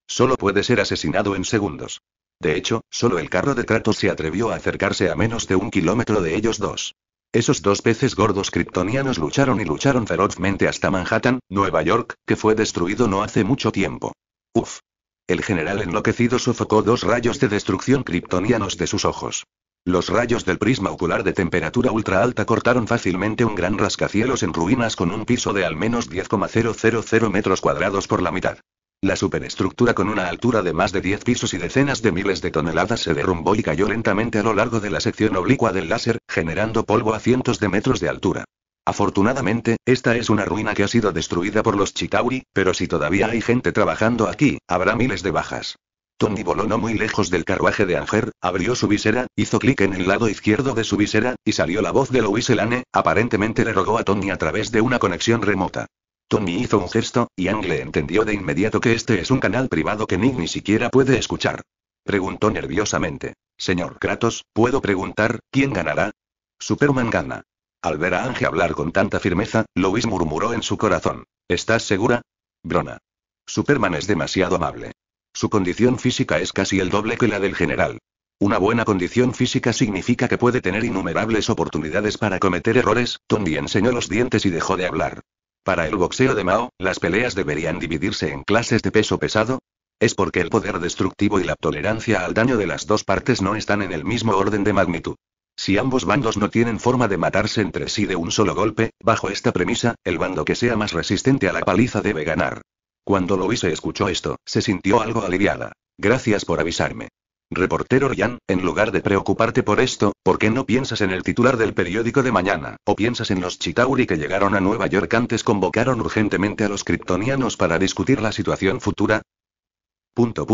Speaker 1: solo puede ser asesinado en segundos. De hecho, solo el carro de Kratos se atrevió a acercarse a menos de un kilómetro de ellos dos. Esos dos peces gordos kryptonianos lucharon y lucharon ferozmente hasta Manhattan, Nueva York, que fue destruido no hace mucho tiempo. Uf. El general enloquecido sofocó dos rayos de destrucción kryptonianos de sus ojos. Los rayos del prisma ocular de temperatura ultra alta cortaron fácilmente un gran rascacielos en ruinas con un piso de al menos 10,000 metros cuadrados por la mitad. La superestructura con una altura de más de 10 pisos y decenas de miles de toneladas se derrumbó y cayó lentamente a lo largo de la sección oblicua del láser, generando polvo a cientos de metros de altura. Afortunadamente, esta es una ruina que ha sido destruida por los Chitauri, pero si todavía hay gente trabajando aquí, habrá miles de bajas. Tony voló no muy lejos del carruaje de Anger, abrió su visera, hizo clic en el lado izquierdo de su visera, y salió la voz de Luis Elane, aparentemente le rogó a Tony a través de una conexión remota. Tommy hizo un gesto, y Angle entendió de inmediato que este es un canal privado que Nick ni siquiera puede escuchar. Preguntó nerviosamente. Señor Kratos, ¿puedo preguntar, quién ganará? Superman gana. Al ver a Ange hablar con tanta firmeza, Lois murmuró en su corazón. ¿Estás segura? Brona. Superman es demasiado amable. Su condición física es casi el doble que la del general. Una buena condición física significa que puede tener innumerables oportunidades para cometer errores, Tommy enseñó los dientes y dejó de hablar. Para el boxeo de Mao, las peleas deberían dividirse en clases de peso pesado. Es porque el poder destructivo y la tolerancia al daño de las dos partes no están en el mismo orden de magnitud. Si ambos bandos no tienen forma de matarse entre sí de un solo golpe, bajo esta premisa, el bando que sea más resistente a la paliza debe ganar. Cuando Louise escuchó esto, se sintió algo aliviada. Gracias por avisarme. Reportero Ryan, en lugar de preocuparte por esto, ¿por qué no piensas en el titular del periódico de mañana? ¿O piensas en los Chitauri que llegaron a Nueva York antes convocaron urgentemente a los kryptonianos para discutir la situación futura? Punto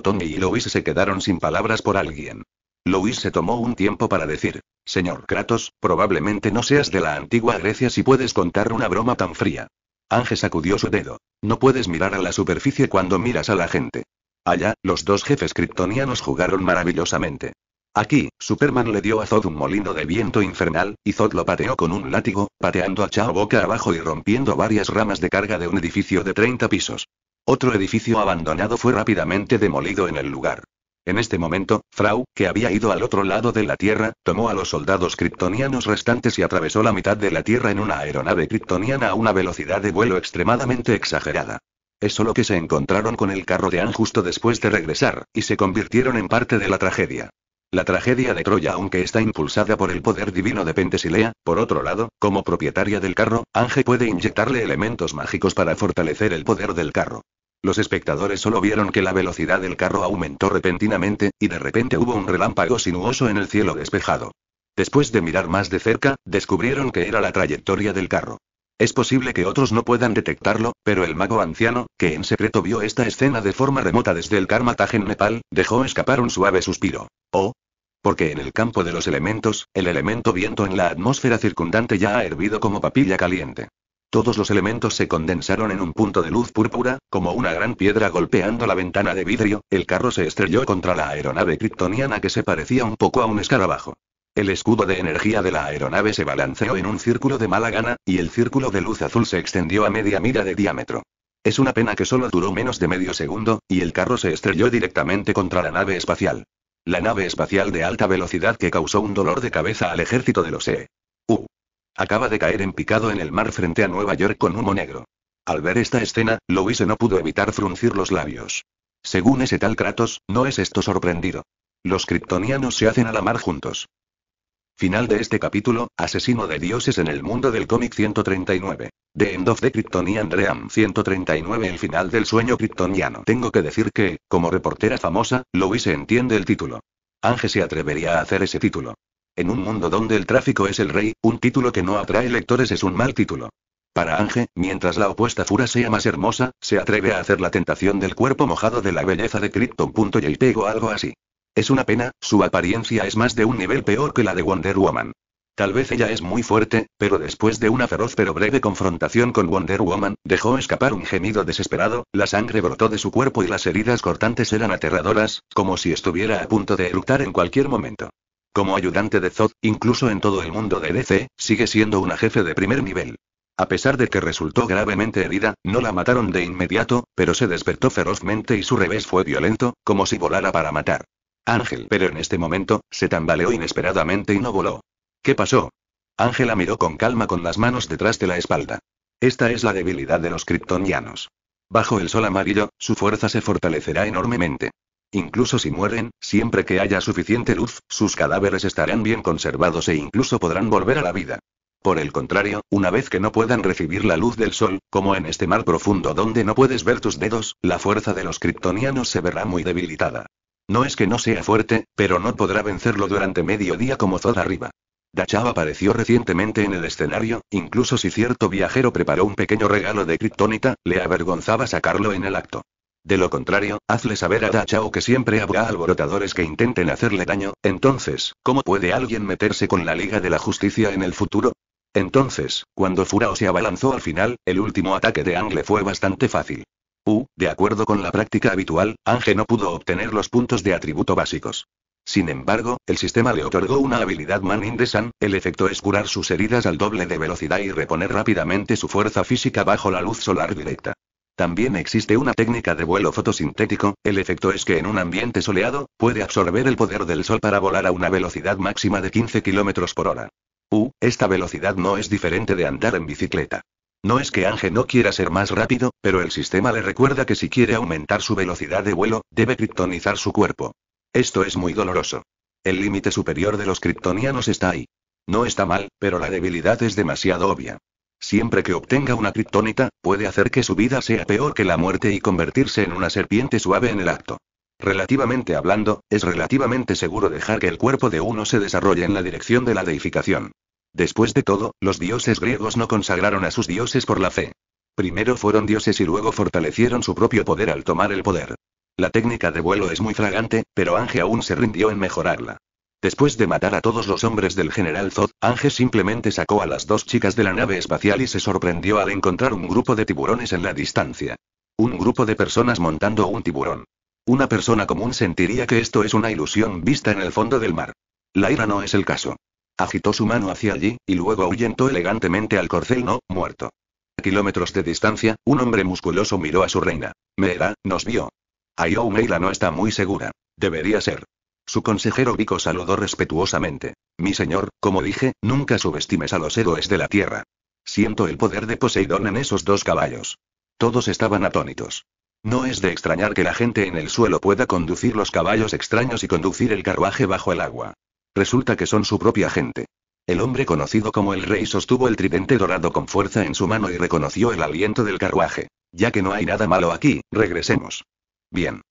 Speaker 1: Tony y Louis se quedaron sin palabras por alguien. Louis se tomó un tiempo para decir, Señor Kratos, probablemente no seas de la antigua Grecia si puedes contar una broma tan fría. Ángel sacudió su dedo. No puedes mirar a la superficie cuando miras a la gente. Allá, los dos jefes kryptonianos jugaron maravillosamente. Aquí, Superman le dio a Zod un molino de viento infernal, y Zod lo pateó con un látigo, pateando a Chao boca abajo y rompiendo varias ramas de carga de un edificio de 30 pisos. Otro edificio abandonado fue rápidamente demolido en el lugar. En este momento, Frau, que había ido al otro lado de la Tierra, tomó a los soldados kryptonianos restantes y atravesó la mitad de la Tierra en una aeronave kryptoniana a una velocidad de vuelo extremadamente exagerada. Es solo que se encontraron con el carro de Anne justo después de regresar, y se convirtieron en parte de la tragedia. La tragedia de Troya, aunque está impulsada por el poder divino de Pentesilea, por otro lado, como propietaria del carro, Ange puede inyectarle elementos mágicos para fortalecer el poder del carro. Los espectadores solo vieron que la velocidad del carro aumentó repentinamente, y de repente hubo un relámpago sinuoso en el cielo despejado. Después de mirar más de cerca, descubrieron que era la trayectoria del carro. Es posible que otros no puedan detectarlo, pero el mago anciano, que en secreto vio esta escena de forma remota desde el Karmataj en Nepal, dejó escapar un suave suspiro. Oh, porque en el campo de los elementos, el elemento viento en la atmósfera circundante ya ha hervido como papilla caliente. Todos los elementos se condensaron en un punto de luz púrpura, como una gran piedra golpeando la ventana de vidrio, el carro se estrelló contra la aeronave kryptoniana que se parecía un poco a un escarabajo. El escudo de energía de la aeronave se balanceó en un círculo de mala gana, y el círculo de luz azul se extendió a media mira de diámetro. Es una pena que solo duró menos de medio segundo, y el carro se estrelló directamente contra la nave espacial. La nave espacial de alta velocidad que causó un dolor de cabeza al ejército de los E. U. Acaba de caer en picado en el mar frente a Nueva York con humo negro. Al ver esta escena, Louise no pudo evitar fruncir los labios. Según ese tal Kratos, no es esto sorprendido. Los kryptonianos se hacen a la mar juntos. Final de este capítulo, Asesino de Dioses en el mundo del cómic 139. The End of the Kryptonian Dream 139 El final del sueño kryptoniano. Tengo que decir que, como reportera famosa, Louise entiende el título. Ange se atrevería a hacer ese título. En un mundo donde el tráfico es el rey, un título que no atrae lectores es un mal título. Para Ange, mientras la opuesta Fura sea más hermosa, se atreve a hacer la tentación del cuerpo mojado de la belleza de Krypton. o algo así. Es una pena, su apariencia es más de un nivel peor que la de Wonder Woman. Tal vez ella es muy fuerte, pero después de una feroz pero breve confrontación con Wonder Woman, dejó escapar un gemido desesperado, la sangre brotó de su cuerpo y las heridas cortantes eran aterradoras, como si estuviera a punto de eructar en cualquier momento. Como ayudante de Zod, incluso en todo el mundo de DC, sigue siendo una jefe de primer nivel. A pesar de que resultó gravemente herida, no la mataron de inmediato, pero se despertó ferozmente y su revés fue violento, como si volara para matar. Ángel, pero en este momento, se tambaleó inesperadamente y no voló. ¿Qué pasó? Ángela miró con calma con las manos detrás de la espalda. Esta es la debilidad de los kryptonianos. Bajo el sol amarillo, su fuerza se fortalecerá enormemente. Incluso si mueren, siempre que haya suficiente luz, sus cadáveres estarán bien conservados e incluso podrán volver a la vida. Por el contrario, una vez que no puedan recibir la luz del sol, como en este mar profundo donde no puedes ver tus dedos, la fuerza de los kryptonianos se verá muy debilitada. No es que no sea fuerte, pero no podrá vencerlo durante medio día como Zod arriba. Dachau apareció recientemente en el escenario, incluso si cierto viajero preparó un pequeño regalo de kryptonita, le avergonzaba sacarlo en el acto. De lo contrario, hazle saber a Dachau que siempre habrá alborotadores que intenten hacerle daño, entonces, ¿cómo puede alguien meterse con la Liga de la Justicia en el futuro? Entonces, cuando Furao se abalanzó al final, el último ataque de Angle fue bastante fácil. U, de acuerdo con la práctica habitual, Ange no pudo obtener los puntos de atributo básicos. Sin embargo, el sistema le otorgó una habilidad Man in the el efecto es curar sus heridas al doble de velocidad y reponer rápidamente su fuerza física bajo la luz solar directa. También existe una técnica de vuelo fotosintético, el efecto es que en un ambiente soleado, puede absorber el poder del sol para volar a una velocidad máxima de 15 km por hora. U, esta velocidad no es diferente de andar en bicicleta. No es que Ange no quiera ser más rápido, pero el sistema le recuerda que si quiere aumentar su velocidad de vuelo, debe criptonizar su cuerpo. Esto es muy doloroso. El límite superior de los kriptonianos está ahí. No está mal, pero la debilidad es demasiado obvia. Siempre que obtenga una kriptonita, puede hacer que su vida sea peor que la muerte y convertirse en una serpiente suave en el acto. Relativamente hablando, es relativamente seguro dejar que el cuerpo de uno se desarrolle en la dirección de la deificación. Después de todo, los dioses griegos no consagraron a sus dioses por la fe. Primero fueron dioses y luego fortalecieron su propio poder al tomar el poder. La técnica de vuelo es muy fragante, pero Ange aún se rindió en mejorarla. Después de matar a todos los hombres del general Zod, Ange simplemente sacó a las dos chicas de la nave espacial y se sorprendió al encontrar un grupo de tiburones en la distancia. Un grupo de personas montando un tiburón. Una persona común sentiría que esto es una ilusión vista en el fondo del mar. La ira no es el caso. Agitó su mano hacia allí, y luego ahuyentó elegantemente al corcel no muerto. A kilómetros de distancia, un hombre musculoso miró a su reina. Meera, nos vio. Ayo Meira no está muy segura. Debería ser. Su consejero Vico saludó respetuosamente. Mi señor, como dije, nunca subestimes a los héroes de la tierra. Siento el poder de Poseidón en esos dos caballos. Todos estaban atónitos. No es de extrañar que la gente en el suelo pueda conducir los caballos extraños y conducir el carruaje bajo el agua. Resulta que son su propia gente. El hombre conocido como el rey sostuvo el tridente dorado con fuerza en su mano y reconoció el aliento del carruaje. Ya que no hay nada malo aquí, regresemos. Bien.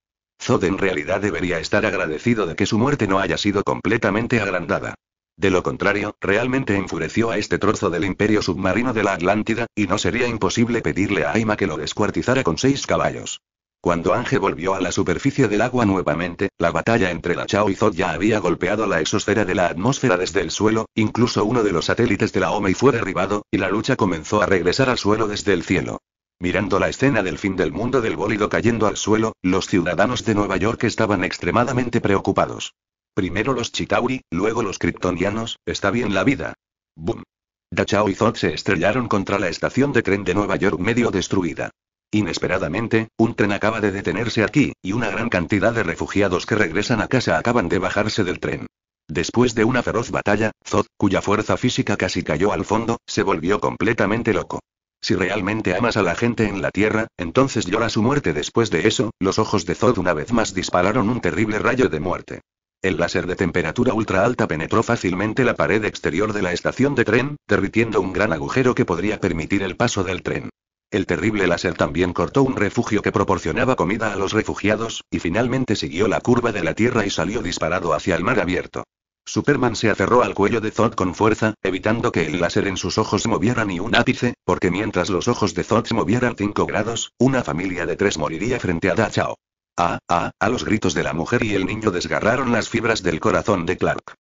Speaker 1: Zod en realidad debería estar agradecido de que su muerte no haya sido completamente agrandada. De lo contrario, realmente enfureció a este trozo del imperio submarino de la Atlántida, y no sería imposible pedirle a Aima que lo descuartizara con seis caballos. Cuando Ange volvió a la superficie del agua nuevamente, la batalla entre la Chao y Zod ya había golpeado la exosfera de la atmósfera desde el suelo, incluso uno de los satélites de la OMEI fue derribado, y la lucha comenzó a regresar al suelo desde el cielo. Mirando la escena del fin del mundo del bólido cayendo al suelo, los ciudadanos de Nueva York estaban extremadamente preocupados. Primero los Chitauri, luego los Kryptonianos, está bien la vida. Boom. Dachao y Zod se estrellaron contra la estación de tren de Nueva York medio destruida. Inesperadamente, un tren acaba de detenerse aquí, y una gran cantidad de refugiados que regresan a casa acaban de bajarse del tren. Después de una feroz batalla, Zod, cuya fuerza física casi cayó al fondo, se volvió completamente loco. Si realmente amas a la gente en la Tierra, entonces llora su muerte. Después de eso, los ojos de Zod una vez más dispararon un terrible rayo de muerte. El láser de temperatura ultra alta penetró fácilmente la pared exterior de la estación de tren, derritiendo un gran agujero que podría permitir el paso del tren. El terrible láser también cortó un refugio que proporcionaba comida a los refugiados, y finalmente siguió la curva de la Tierra y salió disparado hacia el mar abierto. Superman se aferró al cuello de Zod con fuerza, evitando que el láser en sus ojos moviera ni un ápice, porque mientras los ojos de Zod se movieran 5 grados, una familia de tres moriría frente a Dachao. Ah, ah, a los gritos de la mujer y el niño desgarraron las fibras del corazón de Clark.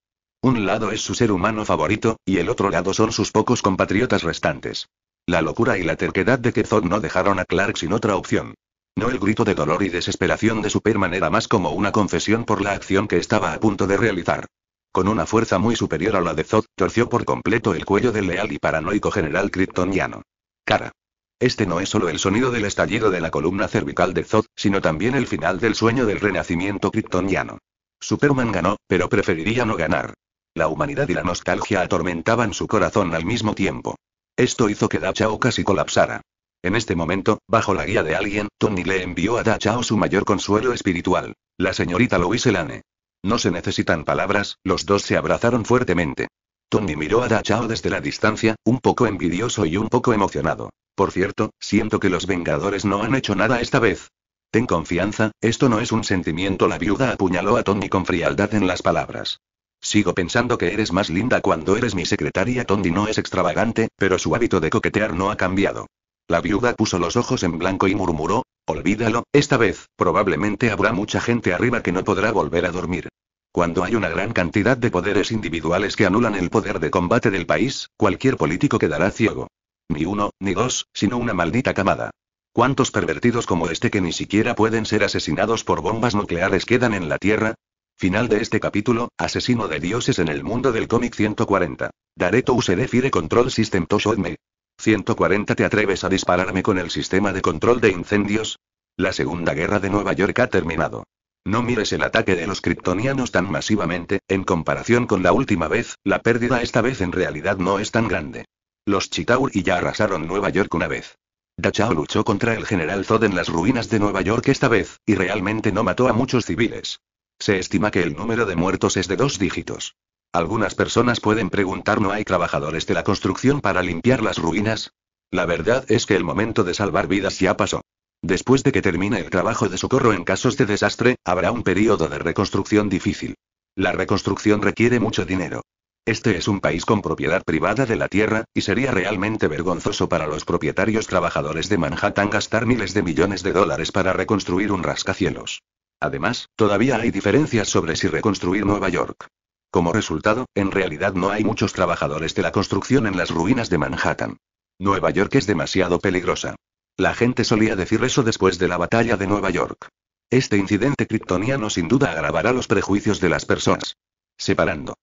Speaker 1: Un lado es su ser humano favorito, y el otro lado son sus pocos compatriotas restantes. La locura y la terquedad de que Zod no dejaron a Clark sin otra opción. No el grito de dolor y desesperación de Superman era más como una confesión por la acción que estaba a punto de realizar. Con una fuerza muy superior a la de Zod, torció por completo el cuello del leal y paranoico general kryptoniano. Cara. Este no es solo el sonido del estallido de la columna cervical de Zod, sino también el final del sueño del renacimiento kryptoniano. Superman ganó, pero preferiría no ganar. La humanidad y la nostalgia atormentaban su corazón al mismo tiempo. Esto hizo que Dachao casi colapsara. En este momento, bajo la guía de alguien, Tony le envió a Dachao su mayor consuelo espiritual, la señorita Louise Lane. No se necesitan palabras, los dos se abrazaron fuertemente. Tony miró a Dachao desde la distancia, un poco envidioso y un poco emocionado. Por cierto, siento que los Vengadores no han hecho nada esta vez. Ten confianza, esto no es un sentimiento. La viuda apuñaló a Tony con frialdad en las palabras. Sigo pensando que eres más linda cuando eres mi secretaria. Tondi no es extravagante, pero su hábito de coquetear no ha cambiado. La viuda puso los ojos en blanco y murmuró, olvídalo, esta vez, probablemente habrá mucha gente arriba que no podrá volver a dormir. Cuando hay una gran cantidad de poderes individuales que anulan el poder de combate del país, cualquier político quedará ciego. Ni uno, ni dos, sino una maldita camada. ¿Cuántos pervertidos como este que ni siquiera pueden ser asesinados por bombas nucleares quedan en la Tierra? Final de este capítulo, Asesino de dioses en el mundo del cómic 140. Dareto USD Fire Control System to me. 140 ¿Te atreves a dispararme con el sistema de control de incendios? La Segunda Guerra de Nueva York ha terminado. No mires el ataque de los kryptonianos tan masivamente, en comparación con la última vez, la pérdida esta vez en realidad no es tan grande. Los y ya arrasaron Nueva York una vez. Dachao luchó contra el general Zod en las ruinas de Nueva York esta vez, y realmente no mató a muchos civiles. Se estima que el número de muertos es de dos dígitos. Algunas personas pueden preguntar ¿no hay trabajadores de la construcción para limpiar las ruinas? La verdad es que el momento de salvar vidas ya pasó. Después de que termine el trabajo de socorro en casos de desastre, habrá un periodo de reconstrucción difícil. La reconstrucción requiere mucho dinero. Este es un país con propiedad privada de la tierra, y sería realmente vergonzoso para los propietarios trabajadores de Manhattan gastar miles de millones de dólares para reconstruir un rascacielos. Además, todavía hay diferencias sobre si reconstruir Nueva York. Como resultado, en realidad no hay muchos trabajadores de la construcción en las ruinas de Manhattan. Nueva York es demasiado peligrosa. La gente solía decir eso después de la batalla de Nueva York. Este incidente kryptoniano sin duda agravará los prejuicios de las personas. Separando.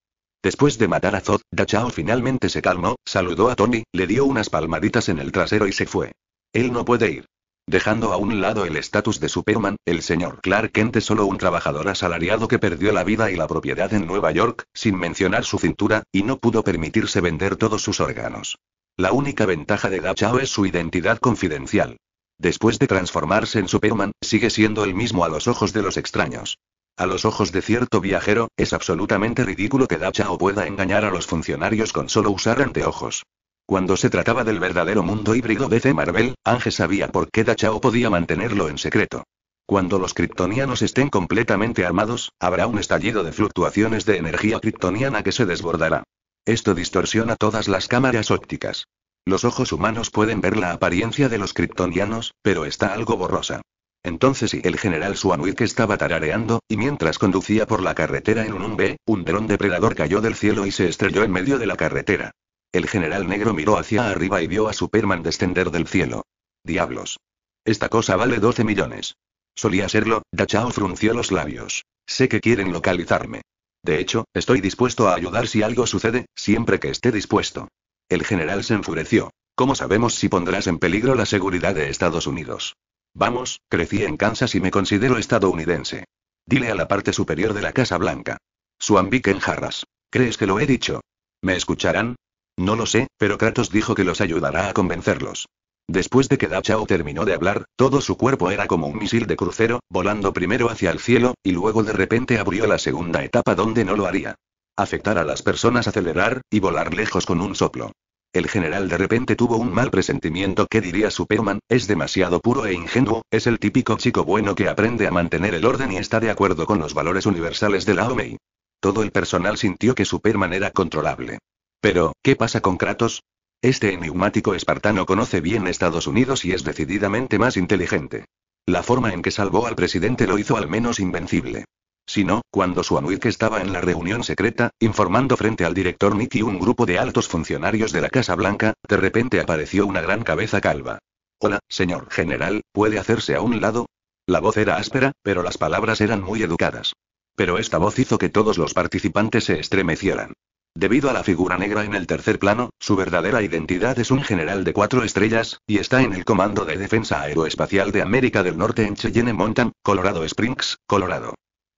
Speaker 1: Después de matar a Zod, Dachao finalmente se calmó, saludó a Tony, le dio unas palmaditas en el trasero y se fue. Él no puede ir. Dejando a un lado el estatus de Superman, el señor Clark Kent es solo un trabajador asalariado que perdió la vida y la propiedad en Nueva York, sin mencionar su cintura, y no pudo permitirse vender todos sus órganos. La única ventaja de Dachau es su identidad confidencial. Después de transformarse en Superman, sigue siendo el mismo a los ojos de los extraños. A los ojos de cierto viajero, es absolutamente ridículo que Dachao pueda engañar a los funcionarios con solo usar anteojos. Cuando se trataba del verdadero mundo híbrido C. Marvel, Ángel sabía por qué Dachao podía mantenerlo en secreto. Cuando los kryptonianos estén completamente armados, habrá un estallido de fluctuaciones de energía kryptoniana que se desbordará. Esto distorsiona todas las cámaras ópticas. Los ojos humanos pueden ver la apariencia de los kryptonianos, pero está algo borrosa. Entonces y el general Swanwick estaba tarareando, y mientras conducía por la carretera en un unbe, un dron depredador cayó del cielo y se estrelló en medio de la carretera. El general negro miró hacia arriba y vio a Superman descender del cielo. Diablos. Esta cosa vale 12 millones. Solía serlo, Dachao frunció los labios. Sé que quieren localizarme. De hecho, estoy dispuesto a ayudar si algo sucede, siempre que esté dispuesto. El general se enfureció. ¿Cómo sabemos si pondrás en peligro la seguridad de Estados Unidos? Vamos, crecí en Kansas y me considero estadounidense. Dile a la parte superior de la Casa Blanca. Suambique en jarras. ¿Crees que lo he dicho? ¿Me escucharán? No lo sé, pero Kratos dijo que los ayudará a convencerlos. Después de que Dachau terminó de hablar, todo su cuerpo era como un misil de crucero, volando primero hacia el cielo, y luego de repente abrió la segunda etapa donde no lo haría. Afectar a las personas, acelerar, y volar lejos con un soplo. El general de repente tuvo un mal presentimiento que diría Superman, es demasiado puro e ingenuo, es el típico chico bueno que aprende a mantener el orden y está de acuerdo con los valores universales de la OMEI. Todo el personal sintió que Superman era controlable. Pero, ¿qué pasa con Kratos? Este enigmático espartano conoce bien Estados Unidos y es decididamente más inteligente. La forma en que salvó al presidente lo hizo al menos invencible. Si no, cuando Swanwick estaba en la reunión secreta, informando frente al director Nick y un grupo de altos funcionarios de la Casa Blanca, de repente apareció una gran cabeza calva. Hola, señor general, ¿puede hacerse a un lado? La voz era áspera, pero las palabras eran muy educadas. Pero esta voz hizo que todos los participantes se estremecieran. Debido a la figura negra en el tercer plano, su verdadera identidad es un general de cuatro estrellas, y está en el Comando de Defensa Aeroespacial de América del Norte en Cheyenne Mountain, Colorado Springs, Colorado.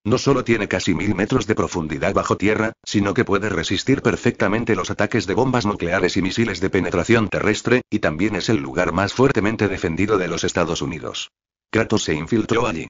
Speaker 1: No solo tiene casi mil metros de profundidad bajo tierra, sino que puede resistir perfectamente los ataques de bombas nucleares y misiles de penetración terrestre, y también es el lugar más fuertemente defendido de los Estados Unidos. Kratos se infiltró allí.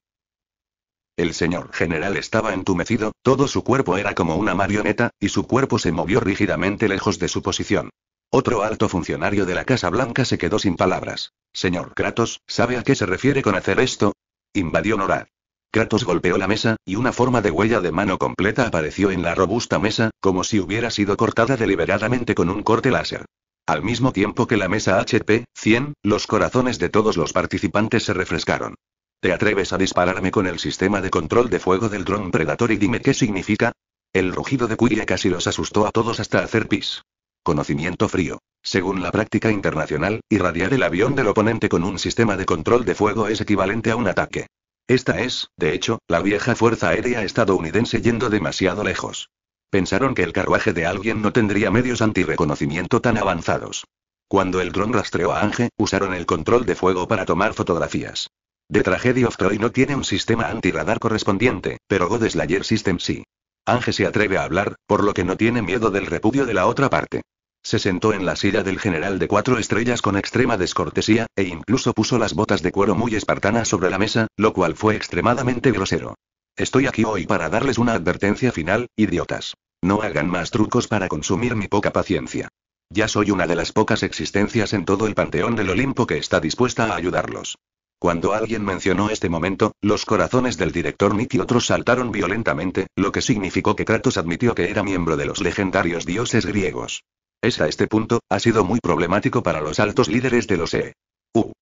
Speaker 1: El señor general estaba entumecido, todo su cuerpo era como una marioneta, y su cuerpo se movió rígidamente lejos de su posición. Otro alto funcionario de la Casa Blanca se quedó sin palabras. Señor Kratos, ¿sabe a qué se refiere con hacer esto? Invadió Norad. Kratos golpeó la mesa, y una forma de huella de mano completa apareció en la robusta mesa, como si hubiera sido cortada deliberadamente con un corte láser. Al mismo tiempo que la mesa HP-100, los corazones de todos los participantes se refrescaron. ¿Te atreves a dispararme con el sistema de control de fuego del dron Predator y dime qué significa? El rugido de Curia casi los asustó a todos hasta hacer pis. Conocimiento frío. Según la práctica internacional, irradiar el avión del oponente con un sistema de control de fuego es equivalente a un ataque. Esta es, de hecho, la vieja Fuerza Aérea estadounidense yendo demasiado lejos. Pensaron que el carruaje de alguien no tendría medios antirreconocimiento tan avanzados. Cuando el dron rastreó a Ange, usaron el control de fuego para tomar fotografías. De Tragedy of Troy no tiene un sistema antirradar correspondiente, pero God Slayer System sí. Ange se atreve a hablar, por lo que no tiene miedo del repudio de la otra parte. Se sentó en la silla del general de cuatro estrellas con extrema descortesía, e incluso puso las botas de cuero muy espartanas sobre la mesa, lo cual fue extremadamente grosero. Estoy aquí hoy para darles una advertencia final, idiotas. No hagan más trucos para consumir mi poca paciencia. Ya soy una de las pocas existencias en todo el panteón del Olimpo que está dispuesta a ayudarlos. Cuando alguien mencionó este momento, los corazones del director Nick y otros saltaron violentamente, lo que significó que Kratos admitió que era miembro de los legendarios dioses griegos. Es a este punto, ha sido muy problemático para los altos líderes de los E.U.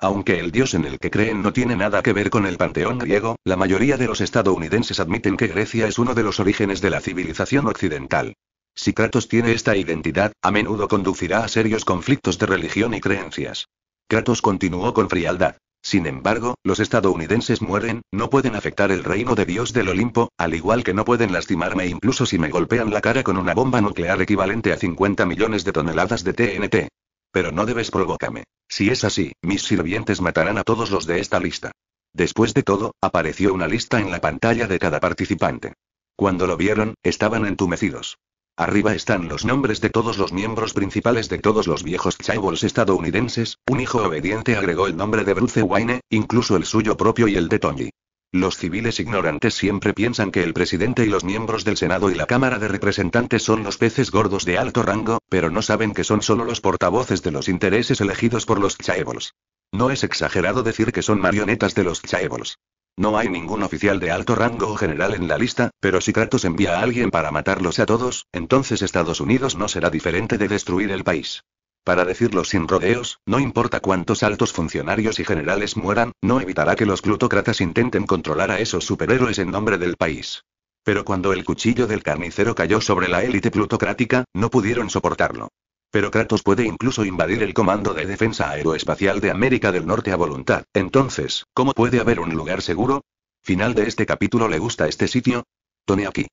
Speaker 1: Aunque el dios en el que creen no tiene nada que ver con el panteón griego, la mayoría de los estadounidenses admiten que Grecia es uno de los orígenes de la civilización occidental. Si Kratos tiene esta identidad, a menudo conducirá a serios conflictos de religión y creencias. Kratos continuó con frialdad. Sin embargo, los estadounidenses mueren, no pueden afectar el reino de Dios del Olimpo, al igual que no pueden lastimarme incluso si me golpean la cara con una bomba nuclear equivalente a 50 millones de toneladas de TNT. Pero no debes provocarme. Si es así, mis sirvientes matarán a todos los de esta lista. Después de todo, apareció una lista en la pantalla de cada participante. Cuando lo vieron, estaban entumecidos. Arriba están los nombres de todos los miembros principales de todos los viejos Chaebols estadounidenses, un hijo obediente agregó el nombre de Bruce Wayne, incluso el suyo propio y el de Tony. Los civiles ignorantes siempre piensan que el presidente y los miembros del Senado y la Cámara de Representantes son los peces gordos de alto rango, pero no saben que son solo los portavoces de los intereses elegidos por los Chaebols. No es exagerado decir que son marionetas de los Chaebols. No hay ningún oficial de alto rango o general en la lista, pero si Kratos envía a alguien para matarlos a todos, entonces Estados Unidos no será diferente de destruir el país. Para decirlo sin rodeos, no importa cuántos altos funcionarios y generales mueran, no evitará que los plutócratas intenten controlar a esos superhéroes en nombre del país. Pero cuando el cuchillo del carnicero cayó sobre la élite plutocrática, no pudieron soportarlo. Pero Kratos puede incluso invadir el Comando de Defensa Aeroespacial de América del Norte a voluntad. Entonces, ¿cómo puede haber un lugar seguro? Final de este capítulo ¿Le gusta este sitio? Tone aquí.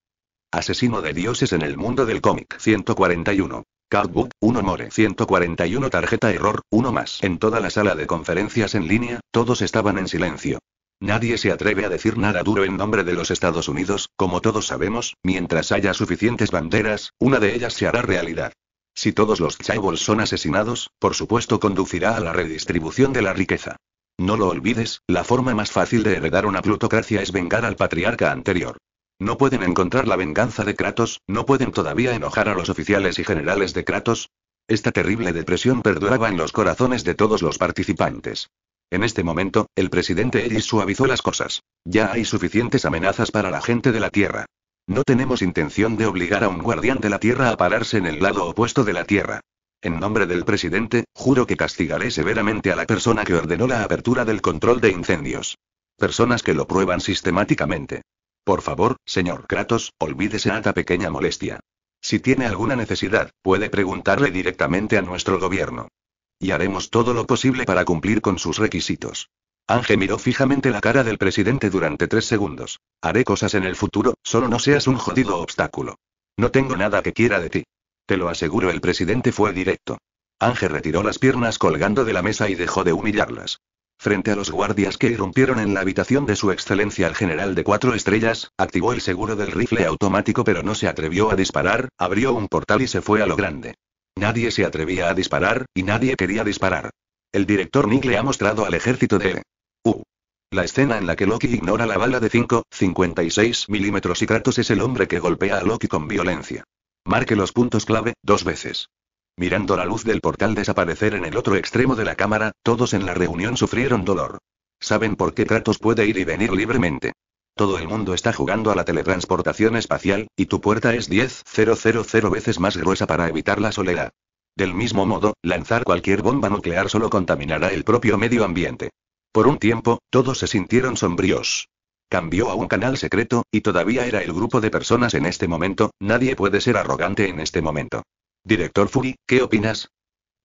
Speaker 1: Asesino de dioses en el mundo del cómic 141. Cardbook, 1 More 141 Tarjeta error, 1 más. En toda la sala de conferencias en línea, todos estaban en silencio. Nadie se atreve a decir nada duro en nombre de los Estados Unidos, como todos sabemos, mientras haya suficientes banderas, una de ellas se hará realidad. Si todos los Chaebol son asesinados, por supuesto conducirá a la redistribución de la riqueza. No lo olvides, la forma más fácil de heredar una plutocracia es vengar al patriarca anterior. No pueden encontrar la venganza de Kratos, no pueden todavía enojar a los oficiales y generales de Kratos. Esta terrible depresión perduraba en los corazones de todos los participantes. En este momento, el presidente Eris suavizó las cosas. Ya hay suficientes amenazas para la gente de la Tierra. No tenemos intención de obligar a un guardián de la Tierra a pararse en el lado opuesto de la Tierra. En nombre del presidente, juro que castigaré severamente a la persona que ordenó la apertura del control de incendios. Personas que lo prueban sistemáticamente. Por favor, señor Kratos, olvídese esta pequeña molestia. Si tiene alguna necesidad, puede preguntarle directamente a nuestro gobierno. Y haremos todo lo posible para cumplir con sus requisitos. Ángel miró fijamente la cara del presidente durante tres segundos. Haré cosas en el futuro, solo no seas un jodido obstáculo. No tengo nada que quiera de ti. Te lo aseguro, el presidente fue directo. Ángel retiró las piernas colgando de la mesa y dejó de humillarlas. Frente a los guardias que irrumpieron en la habitación de su excelencia el general de cuatro estrellas, activó el seguro del rifle automático pero no se atrevió a disparar, abrió un portal y se fue a lo grande. Nadie se atrevía a disparar, y nadie quería disparar. El director Nick le ha mostrado al ejército de la escena en la que Loki ignora la bala de 5,56 milímetros y Kratos es el hombre que golpea a Loki con violencia. Marque los puntos clave, dos veces. Mirando la luz del portal desaparecer en el otro extremo de la cámara, todos en la reunión sufrieron dolor. Saben por qué Kratos puede ir y venir libremente. Todo el mundo está jugando a la teletransportación espacial, y tu puerta es 10.000 veces más gruesa para evitar la soledad. Del mismo modo, lanzar cualquier bomba nuclear solo contaminará el propio medio ambiente. Por un tiempo, todos se sintieron sombríos. Cambió a un canal secreto, y todavía era el grupo de personas en este momento, nadie puede ser arrogante en este momento. Director Fury, ¿qué opinas?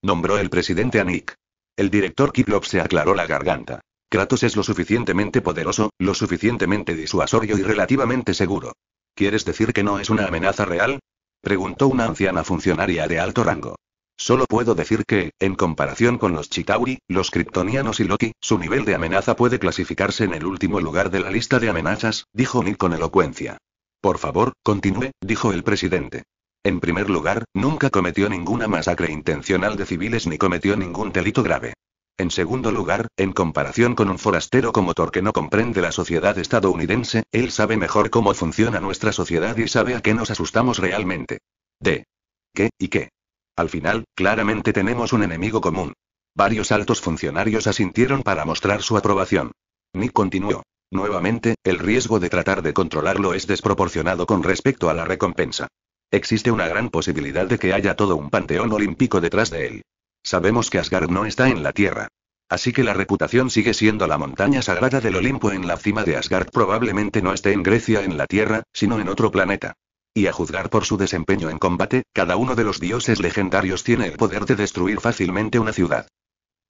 Speaker 1: Nombró el presidente a Nick. El director Kiplop se aclaró la garganta. Kratos es lo suficientemente poderoso, lo suficientemente disuasorio y relativamente seguro. ¿Quieres decir que no es una amenaza real? Preguntó una anciana funcionaria de alto rango. Solo puedo decir que, en comparación con los Chitauri, los Kryptonianos y Loki, su nivel de amenaza puede clasificarse en el último lugar de la lista de amenazas, dijo Nick con elocuencia. Por favor, continúe, dijo el presidente. En primer lugar, nunca cometió ninguna masacre intencional de civiles ni cometió ningún delito grave. En segundo lugar, en comparación con un forastero como Thor que no comprende la sociedad estadounidense, él sabe mejor cómo funciona nuestra sociedad y sabe a qué nos asustamos realmente. ¿De qué y qué? Al final, claramente tenemos un enemigo común. Varios altos funcionarios asintieron para mostrar su aprobación. Nick continuó. Nuevamente, el riesgo de tratar de controlarlo es desproporcionado con respecto a la recompensa. Existe una gran posibilidad de que haya todo un panteón olímpico detrás de él. Sabemos que Asgard no está en la Tierra. Así que la reputación sigue siendo la montaña sagrada del Olimpo en la cima de Asgard probablemente no esté en Grecia en la Tierra, sino en otro planeta. Y a juzgar por su desempeño en combate, cada uno de los dioses legendarios tiene el poder de destruir fácilmente una ciudad.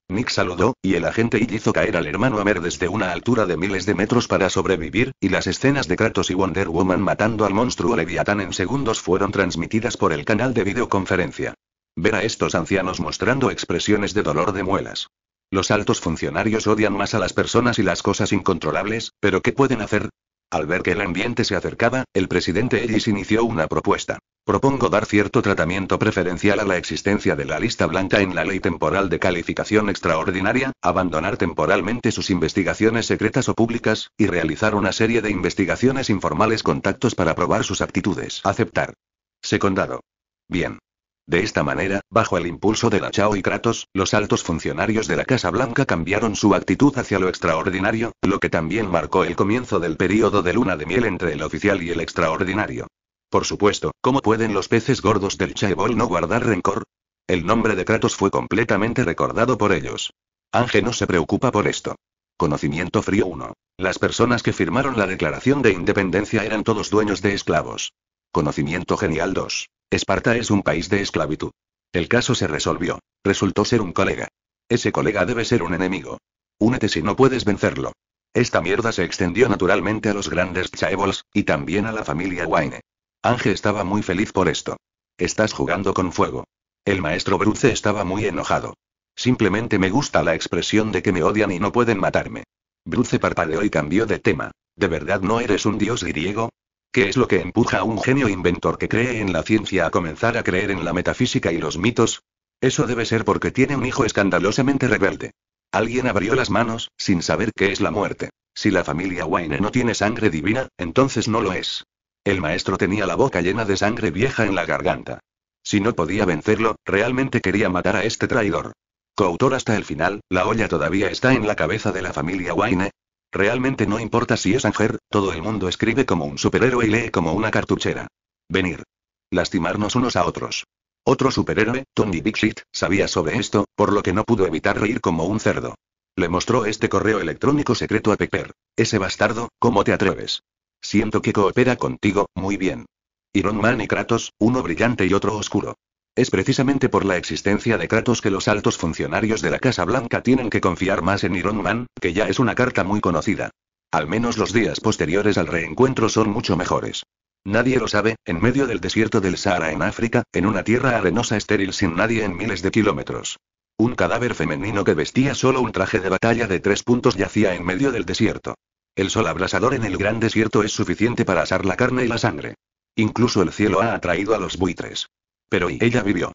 Speaker 1: Nick saludó, y el agente y hizo caer al hermano Amer desde una altura de miles de metros para sobrevivir, y las escenas de Kratos y Wonder Woman matando al monstruo Leviatán en segundos fueron transmitidas por el canal de videoconferencia. Ver a estos ancianos mostrando expresiones de dolor de muelas. Los altos funcionarios odian más a las personas y las cosas incontrolables, pero ¿qué pueden hacer? Al ver que el ambiente se acercaba, el presidente Ellis inició una propuesta. Propongo dar cierto tratamiento preferencial a la existencia de la lista blanca en la ley temporal de calificación extraordinaria, abandonar temporalmente sus investigaciones secretas o públicas, y realizar una serie de investigaciones informales contactos para probar sus actitudes. Aceptar. Secondado. Bien. De esta manera, bajo el impulso de la Chao y Kratos, los altos funcionarios de la Casa Blanca cambiaron su actitud hacia lo extraordinario, lo que también marcó el comienzo del período de luna de miel entre el oficial y el extraordinario. Por supuesto, ¿cómo pueden los peces gordos del Chaebol no guardar rencor? El nombre de Kratos fue completamente recordado por ellos. Ángel no se preocupa por esto. Conocimiento frío 1. Las personas que firmaron la declaración de independencia eran todos dueños de esclavos. Conocimiento genial 2. Esparta es un país de esclavitud. El caso se resolvió. Resultó ser un colega. Ese colega debe ser un enemigo. Únete si no puedes vencerlo. Esta mierda se extendió naturalmente a los grandes Chaebols, y también a la familia Wayne. Ange estaba muy feliz por esto. Estás jugando con fuego. El maestro Bruce estaba muy enojado. Simplemente me gusta la expresión de que me odian y no pueden matarme. Bruce parpadeó y cambió de tema. ¿De verdad no eres un dios griego? ¿Qué es lo que empuja a un genio inventor que cree en la ciencia a comenzar a creer en la metafísica y los mitos? Eso debe ser porque tiene un hijo escandalosamente rebelde. Alguien abrió las manos, sin saber qué es la muerte. Si la familia Wayne no tiene sangre divina, entonces no lo es. El maestro tenía la boca llena de sangre vieja en la garganta. Si no podía vencerlo, realmente quería matar a este traidor. Coautor hasta el final, la olla todavía está en la cabeza de la familia Wayne, Realmente no importa si es Anger, todo el mundo escribe como un superhéroe y lee como una cartuchera. Venir. Lastimarnos unos a otros. Otro superhéroe, Tony Bixit, sabía sobre esto, por lo que no pudo evitar reír como un cerdo. Le mostró este correo electrónico secreto a Pepper. Ese bastardo, ¿cómo te atreves? Siento que coopera contigo, muy bien. Iron Man y Kratos, uno brillante y otro oscuro. Es precisamente por la existencia de Kratos que los altos funcionarios de la Casa Blanca tienen que confiar más en Iron Man, que ya es una carta muy conocida. Al menos los días posteriores al reencuentro son mucho mejores. Nadie lo sabe, en medio del desierto del Sahara en África, en una tierra arenosa estéril sin nadie en miles de kilómetros. Un cadáver femenino que vestía solo un traje de batalla de tres puntos yacía en medio del desierto. El sol abrasador en el gran desierto es suficiente para asar la carne y la sangre. Incluso el cielo ha atraído a los buitres. Pero y ella vivió.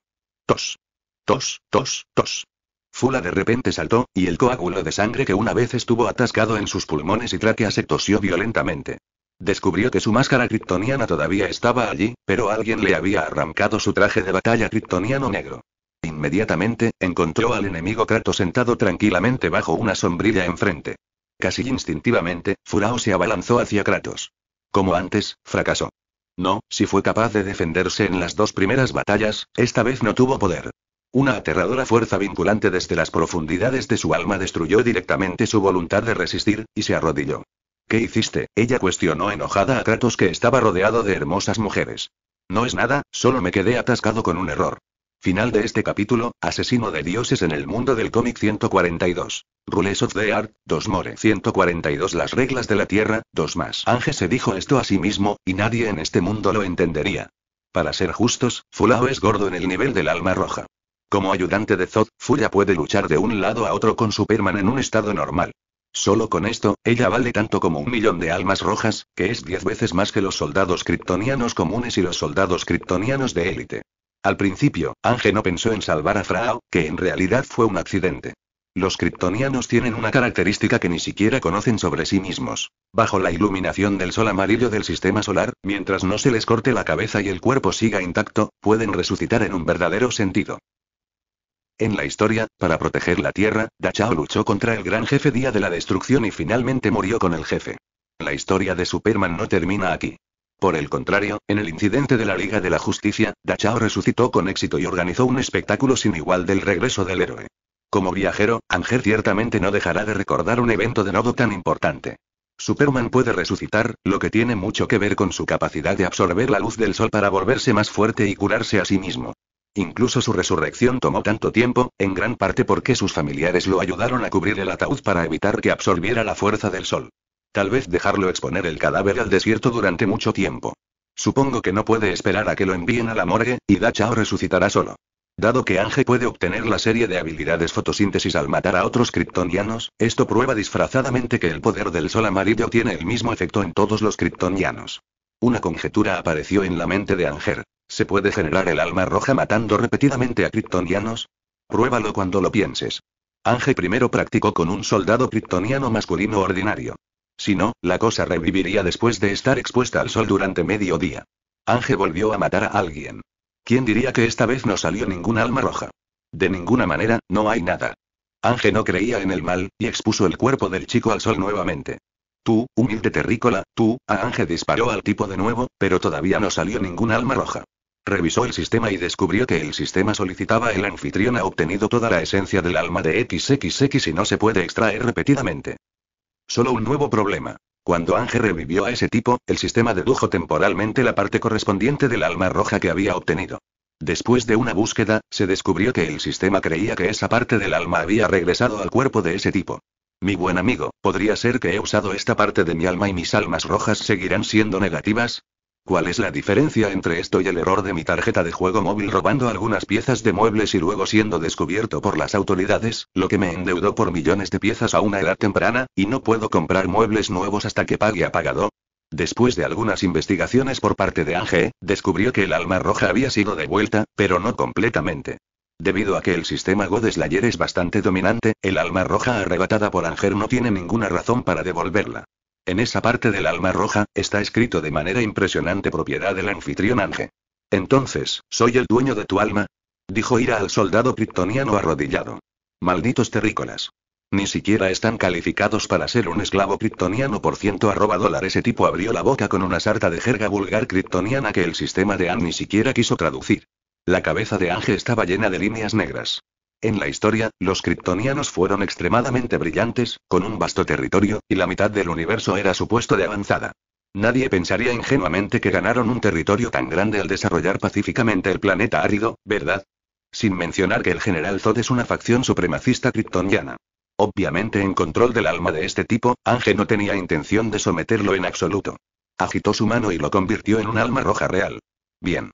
Speaker 1: Tos. Tos, tos, tos. Fula de repente saltó, y el coágulo de sangre que una vez estuvo atascado en sus pulmones y tráquea se tosió violentamente. Descubrió que su máscara kryptoniana todavía estaba allí, pero alguien le había arrancado su traje de batalla kryptoniano negro. Inmediatamente, encontró al enemigo Kratos sentado tranquilamente bajo una sombrilla enfrente. Casi instintivamente, Furao se abalanzó hacia Kratos. Como antes, fracasó. No, si fue capaz de defenderse en las dos primeras batallas, esta vez no tuvo poder. Una aterradora fuerza vinculante desde las profundidades de su alma destruyó directamente su voluntad de resistir, y se arrodilló. ¿Qué hiciste? Ella cuestionó enojada a Kratos que estaba rodeado de hermosas mujeres. No es nada, solo me quedé atascado con un error. Final de este capítulo, Asesino de Dioses en el mundo del cómic 142. Rules of the Art, 2 More 142 Las reglas de la Tierra, 2 más. Ángel se dijo esto a sí mismo, y nadie en este mundo lo entendería. Para ser justos, Fulao es gordo en el nivel del alma roja. Como ayudante de Zod, Fuya puede luchar de un lado a otro con Superman en un estado normal. Solo con esto, ella vale tanto como un millón de almas rojas, que es 10 veces más que los soldados kryptonianos comunes y los soldados kryptonianos de élite. Al principio, Ange no pensó en salvar a Frao, que en realidad fue un accidente. Los kryptonianos tienen una característica que ni siquiera conocen sobre sí mismos. Bajo la iluminación del sol amarillo del sistema solar, mientras no se les corte la cabeza y el cuerpo siga intacto, pueden resucitar en un verdadero sentido. En la historia, para proteger la Tierra, Dachao luchó contra el gran jefe Día de la Destrucción y finalmente murió con el jefe. La historia de Superman no termina aquí. Por el contrario, en el incidente de la Liga de la Justicia, Dachao resucitó con éxito y organizó un espectáculo sin igual del regreso del héroe. Como viajero, Anger ciertamente no dejará de recordar un evento de nodo tan importante. Superman puede resucitar, lo que tiene mucho que ver con su capacidad de absorber la luz del sol para volverse más fuerte y curarse a sí mismo. Incluso su resurrección tomó tanto tiempo, en gran parte porque sus familiares lo ayudaron a cubrir el ataúd para evitar que absorbiera la fuerza del sol. Tal vez dejarlo exponer el cadáver al desierto durante mucho tiempo. Supongo que no puede esperar a que lo envíen a la morgue, y Dachao resucitará solo. Dado que Ange puede obtener la serie de habilidades fotosíntesis al matar a otros kryptonianos, esto prueba disfrazadamente que el poder del sol amarillo tiene el mismo efecto en todos los kryptonianos. Una conjetura apareció en la mente de Ange: ¿Se puede generar el alma roja matando repetidamente a kryptonianos? Pruébalo cuando lo pienses. Ange primero practicó con un soldado kryptoniano masculino ordinario. Si no, la cosa reviviría después de estar expuesta al sol durante medio día. Ángel volvió a matar a alguien. ¿Quién diría que esta vez no salió ningún alma roja? De ninguna manera, no hay nada. Ángel no creía en el mal, y expuso el cuerpo del chico al sol nuevamente. Tú, humilde terrícola, tú, a Ángel disparó al tipo de nuevo, pero todavía no salió ningún alma roja. Revisó el sistema y descubrió que el sistema solicitaba el anfitrión ha obtenido toda la esencia del alma de XXX y no se puede extraer repetidamente. Solo un nuevo problema. Cuando Ángel revivió a ese tipo, el sistema dedujo temporalmente la parte correspondiente del alma roja que había obtenido. Después de una búsqueda, se descubrió que el sistema creía que esa parte del alma había regresado al cuerpo de ese tipo. Mi buen amigo, ¿podría ser que he usado esta parte de mi alma y mis almas rojas seguirán siendo negativas? ¿Cuál es la diferencia entre esto y el error de mi tarjeta de juego móvil robando algunas piezas de muebles y luego siendo descubierto por las autoridades, lo que me endeudó por millones de piezas a una edad temprana, y no puedo comprar muebles nuevos hasta que pague apagado? Después de algunas investigaciones por parte de Ange, descubrió que el alma roja había sido devuelta, pero no completamente. Debido a que el sistema Godeslayer es bastante dominante, el alma roja arrebatada por Ange no tiene ninguna razón para devolverla. En esa parte del alma roja, está escrito de manera impresionante propiedad del anfitrión Ange. Entonces, ¿soy el dueño de tu alma? Dijo Ira al soldado kryptoniano arrodillado. Malditos terrícolas. Ni siquiera están calificados para ser un esclavo kryptoniano por ciento arroba dólar. Ese tipo abrió la boca con una sarta de jerga vulgar kryptoniana que el sistema de Anne ni siquiera quiso traducir. La cabeza de Ange estaba llena de líneas negras. En la historia, los kryptonianos fueron extremadamente brillantes, con un vasto territorio, y la mitad del universo era su puesto de avanzada. Nadie pensaría ingenuamente que ganaron un territorio tan grande al desarrollar pacíficamente el planeta árido, ¿verdad? Sin mencionar que el general Zod es una facción supremacista kryptoniana. Obviamente en control del alma de este tipo, Ángel no tenía intención de someterlo en absoluto. Agitó su mano y lo convirtió en un alma roja real. Bien.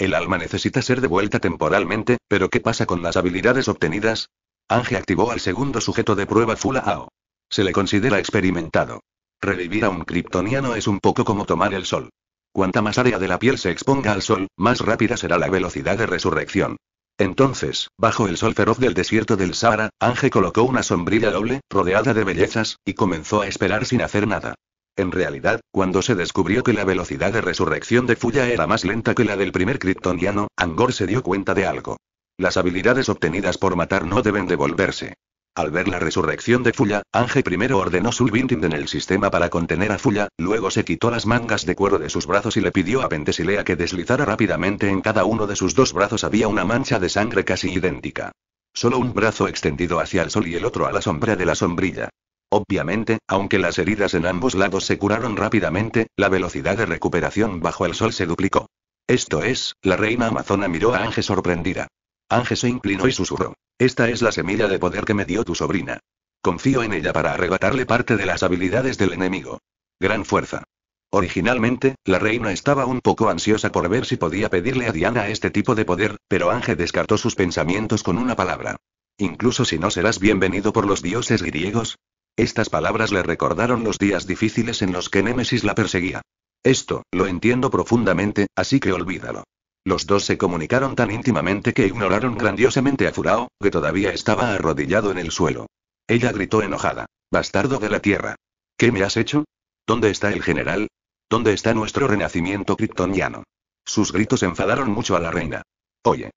Speaker 1: El alma necesita ser devuelta temporalmente, pero ¿qué pasa con las habilidades obtenidas? Ange activó al segundo sujeto de prueba Ao. Se le considera experimentado. Revivir a un kryptoniano es un poco como tomar el sol. Cuanta más área de la piel se exponga al sol, más rápida será la velocidad de resurrección. Entonces, bajo el sol feroz del desierto del Sahara, Ange colocó una sombrilla doble, rodeada de bellezas, y comenzó a esperar sin hacer nada. En realidad, cuando se descubrió que la velocidad de resurrección de Fuya era más lenta que la del primer kryptoniano, Angor se dio cuenta de algo. Las habilidades obtenidas por matar no deben devolverse. Al ver la resurrección de Fuya, Ange primero ordenó su en el sistema para contener a Fuya, luego se quitó las mangas de cuero de sus brazos y le pidió a Pentesilea que deslizara rápidamente en cada uno de sus dos brazos había una mancha de sangre casi idéntica. Solo un brazo extendido hacia el sol y el otro a la sombra de la sombrilla. Obviamente, aunque las heridas en ambos lados se curaron rápidamente, la velocidad de recuperación bajo el sol se duplicó. Esto es, la reina amazona miró a Ángel sorprendida. Ángel se inclinó y susurró. Esta es la semilla de poder que me dio tu sobrina. Confío en ella para arrebatarle parte de las habilidades del enemigo. Gran fuerza. Originalmente, la reina estaba un poco ansiosa por ver si podía pedirle a Diana este tipo de poder, pero Ángel descartó sus pensamientos con una palabra. Incluso si no serás bienvenido por los dioses griegos, estas palabras le recordaron los días difíciles en los que Némesis la perseguía. Esto, lo entiendo profundamente, así que olvídalo. Los dos se comunicaron tan íntimamente que ignoraron grandiosamente a Furao, que todavía estaba arrodillado en el suelo. Ella gritó enojada. Bastardo de la Tierra. ¿Qué me has hecho? ¿Dónde está el general? ¿Dónde está nuestro renacimiento kryptoniano? Sus gritos enfadaron mucho a la reina. Oye.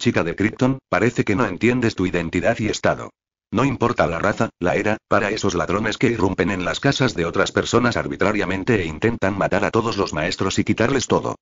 Speaker 1: Chica de Krypton, parece que no entiendes tu identidad y estado. No importa la raza, la era, para esos ladrones que irrumpen en las casas de otras personas arbitrariamente e intentan matar a todos los maestros y quitarles todo.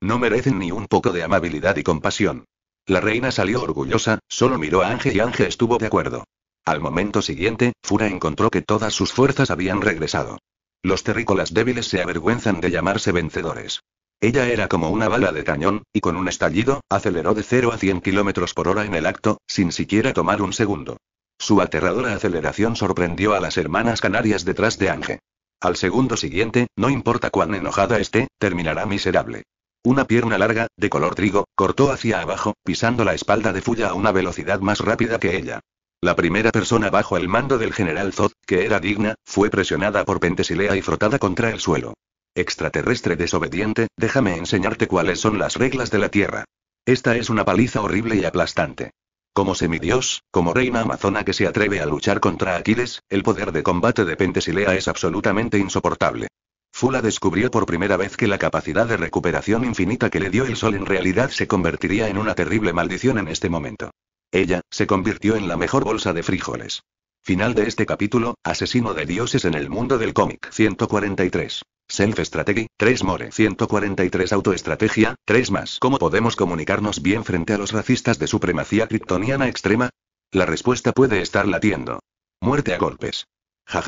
Speaker 1: No merecen ni un poco de amabilidad y compasión. La reina salió orgullosa, solo miró a Ángel y Ángel estuvo de acuerdo. Al momento siguiente, Fura encontró que todas sus fuerzas habían regresado. Los terrícolas débiles se avergüenzan de llamarse vencedores. Ella era como una bala de cañón, y con un estallido, aceleró de 0 a 100 kilómetros por hora en el acto, sin siquiera tomar un segundo. Su aterradora aceleración sorprendió a las hermanas canarias detrás de Ange. Al segundo siguiente, no importa cuán enojada esté, terminará miserable. Una pierna larga, de color trigo, cortó hacia abajo, pisando la espalda de Fuya a una velocidad más rápida que ella. La primera persona bajo el mando del general Zod, que era digna, fue presionada por Pentesilea y frotada contra el suelo. Extraterrestre desobediente, déjame enseñarte cuáles son las reglas de la Tierra. Esta es una paliza horrible y aplastante. Como semidios, como reina amazona que se atreve a luchar contra Aquiles, el poder de combate de Pentesilea es absolutamente insoportable. Fula descubrió por primera vez que la capacidad de recuperación infinita que le dio el sol en realidad se convertiría en una terrible maldición en este momento. Ella, se convirtió en la mejor bolsa de frijoles. Final de este capítulo, Asesino de Dioses en el mundo del cómic 143. Self Strategy, 3 More 143 Autoestrategia, 3 más. ¿Cómo podemos comunicarnos bien frente a los racistas de supremacía kryptoniana extrema? La respuesta puede estar latiendo. Muerte a golpes. ja,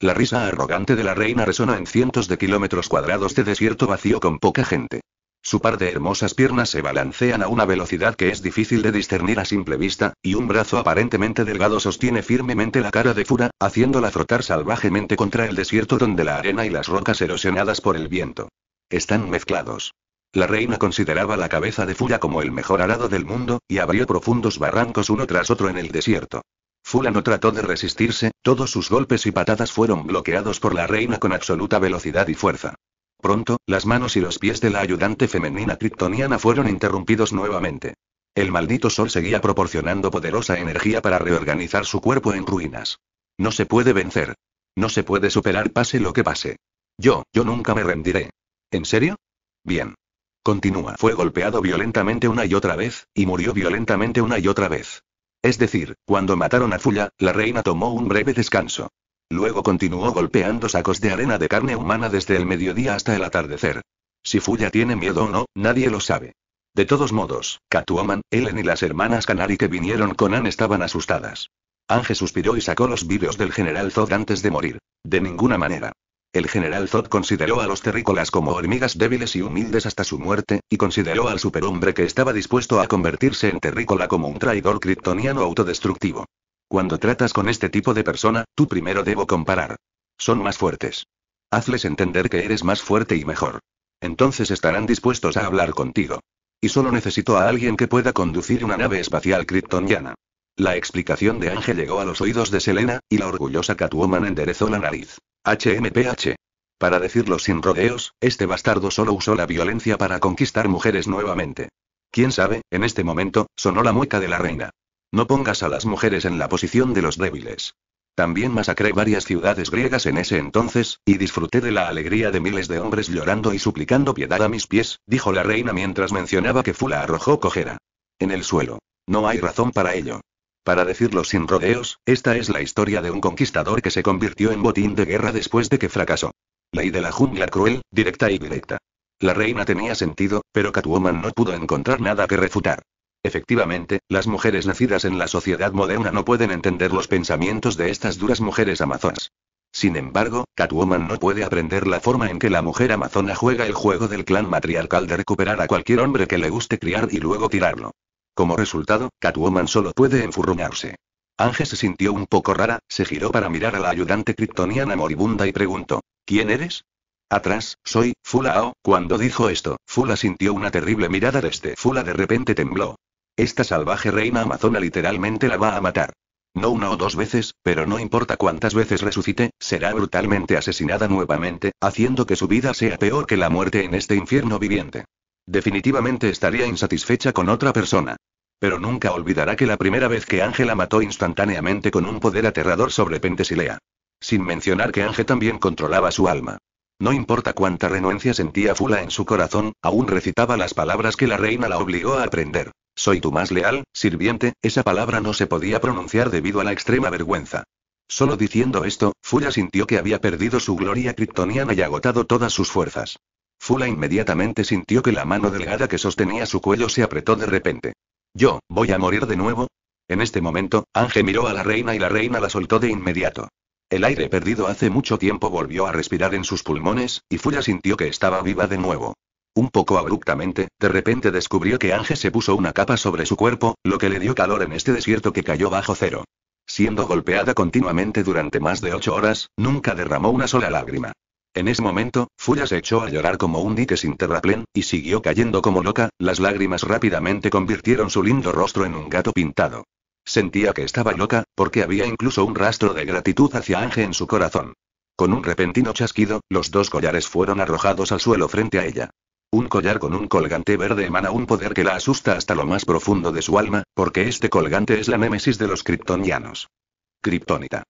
Speaker 1: la risa arrogante de la reina resona en cientos de kilómetros cuadrados de desierto vacío con poca gente. Su par de hermosas piernas se balancean a una velocidad que es difícil de discernir a simple vista, y un brazo aparentemente delgado sostiene firmemente la cara de Fura, haciéndola frotar salvajemente contra el desierto donde la arena y las rocas erosionadas por el viento. Están mezclados. La reina consideraba la cabeza de Fura como el mejor arado del mundo, y abrió profundos barrancos uno tras otro en el desierto. Fula no trató de resistirse, todos sus golpes y patadas fueron bloqueados por la reina con absoluta velocidad y fuerza. Pronto, las manos y los pies de la ayudante femenina kryptoniana fueron interrumpidos nuevamente. El maldito sol seguía proporcionando poderosa energía para reorganizar su cuerpo en ruinas. No se puede vencer. No se puede superar pase lo que pase. Yo, yo nunca me rendiré. ¿En serio? Bien. Continúa. Fue golpeado violentamente una y otra vez, y murió violentamente una y otra vez. Es decir, cuando mataron a Fulla, la reina tomó un breve descanso. Luego continuó golpeando sacos de arena de carne humana desde el mediodía hasta el atardecer. Si Fuya tiene miedo o no, nadie lo sabe. De todos modos, Catwoman, Ellen y las hermanas Canary que vinieron con Anne estaban asustadas. Ange suspiró y sacó los vídeos del general Zod antes de morir. De ninguna manera. El general Zod consideró a los terrícolas como hormigas débiles y humildes hasta su muerte, y consideró al superhombre que estaba dispuesto a convertirse en terrícola como un traidor kryptoniano autodestructivo. Cuando tratas con este tipo de persona, tú primero debo comparar. Son más fuertes. Hazles entender que eres más fuerte y mejor. Entonces estarán dispuestos a hablar contigo. Y solo necesito a alguien que pueda conducir una nave espacial kryptoniana. La explicación de Ángel llegó a los oídos de Selena, y la orgullosa Catwoman enderezó la nariz. HMPH. Para decirlo sin rodeos, este bastardo solo usó la violencia para conquistar mujeres nuevamente. Quién sabe, en este momento, sonó la mueca de la reina. No pongas a las mujeres en la posición de los débiles. También masacré varias ciudades griegas en ese entonces, y disfruté de la alegría de miles de hombres llorando y suplicando piedad a mis pies, dijo la reina mientras mencionaba que Fula arrojó cojera. En el suelo. No hay razón para ello. Para decirlo sin rodeos, esta es la historia de un conquistador que se convirtió en botín de guerra después de que fracasó. Ley de la jungla cruel, directa y directa. La reina tenía sentido, pero Catwoman no pudo encontrar nada que refutar. Efectivamente, las mujeres nacidas en la sociedad moderna no pueden entender los pensamientos de estas duras mujeres amazonas. Sin embargo, Catwoman no puede aprender la forma en que la mujer amazona juega el juego del clan matriarcal de recuperar a cualquier hombre que le guste criar y luego tirarlo. Como resultado, Catwoman solo puede enfurruñarse. Ángel se sintió un poco rara, se giró para mirar a la ayudante kryptoniana moribunda y preguntó: ¿Quién eres? Atrás, soy, Fulao. Cuando dijo esto, Fula sintió una terrible mirada de este. Fula de repente tembló. Esta salvaje reina amazona literalmente la va a matar. No una o dos veces, pero no importa cuántas veces resucite, será brutalmente asesinada nuevamente, haciendo que su vida sea peor que la muerte en este infierno viviente. Definitivamente estaría insatisfecha con otra persona. Pero nunca olvidará que la primera vez que la mató instantáneamente con un poder aterrador sobre Pentesilea. Sin mencionar que Ángel también controlaba su alma. No importa cuánta renuencia sentía Fula en su corazón, aún recitaba las palabras que la reina la obligó a aprender. Soy tu más leal, sirviente, esa palabra no se podía pronunciar debido a la extrema vergüenza. Solo diciendo esto, Fula sintió que había perdido su gloria kryptoniana y agotado todas sus fuerzas. Fula inmediatamente sintió que la mano delgada que sostenía su cuello se apretó de repente. Yo, voy a morir de nuevo. En este momento, Ange miró a la reina y la reina la soltó de inmediato. El aire perdido hace mucho tiempo volvió a respirar en sus pulmones, y Fula sintió que estaba viva de nuevo. Un poco abruptamente, de repente descubrió que Ángel se puso una capa sobre su cuerpo, lo que le dio calor en este desierto que cayó bajo cero. Siendo golpeada continuamente durante más de ocho horas, nunca derramó una sola lágrima. En ese momento, Fuya se echó a llorar como un dique sin terraplén, y siguió cayendo como loca, las lágrimas rápidamente convirtieron su lindo rostro en un gato pintado. Sentía que estaba loca, porque había incluso un rastro de gratitud hacia Ángel en su corazón. Con un repentino chasquido, los dos collares fueron arrojados al suelo frente a ella. Un collar con un colgante verde emana un poder que la asusta hasta lo más profundo de su alma, porque este colgante es la némesis de los kryptonianos. Kryptonita.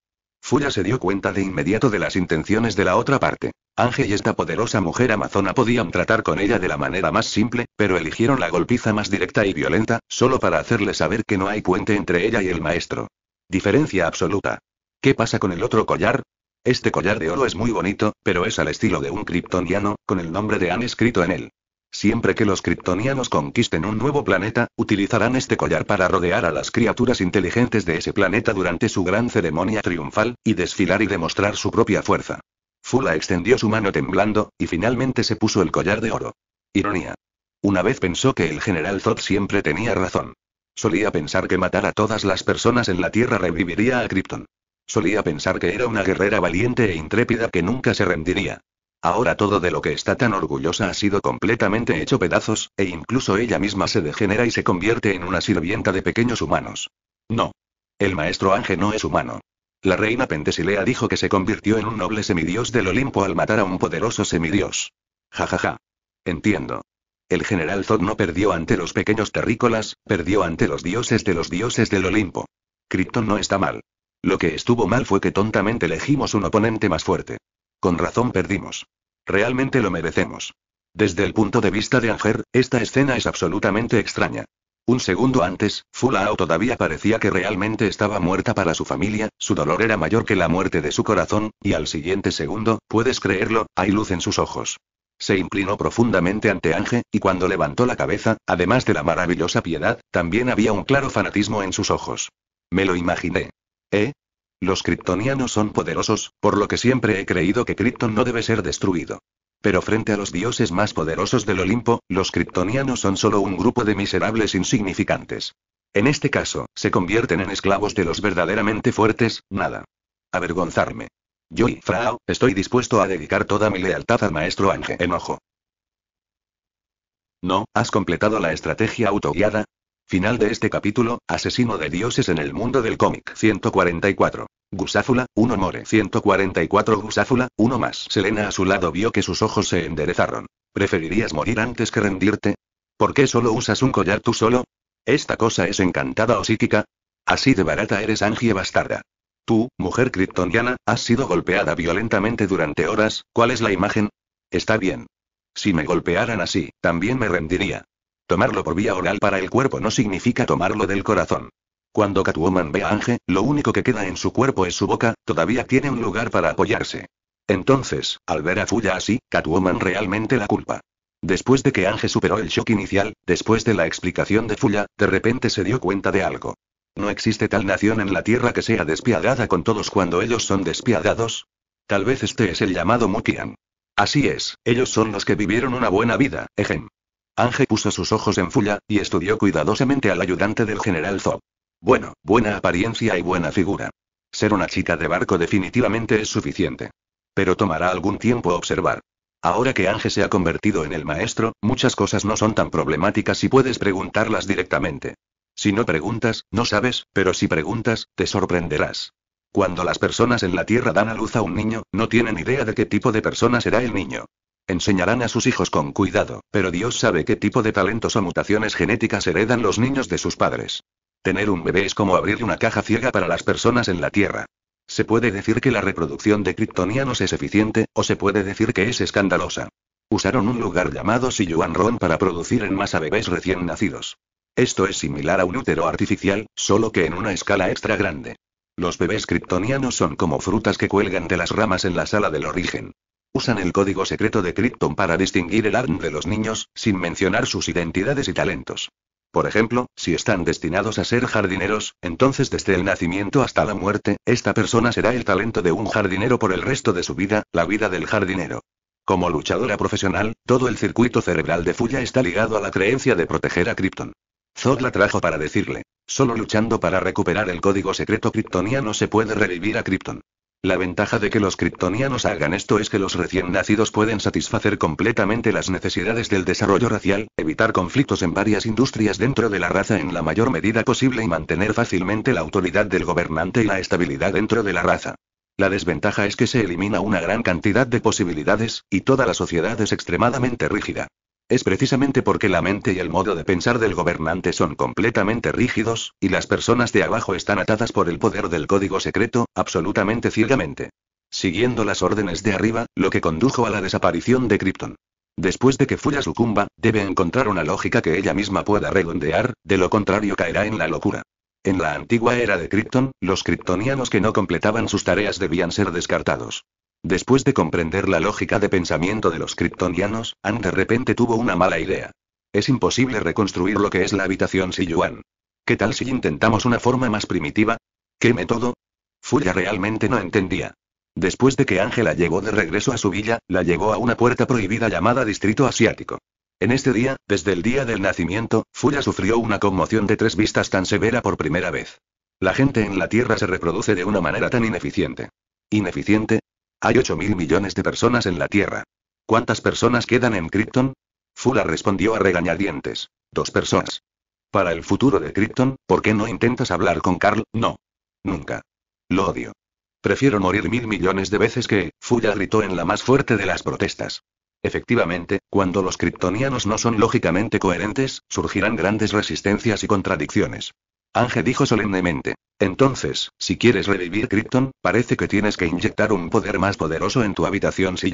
Speaker 1: Fuya se dio cuenta de inmediato de las intenciones de la otra parte. Ángel y esta poderosa mujer amazona podían tratar con ella de la manera más simple, pero eligieron la golpiza más directa y violenta, solo para hacerle saber que no hay puente entre ella y el maestro. Diferencia absoluta. ¿Qué pasa con el otro collar? Este collar de oro es muy bonito, pero es al estilo de un kryptoniano, con el nombre de Anne escrito en él. Siempre que los kryptonianos conquisten un nuevo planeta, utilizarán este collar para rodear a las criaturas inteligentes de ese planeta durante su gran ceremonia triunfal, y desfilar y demostrar su propia fuerza. Fula extendió su mano temblando, y finalmente se puso el collar de oro. Ironía. Una vez pensó que el general Zod siempre tenía razón. Solía pensar que matar a todas las personas en la Tierra reviviría a Krypton. Solía pensar que era una guerrera valiente e intrépida que nunca se rendiría. Ahora todo de lo que está tan orgullosa ha sido completamente hecho pedazos, e incluso ella misma se degenera y se convierte en una sirvienta de pequeños humanos. No. El maestro Ángel no es humano. La reina Pentesilea dijo que se convirtió en un noble semidios del Olimpo al matar a un poderoso semidios. Ja Ja, ja. Entiendo. El general Zod no perdió ante los pequeños terrícolas, perdió ante los dioses de los dioses del Olimpo. Krypton no está mal. Lo que estuvo mal fue que tontamente elegimos un oponente más fuerte. Con razón perdimos. Realmente lo merecemos. Desde el punto de vista de Anger, esta escena es absolutamente extraña. Un segundo antes, Fulao todavía parecía que realmente estaba muerta para su familia, su dolor era mayor que la muerte de su corazón, y al siguiente segundo, puedes creerlo, hay luz en sus ojos. Se inclinó profundamente ante Ange, y cuando levantó la cabeza, además de la maravillosa piedad, también había un claro fanatismo en sus ojos. Me lo imaginé. ¿Eh? Los kryptonianos son poderosos, por lo que siempre he creído que Krypton no debe ser destruido. Pero frente a los dioses más poderosos del Olimpo, los kryptonianos son solo un grupo de miserables insignificantes. En este caso, se convierten en esclavos de los verdaderamente fuertes, nada. Avergonzarme. Yo y Frau, estoy dispuesto a dedicar toda mi lealtad al maestro Ángel Enojo. No, has completado la estrategia autoguiada, Final de este capítulo, Asesino de Dioses en el mundo del cómic 144. Gusáfula, uno more 144 Gusáfula, uno más. Selena a su lado vio que sus ojos se enderezaron. ¿Preferirías morir antes que rendirte? ¿Por qué solo usas un collar tú solo? ¿Esta cosa es encantada o psíquica? Así de barata eres Angie bastarda. Tú, mujer kryptoniana, has sido golpeada violentamente durante horas, ¿cuál es la imagen? Está bien. Si me golpearan así, también me rendiría. Tomarlo por vía oral para el cuerpo no significa tomarlo del corazón. Cuando Catwoman ve a Ange, lo único que queda en su cuerpo es su boca, todavía tiene un lugar para apoyarse. Entonces, al ver a Fuya así, Catwoman realmente la culpa. Después de que Ange superó el shock inicial, después de la explicación de Fuya, de repente se dio cuenta de algo. No existe tal nación en la Tierra que sea despiadada con todos cuando ellos son despiadados. Tal vez este es el llamado Mukian. Así es, ellos son los que vivieron una buena vida, ejem. Ange puso sus ojos en Fulla, y estudió cuidadosamente al ayudante del general Zop. Bueno, buena apariencia y buena figura. Ser una chica de barco definitivamente es suficiente. Pero tomará algún tiempo observar. Ahora que Ángel se ha convertido en el maestro, muchas cosas no son tan problemáticas y puedes preguntarlas directamente. Si no preguntas, no sabes, pero si preguntas, te sorprenderás. Cuando las personas en la Tierra dan a luz a un niño, no tienen idea de qué tipo de persona será el niño. Enseñarán a sus hijos con cuidado, pero Dios sabe qué tipo de talentos o mutaciones genéticas heredan los niños de sus padres. Tener un bebé es como abrir una caja ciega para las personas en la Tierra. Se puede decir que la reproducción de kryptonianos es eficiente, o se puede decir que es escandalosa. Usaron un lugar llamado Ron para producir en masa bebés recién nacidos. Esto es similar a un útero artificial, solo que en una escala extra grande. Los bebés kryptonianos son como frutas que cuelgan de las ramas en la sala del origen. Usan el código secreto de Krypton para distinguir el ARN de los niños, sin mencionar sus identidades y talentos. Por ejemplo, si están destinados a ser jardineros, entonces desde el nacimiento hasta la muerte, esta persona será el talento de un jardinero por el resto de su vida, la vida del jardinero. Como luchadora profesional, todo el circuito cerebral de Fuya está ligado a la creencia de proteger a Krypton. Zod la trajo para decirle, solo luchando para recuperar el código secreto kryptoniano se puede revivir a Krypton. La ventaja de que los kryptonianos hagan esto es que los recién nacidos pueden satisfacer completamente las necesidades del desarrollo racial, evitar conflictos en varias industrias dentro de la raza en la mayor medida posible y mantener fácilmente la autoridad del gobernante y la estabilidad dentro de la raza. La desventaja es que se elimina una gran cantidad de posibilidades, y toda la sociedad es extremadamente rígida. Es precisamente porque la mente y el modo de pensar del gobernante son completamente rígidos, y las personas de abajo están atadas por el poder del código secreto, absolutamente ciegamente. Siguiendo las órdenes de arriba, lo que condujo a la desaparición de Krypton. Después de que Fuya sucumba, debe encontrar una lógica que ella misma pueda redondear, de lo contrario caerá en la locura. En la antigua era de Krypton, los kryptonianos que no completaban sus tareas debían ser descartados. Después de comprender la lógica de pensamiento de los kryptonianos, Anne de repente tuvo una mala idea. Es imposible reconstruir lo que es la habitación si ¿Qué tal si intentamos una forma más primitiva? ¿Qué método? Fuya realmente no entendía. Después de que Ángela llegó de regreso a su villa, la llevó a una puerta prohibida llamada Distrito Asiático. En este día, desde el día del nacimiento, Fuya sufrió una conmoción de tres vistas tan severa por primera vez. La gente en la Tierra se reproduce de una manera tan ineficiente. Ineficiente, hay 8 mil millones de personas en la Tierra. ¿Cuántas personas quedan en Krypton? Fula respondió a regañadientes. Dos personas. Para el futuro de Krypton, ¿por qué no intentas hablar con Carl? No. Nunca. Lo odio. Prefiero morir mil millones de veces que, Fula gritó en la más fuerte de las protestas. Efectivamente, cuando los kryptonianos no son lógicamente coherentes, surgirán grandes resistencias y contradicciones. Ángel dijo solemnemente. Entonces, si quieres revivir Krypton, parece que tienes que inyectar un poder más poderoso en tu habitación si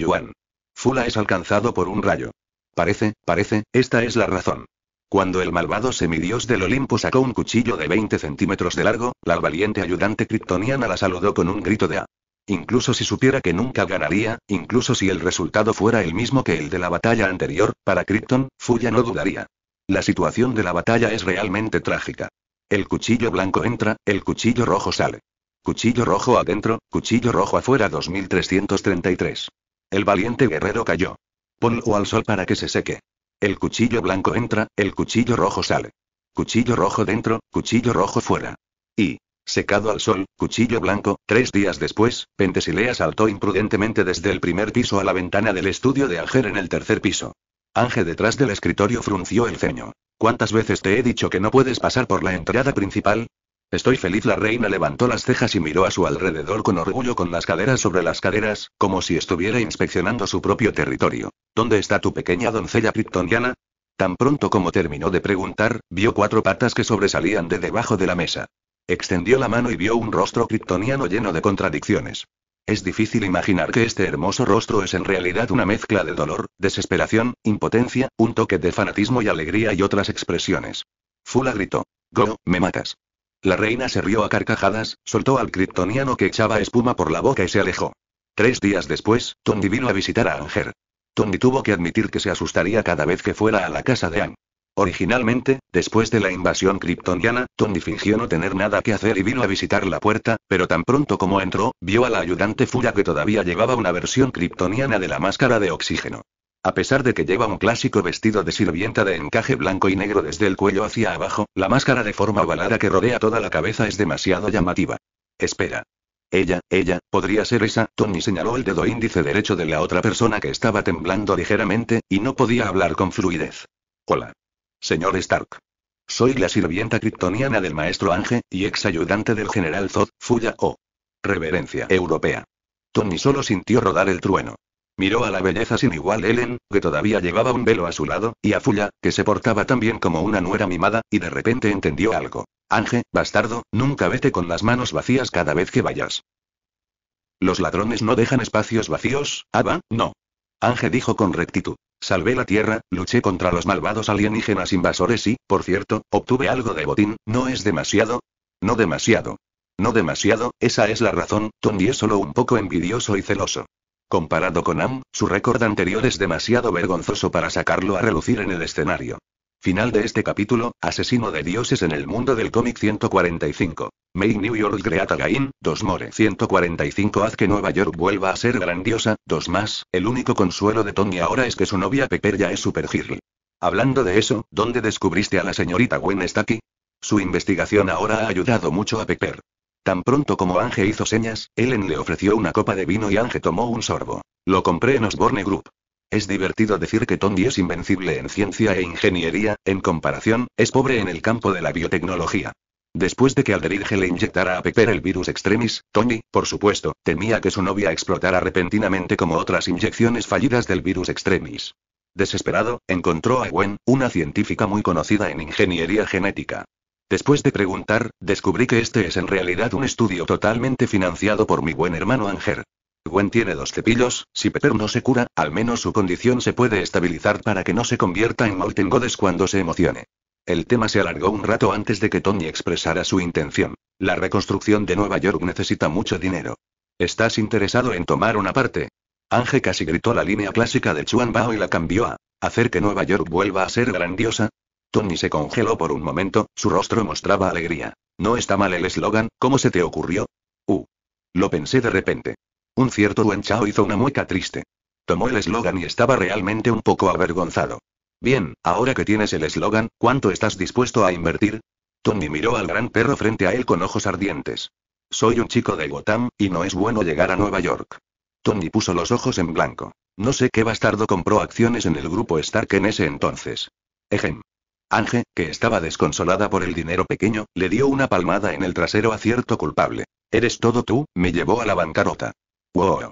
Speaker 1: Fula es alcanzado por un rayo. Parece, parece, esta es la razón. Cuando el malvado semidios del Olimpo sacó un cuchillo de 20 centímetros de largo, la valiente ayudante kryptoniana la saludó con un grito de A. Incluso si supiera que nunca ganaría, incluso si el resultado fuera el mismo que el de la batalla anterior, para Krypton, Fuya no dudaría. La situación de la batalla es realmente trágica. El cuchillo blanco entra, el cuchillo rojo sale. Cuchillo rojo adentro, cuchillo rojo afuera 2333. El valiente guerrero cayó. Ponlo al sol para que se seque. El cuchillo blanco entra, el cuchillo rojo sale. Cuchillo rojo dentro, cuchillo rojo fuera. Y, secado al sol, cuchillo blanco, tres días después, Pentesilea saltó imprudentemente desde el primer piso a la ventana del estudio de Alger en el tercer piso. Ángel detrás del escritorio frunció el ceño. ¿Cuántas veces te he dicho que no puedes pasar por la entrada principal? Estoy feliz. La reina levantó las cejas y miró a su alrededor con orgullo con las caderas sobre las caderas, como si estuviera inspeccionando su propio territorio. ¿Dónde está tu pequeña doncella kryptoniana? Tan pronto como terminó de preguntar, vio cuatro patas que sobresalían de debajo de la mesa. Extendió la mano y vio un rostro kryptoniano lleno de contradicciones. Es difícil imaginar que este hermoso rostro es en realidad una mezcla de dolor, desesperación, impotencia, un toque de fanatismo y alegría y otras expresiones. Fula gritó. Go, me matas. La reina se rió a carcajadas, soltó al kryptoniano que echaba espuma por la boca y se alejó. Tres días después, Tondi vino a visitar a Anger. Tondi tuvo que admitir que se asustaría cada vez que fuera a la casa de Ang. Originalmente, después de la invasión kryptoniana, Tony fingió no tener nada que hacer y vino a visitar la puerta, pero tan pronto como entró, vio a la ayudante Fuya que todavía llevaba una versión kryptoniana de la máscara de oxígeno. A pesar de que lleva un clásico vestido de sirvienta de encaje blanco y negro desde el cuello hacia abajo, la máscara de forma ovalada que rodea toda la cabeza es demasiado llamativa. Espera. Ella, ella, podría ser esa, Tony señaló el dedo índice derecho de la otra persona que estaba temblando ligeramente, y no podía hablar con fluidez. Hola. Señor Stark. Soy la sirvienta kryptoniana del maestro Ange, y ex ayudante del general Zod, Fuya O. Reverencia europea. Tony solo sintió rodar el trueno. Miró a la belleza sin igual Ellen, que todavía llevaba un velo a su lado, y a Fuya, que se portaba tan bien como una nuera mimada, y de repente entendió algo. Ange, bastardo, nunca vete con las manos vacías cada vez que vayas. Los ladrones no dejan espacios vacíos, Ava, ¿ah, no. Ange dijo con rectitud. Salvé la Tierra, luché contra los malvados alienígenas invasores y, por cierto, obtuve algo de botín, ¿no es demasiado? No demasiado. No demasiado, esa es la razón, Tony es solo un poco envidioso y celoso. Comparado con Am, su récord anterior es demasiado vergonzoso para sacarlo a relucir en el escenario. Final de este capítulo, Asesino de Dioses en el mundo del cómic 145. Make New York Great Again, 2 More 145 Haz que Nueva York vuelva a ser grandiosa, dos más, el único consuelo de Tony ahora es que su novia Pepper ya es Super Hablando de eso, ¿dónde descubriste a la señorita Gwen Stacky? Su investigación ahora ha ayudado mucho a Pepper. Tan pronto como Ange hizo señas, Ellen le ofreció una copa de vino y Ange tomó un sorbo. Lo compré en Osborne Group. Es divertido decir que Tony es invencible en ciencia e ingeniería, en comparación, es pobre en el campo de la biotecnología. Después de que Alderige le inyectara a Pepper el virus extremis, Tony, por supuesto, temía que su novia explotara repentinamente como otras inyecciones fallidas del virus extremis. Desesperado, encontró a Gwen, una científica muy conocida en ingeniería genética. Después de preguntar, descubrí que este es en realidad un estudio totalmente financiado por mi buen hermano Anger. Gwen tiene dos cepillos, si Pepper no se cura, al menos su condición se puede estabilizar para que no se convierta en Molten Godes cuando se emocione. El tema se alargó un rato antes de que Tony expresara su intención. La reconstrucción de Nueva York necesita mucho dinero. ¿Estás interesado en tomar una parte? Ángel casi gritó la línea clásica de Chuan Bao y la cambió a hacer que Nueva York vuelva a ser grandiosa. Tony se congeló por un momento, su rostro mostraba alegría. No está mal el eslogan, ¿cómo se te ocurrió? Uh. Lo pensé de repente. Un cierto Wen Chao hizo una mueca triste. Tomó el eslogan y estaba realmente un poco avergonzado. Bien, ahora que tienes el eslogan, ¿cuánto estás dispuesto a invertir? Tony miró al gran perro frente a él con ojos ardientes. Soy un chico de Gotham, y no es bueno llegar a Nueva York. Tony puso los ojos en blanco. No sé qué bastardo compró acciones en el grupo Stark en ese entonces. Ejem. Ange, que estaba desconsolada por el dinero pequeño, le dio una palmada en el trasero a cierto culpable. Eres todo tú, me llevó a la bancarrota. Wow.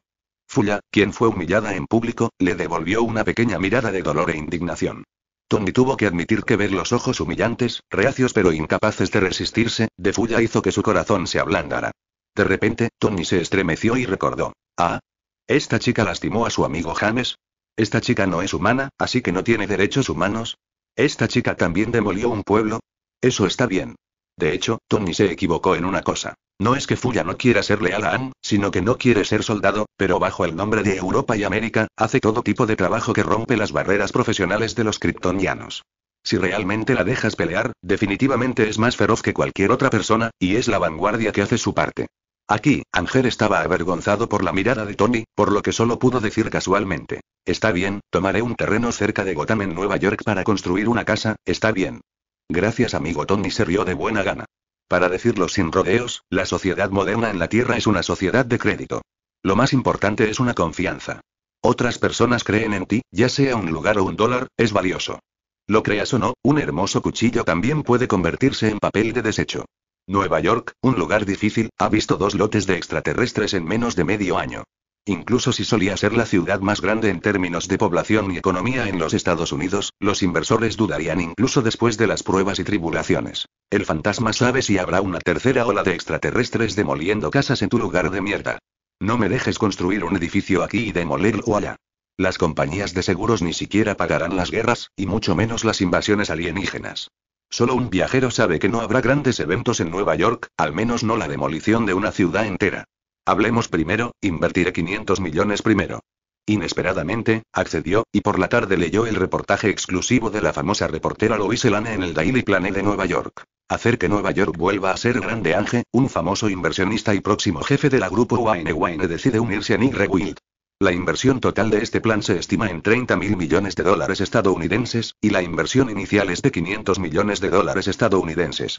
Speaker 1: Fulla, quien fue humillada en público, le devolvió una pequeña mirada de dolor e indignación. Tony tuvo que admitir que ver los ojos humillantes, reacios pero incapaces de resistirse, de Fulla hizo que su corazón se ablandara. De repente, Tony se estremeció y recordó. Ah. Esta chica lastimó a su amigo James. Esta chica no es humana, así que no tiene derechos humanos. Esta chica también demolió un pueblo. Eso está bien. De hecho, Tony se equivocó en una cosa. No es que Fuya no quiera ser leal a Anne, sino que no quiere ser soldado, pero bajo el nombre de Europa y América, hace todo tipo de trabajo que rompe las barreras profesionales de los kryptonianos. Si realmente la dejas pelear, definitivamente es más feroz que cualquier otra persona, y es la vanguardia que hace su parte. Aquí, Anger estaba avergonzado por la mirada de Tony, por lo que solo pudo decir casualmente. Está bien, tomaré un terreno cerca de Gotham en Nueva York para construir una casa, está bien. Gracias amigo Tony se rió de buena gana. Para decirlo sin rodeos, la sociedad moderna en la Tierra es una sociedad de crédito. Lo más importante es una confianza. Otras personas creen en ti, ya sea un lugar o un dólar, es valioso. Lo creas o no, un hermoso cuchillo también puede convertirse en papel de desecho. Nueva York, un lugar difícil, ha visto dos lotes de extraterrestres en menos de medio año. Incluso si solía ser la ciudad más grande en términos de población y economía en los Estados Unidos, los inversores dudarían incluso después de las pruebas y tribulaciones. El fantasma sabe si habrá una tercera ola de extraterrestres demoliendo casas en tu lugar de mierda. No me dejes construir un edificio aquí y demolerlo allá. Las compañías de seguros ni siquiera pagarán las guerras, y mucho menos las invasiones alienígenas. Solo un viajero sabe que no habrá grandes eventos en Nueva York, al menos no la demolición de una ciudad entera. Hablemos primero, invertiré 500 millones primero. Inesperadamente, accedió, y por la tarde leyó el reportaje exclusivo de la famosa reportera Louise Lane en el Daily Planet de Nueva York. Hacer que Nueva York vuelva a ser grande Ange, un famoso inversionista y próximo jefe de la grupo Wine Wine decide unirse a Nick Rewild. La inversión total de este plan se estima en 30 mil millones de dólares estadounidenses, y la inversión inicial es de 500 millones de dólares estadounidenses.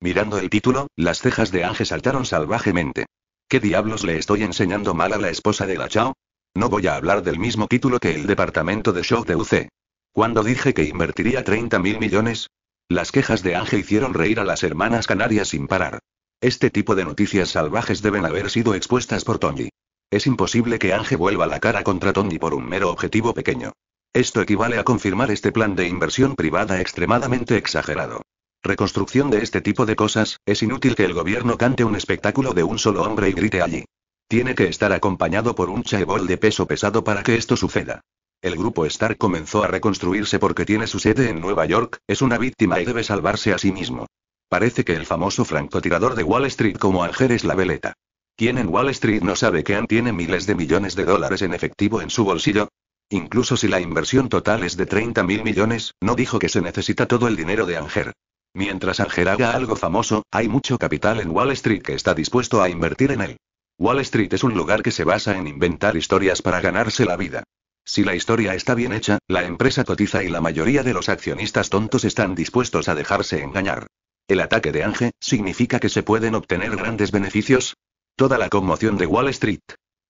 Speaker 1: Mirando el título, las cejas de Ange saltaron salvajemente. ¿Qué diablos le estoy enseñando mal a la esposa de la Chao? No voy a hablar del mismo título que el departamento de show de UC. Cuando dije que invertiría 30 mil millones? Las quejas de Ange hicieron reír a las hermanas canarias sin parar. Este tipo de noticias salvajes deben haber sido expuestas por Tony. Es imposible que Ange vuelva la cara contra Tony por un mero objetivo pequeño. Esto equivale a confirmar este plan de inversión privada extremadamente exagerado reconstrucción de este tipo de cosas, es inútil que el gobierno cante un espectáculo de un solo hombre y grite allí. Tiene que estar acompañado por un chaebol de peso pesado para que esto suceda. El grupo Stark comenzó a reconstruirse porque tiene su sede en Nueva York, es una víctima y debe salvarse a sí mismo. Parece que el famoso francotirador de Wall Street como Anger es la veleta. ¿Quién en Wall Street no sabe que Ann tiene miles de millones de dólares en efectivo en su bolsillo? Incluso si la inversión total es de 30 mil millones, no dijo que se necesita todo el dinero de Anger. Mientras Ángel haga algo famoso, hay mucho capital en Wall Street que está dispuesto a invertir en él. Wall Street es un lugar que se basa en inventar historias para ganarse la vida. Si la historia está bien hecha, la empresa cotiza y la mayoría de los accionistas tontos están dispuestos a dejarse engañar. El ataque de Ángel significa que se pueden obtener grandes beneficios. Toda la conmoción de Wall Street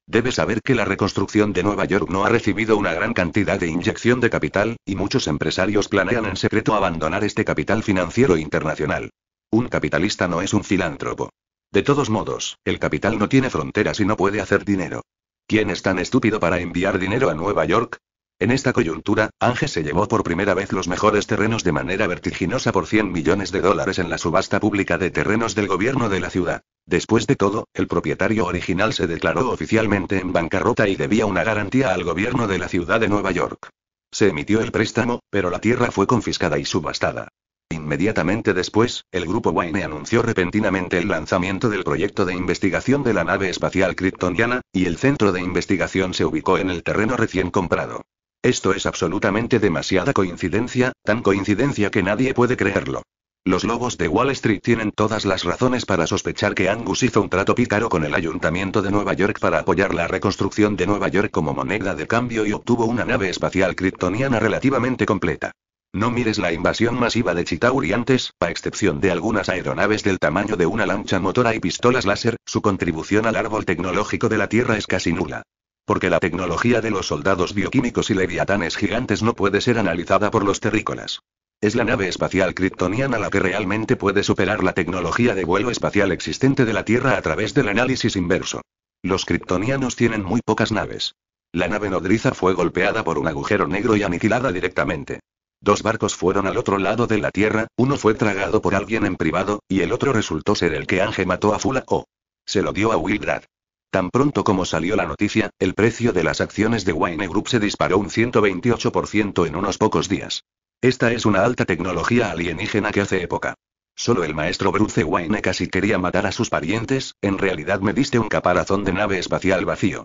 Speaker 1: Debe saber que la reconstrucción de Nueva York no ha recibido una gran cantidad de inyección de capital, y muchos empresarios planean en secreto abandonar este capital financiero internacional. Un capitalista no es un filántropo. De todos modos, el capital no tiene fronteras y no puede hacer dinero. ¿Quién es tan estúpido para enviar dinero a Nueva York? En esta coyuntura, Ángel se llevó por primera vez los mejores terrenos de manera vertiginosa por 100 millones de dólares en la subasta pública de terrenos del gobierno de la ciudad. Después de todo, el propietario original se declaró oficialmente en bancarrota y debía una garantía al gobierno de la ciudad de Nueva York. Se emitió el préstamo, pero la tierra fue confiscada y subastada. Inmediatamente después, el grupo Wayne anunció repentinamente el lanzamiento del proyecto de investigación de la nave espacial kryptoniana, y el centro de investigación se ubicó en el terreno recién comprado. Esto es absolutamente demasiada coincidencia, tan coincidencia que nadie puede creerlo. Los lobos de Wall Street tienen todas las razones para sospechar que Angus hizo un trato pícaro con el Ayuntamiento de Nueva York para apoyar la reconstrucción de Nueva York como moneda de cambio y obtuvo una nave espacial kryptoniana relativamente completa. No mires la invasión masiva de Chitauri antes, a excepción de algunas aeronaves del tamaño de una lancha motora y pistolas láser, su contribución al árbol tecnológico de la Tierra es casi nula porque la tecnología de los soldados bioquímicos y leviatanes gigantes no puede ser analizada por los terrícolas. Es la nave espacial kryptoniana la que realmente puede superar la tecnología de vuelo espacial existente de la Tierra a través del análisis inverso. Los kryptonianos tienen muy pocas naves. La nave nodriza fue golpeada por un agujero negro y aniquilada directamente. Dos barcos fueron al otro lado de la Tierra, uno fue tragado por alguien en privado, y el otro resultó ser el que Ange mató a Fula O. Se lo dio a Wildrad. Tan pronto como salió la noticia, el precio de las acciones de Wayne Group se disparó un 128% en unos pocos días. Esta es una alta tecnología alienígena que hace época. Solo el maestro Bruce Wayne casi quería matar a sus parientes, en realidad me diste un caparazón de nave espacial vacío.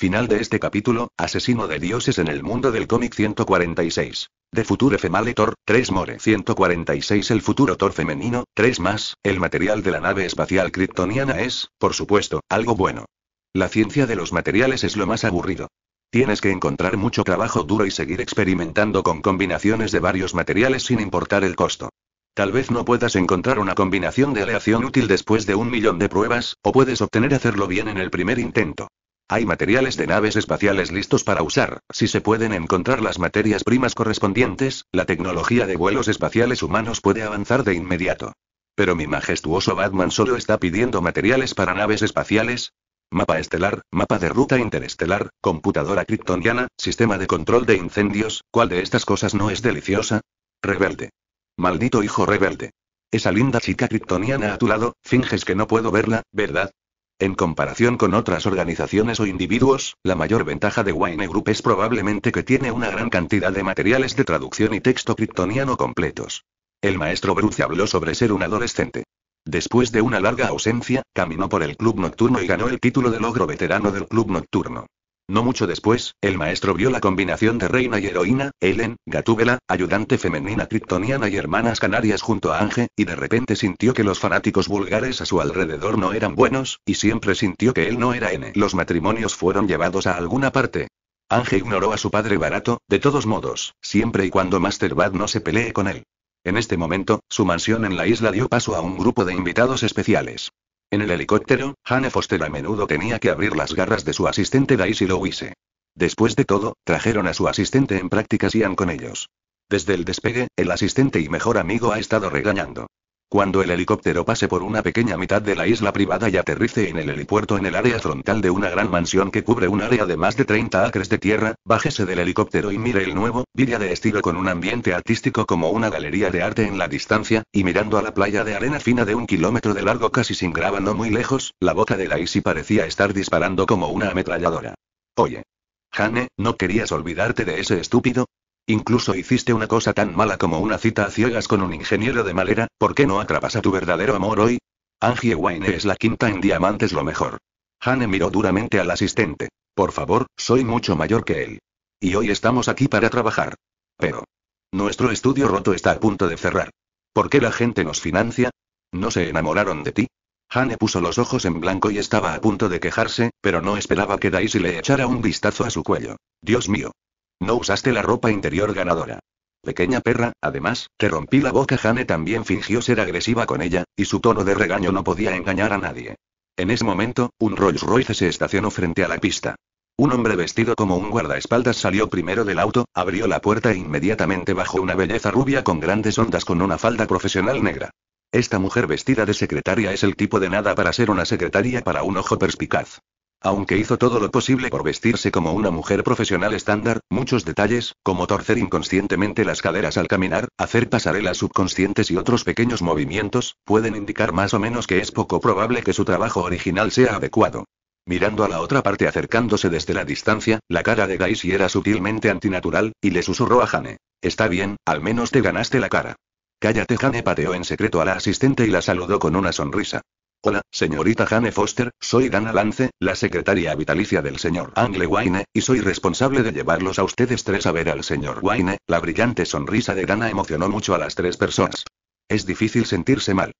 Speaker 1: Final de este capítulo, Asesino de Dioses en el mundo del cómic 146. de Future Female Thor, 3 More 146 El futuro Thor femenino, 3 más, el material de la nave espacial kryptoniana es, por supuesto, algo bueno. La ciencia de los materiales es lo más aburrido. Tienes que encontrar mucho trabajo duro y seguir experimentando con combinaciones de varios materiales sin importar el costo. Tal vez no puedas encontrar una combinación de aleación útil después de un millón de pruebas, o puedes obtener hacerlo bien en el primer intento. Hay materiales de naves espaciales listos para usar, si se pueden encontrar las materias primas correspondientes, la tecnología de vuelos espaciales humanos puede avanzar de inmediato. Pero mi majestuoso Batman solo está pidiendo materiales para naves espaciales. Mapa estelar, mapa de ruta interestelar, computadora kryptoniana, sistema de control de incendios, ¿cuál de estas cosas no es deliciosa? Rebelde. Maldito hijo rebelde. Esa linda chica kryptoniana a tu lado, finges que no puedo verla, ¿verdad? En comparación con otras organizaciones o individuos, la mayor ventaja de Wine Group es probablemente que tiene una gran cantidad de materiales de traducción y texto kryptoniano completos. El maestro Bruce habló sobre ser un adolescente. Después de una larga ausencia, caminó por el club nocturno y ganó el título de logro veterano del club nocturno. No mucho después, el maestro vio la combinación de reina y heroína, Helen, Gatúbela, ayudante femenina kryptoniana y hermanas canarias junto a Ange, y de repente sintió que los fanáticos vulgares a su alrededor no eran buenos, y siempre sintió que él no era N. Los matrimonios fueron llevados a alguna parte. Ange ignoró a su padre barato, de todos modos, siempre y cuando Master Bad no se pelee con él. En este momento, su mansión en la isla dio paso a un grupo de invitados especiales. En el helicóptero, Hannah Foster a menudo tenía que abrir las garras de su asistente Daisy Louise. Después de todo, trajeron a su asistente en prácticas y han con ellos. Desde el despegue, el asistente y mejor amigo ha estado regañando. Cuando el helicóptero pase por una pequeña mitad de la isla privada y aterrice en el helipuerto en el área frontal de una gran mansión que cubre un área de más de 30 acres de tierra, bájese del helicóptero y mire el nuevo, villa de estilo con un ambiente artístico como una galería de arte en la distancia, y mirando a la playa de arena fina de un kilómetro de largo casi sin grava no muy lejos, la boca de la Isi parecía estar disparando como una ametralladora. Oye. Jane, ¿no querías olvidarte de ese estúpido? Incluso hiciste una cosa tan mala como una cita a ciegas con un ingeniero de malera, ¿por qué no atrapas a tu verdadero amor hoy? Angie Wayne es la quinta en diamantes lo mejor. Hane miró duramente al asistente. Por favor, soy mucho mayor que él. Y hoy estamos aquí para trabajar. Pero. Nuestro estudio roto está a punto de cerrar. ¿Por qué la gente nos financia? ¿No se enamoraron de ti? Hane puso los ojos en blanco y estaba a punto de quejarse, pero no esperaba que Daisy le echara un vistazo a su cuello. Dios mío, no usaste la ropa interior ganadora. Pequeña perra, además, te rompí la boca. Jane también fingió ser agresiva con ella, y su tono de regaño no podía engañar a nadie. En ese momento, un Rolls Royce se estacionó frente a la pista. Un hombre vestido como un guardaespaldas salió primero del auto, abrió la puerta e inmediatamente bajó una belleza rubia con grandes ondas con una falda profesional negra. Esta mujer vestida de secretaria es el tipo de nada para ser una secretaria para un ojo perspicaz. Aunque hizo todo lo posible por vestirse como una mujer profesional estándar, muchos detalles, como torcer inconscientemente las caderas al caminar, hacer pasarelas subconscientes y otros pequeños movimientos, pueden indicar más o menos que es poco probable que su trabajo original sea adecuado. Mirando a la otra parte acercándose desde la distancia, la cara de Daisy era sutilmente antinatural, y le susurró a Jane. Está bien, al menos te ganaste la cara. Cállate, Jane pateó en secreto a la asistente y la saludó con una sonrisa. Hola, señorita Jane Foster, soy Dana Lance, la secretaria vitalicia del señor Angle Wayne, y soy responsable de llevarlos a ustedes tres a ver al señor Wayne. La brillante sonrisa de Dana emocionó mucho a las tres personas. Es difícil sentirse mal.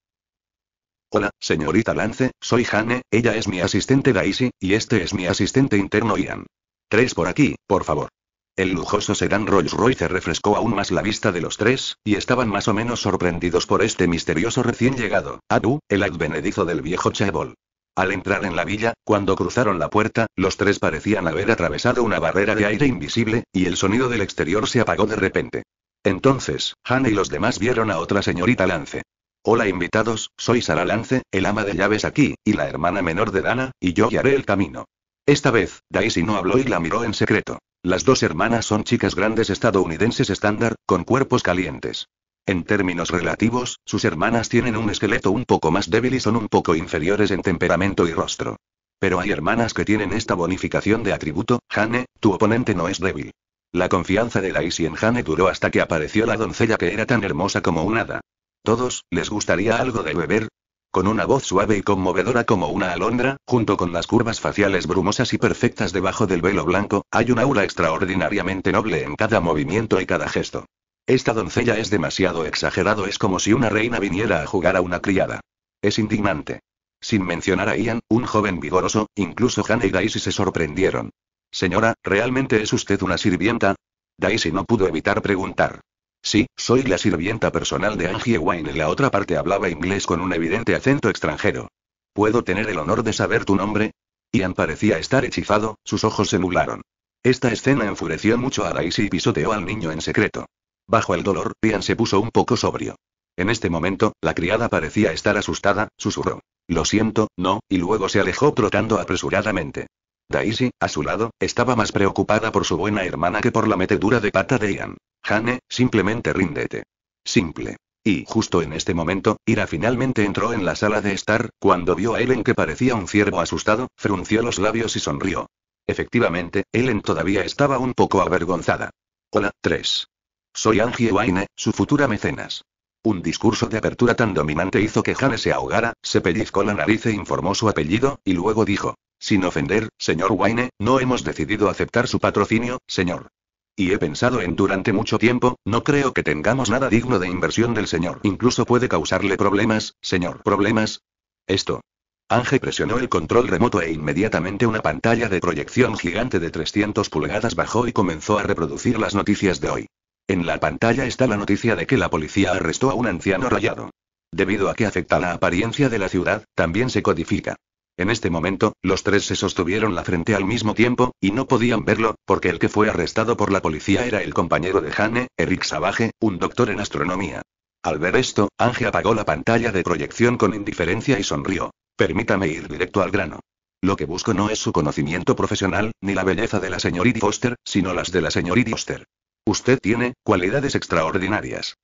Speaker 1: Hola, señorita Lance, soy Jane, ella es mi asistente Daisy, y este es mi asistente interno Ian. Tres por aquí, por favor. El lujoso sedán Rolls-Royce refrescó aún más la vista de los tres, y estaban más o menos sorprendidos por este misterioso recién llegado, Adu, el advenedizo del viejo Chebol. Al entrar en la villa, cuando cruzaron la puerta, los tres parecían haber atravesado una barrera de aire invisible, y el sonido del exterior se apagó de repente. Entonces, Hannah y los demás vieron a otra señorita Lance. Hola invitados, soy Sara Lance, el ama de llaves aquí, y la hermana menor de Dana, y yo guiaré el camino. Esta vez, Daisy no habló y la miró en secreto. Las dos hermanas son chicas grandes estadounidenses estándar, con cuerpos calientes. En términos relativos, sus hermanas tienen un esqueleto un poco más débil y son un poco inferiores en temperamento y rostro. Pero hay hermanas que tienen esta bonificación de atributo, Jane, tu oponente no es débil. La confianza de Lacey en Jane duró hasta que apareció la doncella que era tan hermosa como un hada. Todos, les gustaría algo de beber, con una voz suave y conmovedora como una alondra, junto con las curvas faciales brumosas y perfectas debajo del velo blanco, hay un aura extraordinariamente noble en cada movimiento y cada gesto. Esta doncella es demasiado exagerado, es como si una reina viniera a jugar a una criada. Es indignante. Sin mencionar a Ian, un joven vigoroso, incluso Hannah y Daisy se sorprendieron. Señora, ¿realmente es usted una sirvienta? Daisy no pudo evitar preguntar. Sí, soy la sirvienta personal de Angie Wayne. La otra parte hablaba inglés con un evidente acento extranjero. ¿Puedo tener el honor de saber tu nombre? Ian parecía estar hechizado, sus ojos se nublaron. Esta escena enfureció mucho a Daisy y pisoteó al niño en secreto. Bajo el dolor, Ian se puso un poco sobrio. En este momento, la criada parecía estar asustada, susurró. Lo siento, no, y luego se alejó trotando apresuradamente. Daisy, a su lado, estaba más preocupada por su buena hermana que por la metedura de pata de Ian. Jane, simplemente ríndete. Simple. Y, justo en este momento, Ira finalmente entró en la sala de estar, cuando vio a Ellen que parecía un ciervo asustado, frunció los labios y sonrió. Efectivamente, Ellen todavía estaba un poco avergonzada. Hola, 3. Soy Angie Wayne, su futura mecenas. Un discurso de apertura tan dominante hizo que Jane se ahogara, se pellizcó la nariz e informó su apellido, y luego dijo. Sin ofender, señor Wayne, no hemos decidido aceptar su patrocinio, señor. Y he pensado en durante mucho tiempo, no creo que tengamos nada digno de inversión del señor. Incluso puede causarle problemas, señor. ¿Problemas? Esto. Ángel presionó el control remoto e inmediatamente una pantalla de proyección gigante de 300 pulgadas bajó y comenzó a reproducir las noticias de hoy. En la pantalla está la noticia de que la policía arrestó a un anciano rayado. Debido a que afecta la apariencia de la ciudad, también se codifica. En este momento, los tres se sostuvieron la frente al mismo tiempo, y no podían verlo, porque el que fue arrestado por la policía era el compañero de Hane, Eric Savage, un doctor en astronomía. Al ver esto, Ange apagó la pantalla de proyección con indiferencia y sonrió. Permítame ir directo al grano. Lo que busco no es su conocimiento profesional, ni la belleza de la señorita Foster, sino las de la señorita Foster. Usted tiene cualidades extraordinarias.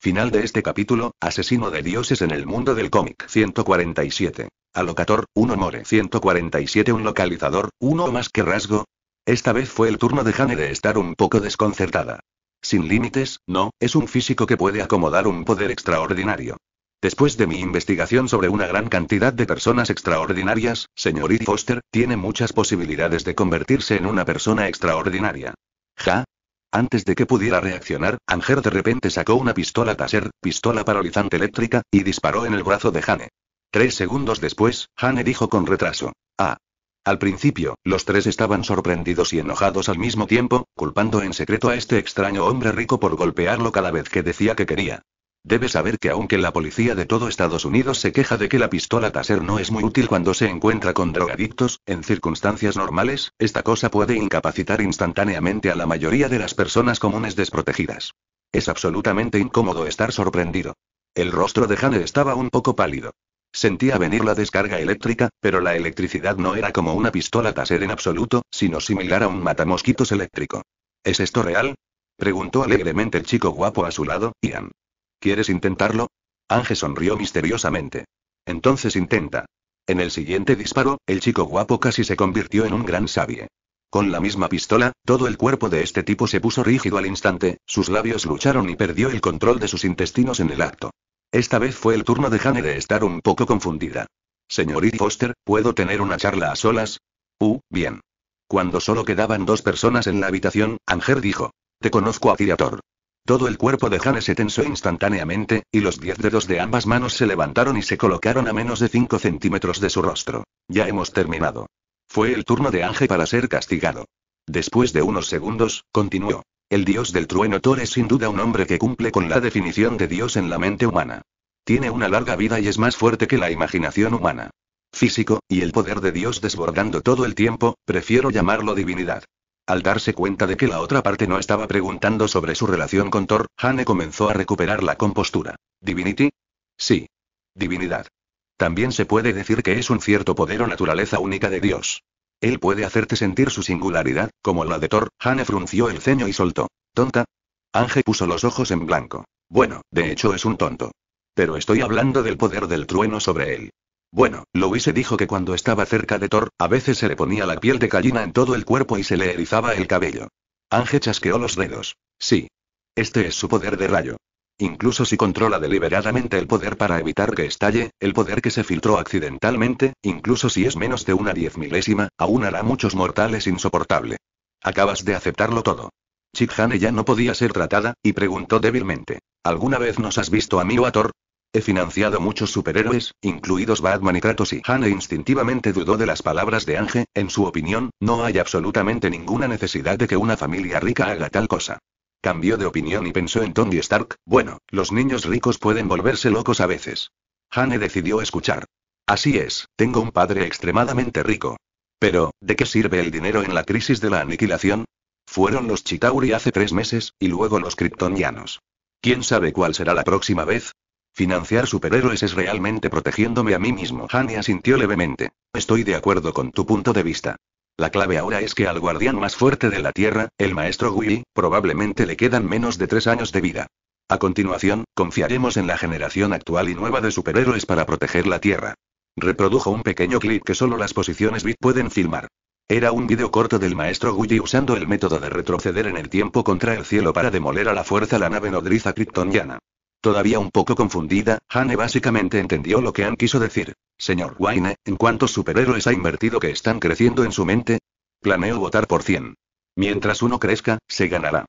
Speaker 1: Final de este capítulo, Asesino de Dioses en el Mundo del Cómic 147. Alocator, 1 More 147 Un localizador, 1 más que rasgo. Esta vez fue el turno de Jane de estar un poco desconcertada. Sin límites, no, es un físico que puede acomodar un poder extraordinario. Después de mi investigación sobre una gran cantidad de personas extraordinarias, señorita Foster, tiene muchas posibilidades de convertirse en una persona extraordinaria. ¿Ja? Antes de que pudiera reaccionar, Anger de repente sacó una pistola taser, pistola paralizante eléctrica, y disparó en el brazo de Jane. Tres segundos después, Hane dijo con retraso. Ah. Al principio, los tres estaban sorprendidos y enojados al mismo tiempo, culpando en secreto a este extraño hombre rico por golpearlo cada vez que decía que quería. Debe saber que aunque la policía de todo Estados Unidos se queja de que la pistola Taser no es muy útil cuando se encuentra con drogadictos, en circunstancias normales, esta cosa puede incapacitar instantáneamente a la mayoría de las personas comunes desprotegidas. Es absolutamente incómodo estar sorprendido. El rostro de Hane estaba un poco pálido. Sentía venir la descarga eléctrica, pero la electricidad no era como una pistola taser en absoluto, sino similar a un matamosquitos eléctrico. ¿Es esto real? Preguntó alegremente el chico guapo a su lado, Ian. ¿Quieres intentarlo? Ángel sonrió misteriosamente. Entonces intenta. En el siguiente disparo, el chico guapo casi se convirtió en un gran sabie. Con la misma pistola, todo el cuerpo de este tipo se puso rígido al instante, sus labios lucharon y perdió el control de sus intestinos en el acto. Esta vez fue el turno de Jane de estar un poco confundida. Señorita Foster, ¿puedo tener una charla a solas? Uh, bien. Cuando solo quedaban dos personas en la habitación, Anger dijo. Te conozco a Thor. Todo el cuerpo de Jane se tensó instantáneamente, y los diez dedos de ambas manos se levantaron y se colocaron a menos de cinco centímetros de su rostro. Ya hemos terminado. Fue el turno de Ángel para ser castigado. Después de unos segundos, continuó. El dios del trueno Thor es sin duda un hombre que cumple con la definición de dios en la mente humana. Tiene una larga vida y es más fuerte que la imaginación humana. Físico, y el poder de Dios desbordando todo el tiempo, prefiero llamarlo divinidad. Al darse cuenta de que la otra parte no estaba preguntando sobre su relación con Thor, Hane comenzó a recuperar la compostura. ¿Divinity? Sí. Divinidad. También se puede decir que es un cierto poder o naturaleza única de Dios. Él puede hacerte sentir su singularidad, como la de Thor. Hane frunció el ceño y soltó. ¿Tonta? Ange puso los ojos en blanco. Bueno, de hecho es un tonto. Pero estoy hablando del poder del trueno sobre él. Bueno, Louise dijo que cuando estaba cerca de Thor, a veces se le ponía la piel de gallina en todo el cuerpo y se le erizaba el cabello. Ange chasqueó los dedos. Sí. Este es su poder de rayo. Incluso si controla deliberadamente el poder para evitar que estalle, el poder que se filtró accidentalmente, incluso si es menos de una diez milésima, aún hará muchos mortales insoportable. Acabas de aceptarlo todo. Chikhane ya no podía ser tratada, y preguntó débilmente. ¿Alguna vez nos has visto a mí o a Thor? He financiado muchos superhéroes, incluidos Batman y Kratos y Hane instintivamente dudó de las palabras de Ange, en su opinión, no hay absolutamente ninguna necesidad de que una familia rica haga tal cosa. Cambió de opinión y pensó en Tony Stark, bueno, los niños ricos pueden volverse locos a veces. Hane decidió escuchar. Así es, tengo un padre extremadamente rico. Pero, ¿de qué sirve el dinero en la crisis de la aniquilación? Fueron los Chitauri hace tres meses, y luego los Kryptonianos. ¿Quién sabe cuál será la próxima vez? Financiar superhéroes es realmente protegiéndome a mí mismo. Hane asintió levemente. Estoy de acuerdo con tu punto de vista. La clave ahora es que al guardián más fuerte de la Tierra, el maestro Willy, probablemente le quedan menos de tres años de vida. A continuación, confiaremos en la generación actual y nueva de superhéroes para proteger la Tierra. Reprodujo un pequeño clip que solo las posiciones bit pueden filmar. Era un video corto del maestro Willy usando el método de retroceder en el tiempo contra el cielo para demoler a la fuerza la nave nodriza kryptoniana. Todavía un poco confundida, Hane básicamente entendió lo que Ann quiso decir. Señor Wayne, ¿en cuántos superhéroes ha invertido que están creciendo en su mente? Planeo votar por 100. Mientras uno crezca, se ganará.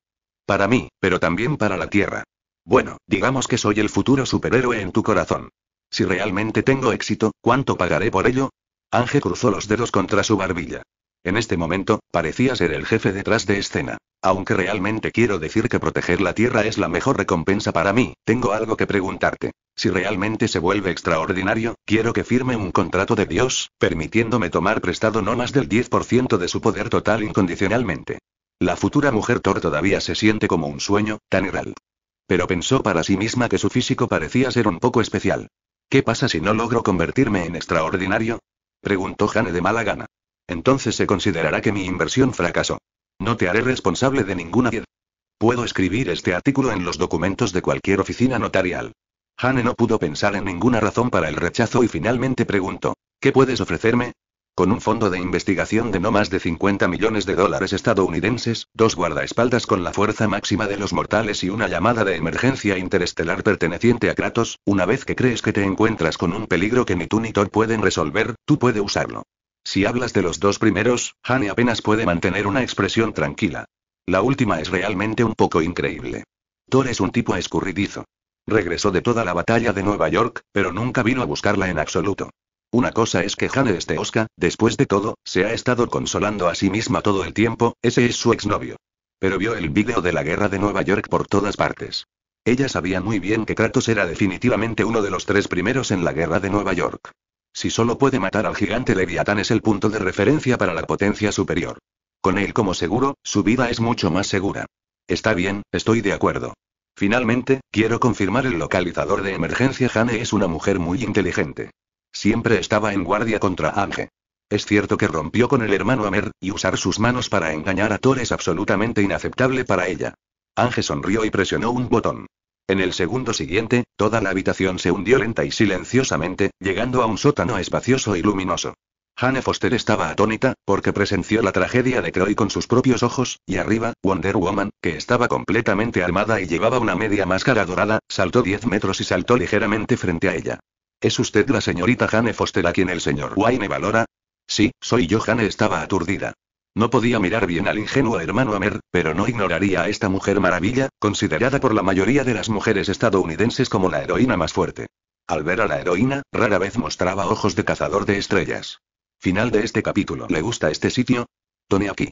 Speaker 1: Para mí, pero también para la Tierra. Bueno, digamos que soy el futuro superhéroe en tu corazón. Si realmente tengo éxito, ¿cuánto pagaré por ello? Ange cruzó los dedos contra su barbilla. En este momento, parecía ser el jefe detrás de escena. Aunque realmente quiero decir que proteger la Tierra es la mejor recompensa para mí, tengo algo que preguntarte. Si realmente se vuelve extraordinario, quiero que firme un contrato de Dios, permitiéndome tomar prestado no más del 10% de su poder total incondicionalmente. La futura mujer Thor todavía se siente como un sueño, tan real. Pero pensó para sí misma que su físico parecía ser un poco especial. ¿Qué pasa si no logro convertirme en extraordinario? Preguntó Jane de mala gana entonces se considerará que mi inversión fracasó. No te haré responsable de ninguna piedra. Puedo escribir este artículo en los documentos de cualquier oficina notarial. Hane no pudo pensar en ninguna razón para el rechazo y finalmente preguntó, ¿qué puedes ofrecerme? Con un fondo de investigación de no más de 50 millones de dólares estadounidenses, dos guardaespaldas con la fuerza máxima de los mortales y una llamada de emergencia interestelar perteneciente a Kratos, una vez que crees que te encuentras con un peligro que ni tú ni Thor pueden resolver, tú puedes usarlo. Si hablas de los dos primeros, Hane apenas puede mantener una expresión tranquila. La última es realmente un poco increíble. Thor es un tipo escurridizo. Regresó de toda la batalla de Nueva York, pero nunca vino a buscarla en absoluto. Una cosa es que Hane Oscar, después de todo, se ha estado consolando a sí misma todo el tiempo, ese es su exnovio. Pero vio el vídeo de la guerra de Nueva York por todas partes. Ella sabía muy bien que Kratos era definitivamente uno de los tres primeros en la guerra de Nueva York. Si solo puede matar al gigante Leviatán es el punto de referencia para la potencia superior. Con él como seguro, su vida es mucho más segura. Está bien, estoy de acuerdo. Finalmente, quiero confirmar el localizador de emergencia Jane es una mujer muy inteligente. Siempre estaba en guardia contra Ange. Es cierto que rompió con el hermano Amer, y usar sus manos para engañar a Thor es absolutamente inaceptable para ella. Ange sonrió y presionó un botón. En el segundo siguiente, toda la habitación se hundió lenta y silenciosamente, llegando a un sótano espacioso y luminoso. hanne Foster estaba atónita, porque presenció la tragedia de Troy con sus propios ojos, y arriba, Wonder Woman, que estaba completamente armada y llevaba una media máscara dorada, saltó 10 metros y saltó ligeramente frente a ella. ¿Es usted la señorita hanne Foster a quien el señor Wayne valora? Sí, soy yo. Hanne estaba aturdida. No podía mirar bien al ingenuo hermano Amer, pero no ignoraría a esta mujer maravilla, considerada por la mayoría de las mujeres estadounidenses como la heroína más fuerte. Al ver a la heroína, rara vez mostraba ojos de cazador de estrellas. Final de este capítulo. ¿Le gusta este sitio? Tone aquí.